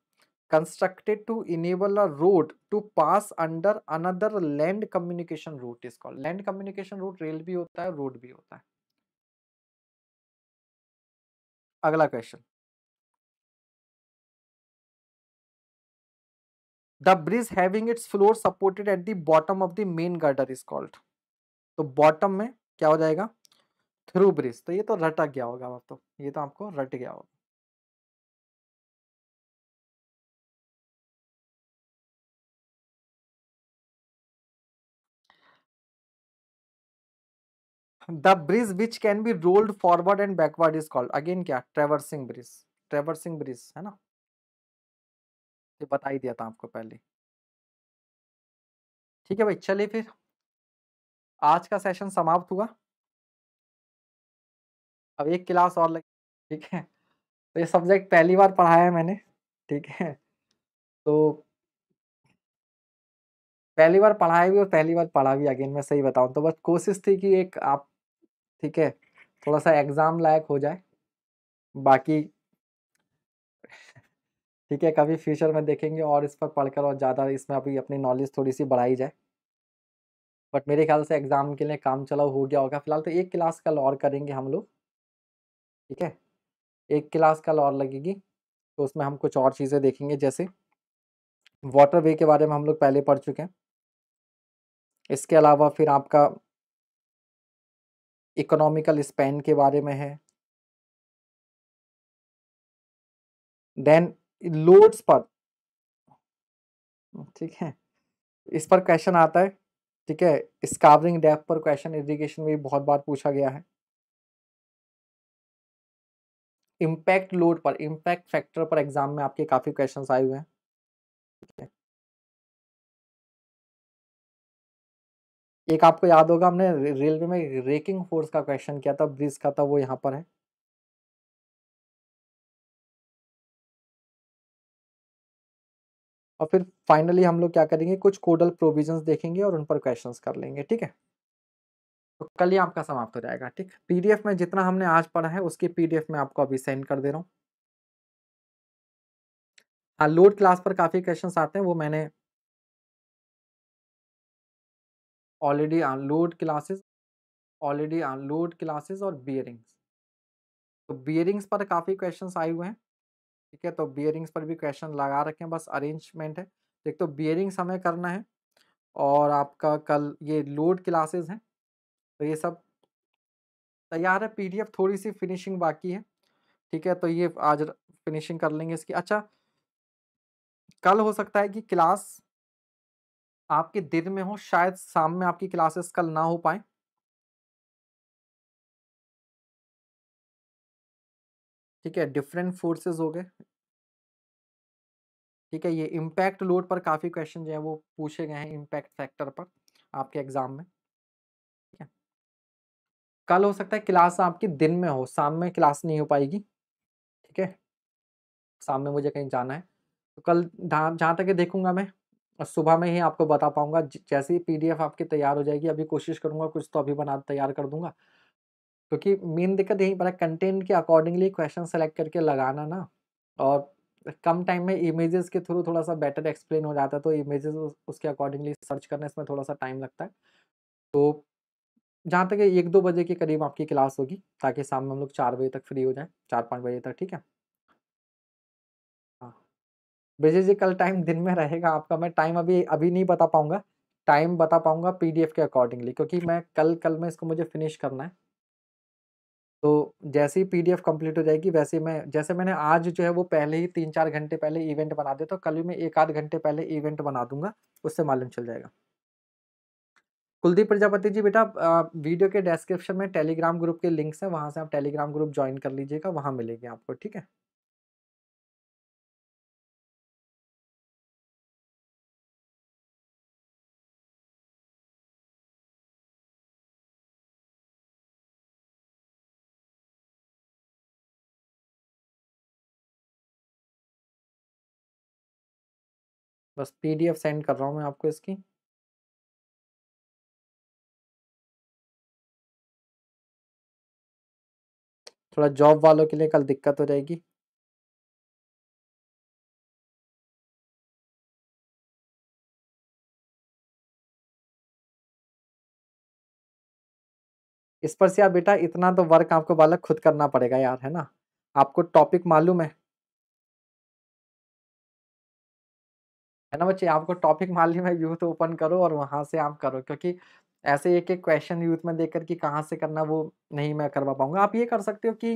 constructed to enable a road to pass under another land communication route is call land communication route rail भी होता है रोड भी होता है अगला question the bridge having its floor supported at the bottom of the main girder is called तो bottom में क्या हो जाएगा थ्रू ब्रिज तो ये तो रटक गया होगा अब तो ये तो आपको रट गया होगा the bridge which can be rolled forward and backward is called again क्या ट्रेवर्सिंग ब्रिज ट्रेवर्सिंग ब्रिज है ना ये बता ही दिया था आपको पहले ठीक है भाई चलिए फिर आज का सेशन समाप्त हुआ अब एक क्लास और लगे ठीक है तो ये सब्जेक्ट पहली बार पढ़ाया है मैंने ठीक है तो पहली बार पढ़ाया भी और पहली बार पढ़ा भी अगेन मैं सही बताऊँ तो बस कोशिश थी कि एक आप ठीक है थोड़ा सा एग्ज़ाम लायक हो जाए बाकी ठीक है कभी फ्यूचर में देखेंगे और इस पर पढ़कर और ज़्यादा इसमें अभी अपनी नॉलेज थोड़ी सी बढ़ाई जाए बट मेरे ख्याल से एग्ज़ाम के लिए काम चलाओ हो गया होगा फिलहाल तो एक क्लास कल और करेंगे हम लोग ठीक है एक क्लास कल और लगेगी तो उसमें हम कुछ और चीज़ें देखेंगे जैसे वाटर वे के बारे में हम लोग पहले पढ़ चुके हैं इसके अलावा फिर आपका इकोनॉमिकल स्पेन के बारे में है देन लोड्स पर ठीक है इस पर क्वेश्चन आता है ठीक है स्कावरिंग डेप पर क्वेश्चन इरिगेशन में भी बहुत बार पूछा गया है इम्पैक्ट लोड पर इम्पैक्ट फैक्टर पर एग्जाम में आपके काफ़ी क्वेश्चंस आए हुए हैं एक आपको याद होगा हमने रेलवे में रेकिंग फोर्स का क्वेश्चन किया था ब्रिज का था वो यहाँ पर है और फिर फाइनली हम लोग क्या करेंगे कुछ कोडल प्रोविजंस देखेंगे और उन पर क्वेश्चंस कर लेंगे ठीक है तो कल ही आपका समाप्त हो जाएगा ठीक पीडीएफ में जितना हमने आज पढ़ा है उसकी पीडीएफ में आपको अभी सेंड कर दे रहा हूँ हाँ लोड क्लास पर काफ़ी क्वेश्चन आते हैं वो मैंने already load classes already load classes और बियरिंग्स तो बियरिंग्स पर काफ़ी क्वेश्चन आए हुए हैं ठीक है तो बियरिंग्स पर भी क्वेश्चन लगा रखे हैं बस अरेंजमेंट है एक तो बियरिंग्स हमें करना है और आपका कल ये लोड क्लासेस हैं तो ये सब तैयार है पीडीएफ थोड़ी सी फिनिशिंग बाकी है ठीक है तो ये आज फिनिशिंग कर लेंगे इसकी अच्छा कल हो सकता है कि क्लास आपके दिन में हो शायद शाम में आपकी क्लासेस कल ना हो पाए ठीक है डिफरेंट फोर्सेस हो गए ठीक है ये इम्पैक्ट लोड पर काफ़ी क्वेश्चन जो है वो पूछे गए हैं इम्पैक्ट फैक्टर पर आपके एग्ज़ाम में कल हो सकता है क्लास आपकी दिन में हो शाम में क्लास नहीं हो पाएगी ठीक है शाम में मुझे कहीं जाना है तो कल जहाँ तक देखूंगा मैं सुबह में ही आपको बता पाऊंगा जैसे ही पीडीएफ आपकी तैयार हो जाएगी अभी कोशिश करूंगा कुछ तो अभी बना तैयार कर दूंगा क्योंकि मेन दिक्कत यही पर कंटेंट के अकॉर्डिंगली क्वेश्चन सेलेक्ट करके लगाना ना और कम टाइम में इमेजेस के थ्रू थोड़ा सा बेटर एक्सप्लेन हो जाता है तो इमेजेस उसके अकॉर्डिंगली सर्च करने इसमें थोड़ा सा टाइम लगता है तो जहाँ तक एक दो बजे के करीब आपकी क्लास होगी ताकि शाम में हम लोग चार बजे तक फ्री हो जाए चार पाँच बजे तक ठीक है हाँ विजय जी कल टाइम दिन में रहेगा आपका मैं टाइम अभी अभी नहीं बता पाऊँगा टाइम बता पाऊँगा पीडीएफ के अकॉर्डिंगली क्योंकि मैं कल कल में इसको मुझे फिनिश करना है तो जैसे ही पीडीएफ कंप्लीट हो जाएगी वैसे मैं जैसे मैंने आज जो है वो पहले ही तीन चार घंटे पहले इवेंट बना दिया तो कल भी मैं एक आध घंटे पहले इवेंट बना दूंगा उससे मालूम चल जाएगा कुलदीप प्रजापति जी बेटा वीडियो के डिस्क्रिप्शन में टेलीग्राम ग्रुप के लिंक्स हैं वहां से आप टेलीग्राम ग्रुप ज्वाइन कर लीजिएगा वहां मिलेगी आपको ठीक है बस पीडीएफ सेंड कर रहा हूँ मैं आपको इसकी थोड़ा जॉब वालों के लिए कल दिक्कत हो जाएगी इस पर से आप बेटा इतना तो वर्क आपको बालक खुद करना पड़ेगा यार है ना आपको टॉपिक मालूम है है ना बच्चे आपको टॉपिक मालूम है यू तो ओपन करो और वहां से आप करो क्योंकि ऐसे एक एक क्वेश्चन यूथ में कर कि कहाँ से करना वो नहीं मैं करवा पाऊंगा आप ये कर सकते हो कि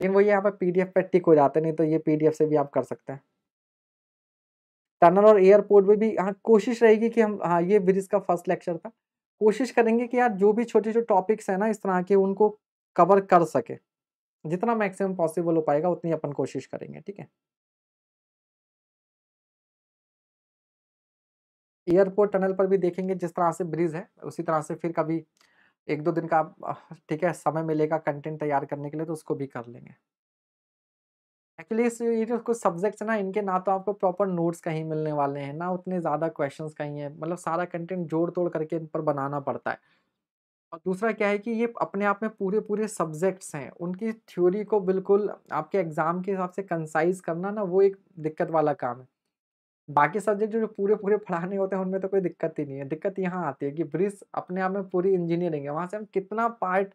लेकिन वो यहाँ पर पी डी पे टिक हो जाते नहीं तो ये पी से भी आप कर सकते हैं टनल और एयरपोर्ट में भी हाँ कोशिश रहेगी कि हम हाँ ये ब्रिज का फर्स्ट लेक्चर था कोशिश करेंगे कि यार जो भी छोटे छोटे टॉपिक्स हैं ना इस तरह के उनको कवर कर सके जितना मैक्सिमम पॉसिबल हो पाएगा उतनी अपन कोशिश करेंगे ठीक है एयरपोर्ट टनल पर भी देखेंगे जिस तरह से ब्रिज है उसी तरह से फिर कभी एक दो दिन का ठीक है समय मिलेगा कंटेंट तैयार करने के लिए तो उसको भी कर लेंगे एक्चुअली इस ये जो कुछ सब्जेक्ट्स ना इनके ना तो आपको प्रॉपर नोट्स कहीं मिलने वाले हैं ना उतने ज़्यादा क्वेश्चंस कहीं हैं मतलब सारा कंटेंट जोड़ तोड़ करके इन पर बनाना पड़ता है और दूसरा क्या है कि ये अपने आप में पूरे पूरे सब्जेक्ट्स हैं उनकी थ्योरी को बिल्कुल आपके एग्ज़ाम के हिसाब से कंसाइज करना ना वो एक दिक्कत वाला काम है बाकी सब्जेक्ट जो जो पूरे पूरे पढ़ाने होते हैं उनमें तो कोई दिक्कत ही नहीं है दिक्कत यहाँ आती है कि ब्रिज अपने आप में पूरी इंजीनियरिंग है वहाँ से हम कितना पार्ट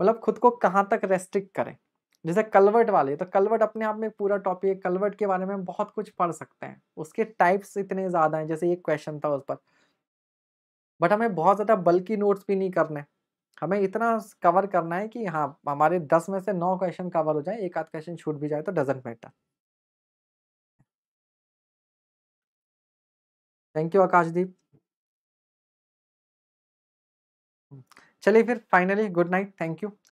मतलब खुद को कहाँ तक रेस्ट्रिक्ट करें जैसे कलवर्ट वाले तो कलवर्ट अपने आप में पूरा टॉपिक है कलवर्ट के बारे में हम बहुत कुछ पढ़ सकते हैं उसके टाइप्स इतने ज़्यादा हैं जैसे एक क्वेश्चन था उस पर बट हमें बहुत ज़्यादा बल्कि नोट्स भी नहीं करने हमें इतना कवर करना है कि हाँ हमारे दस में से नौ क्वेश्चन कवर हो जाए एक आध क्वेश्चन छूट भी जाए तो doesn't matter thank you Akashdeep चलिए फिर finally good night thank you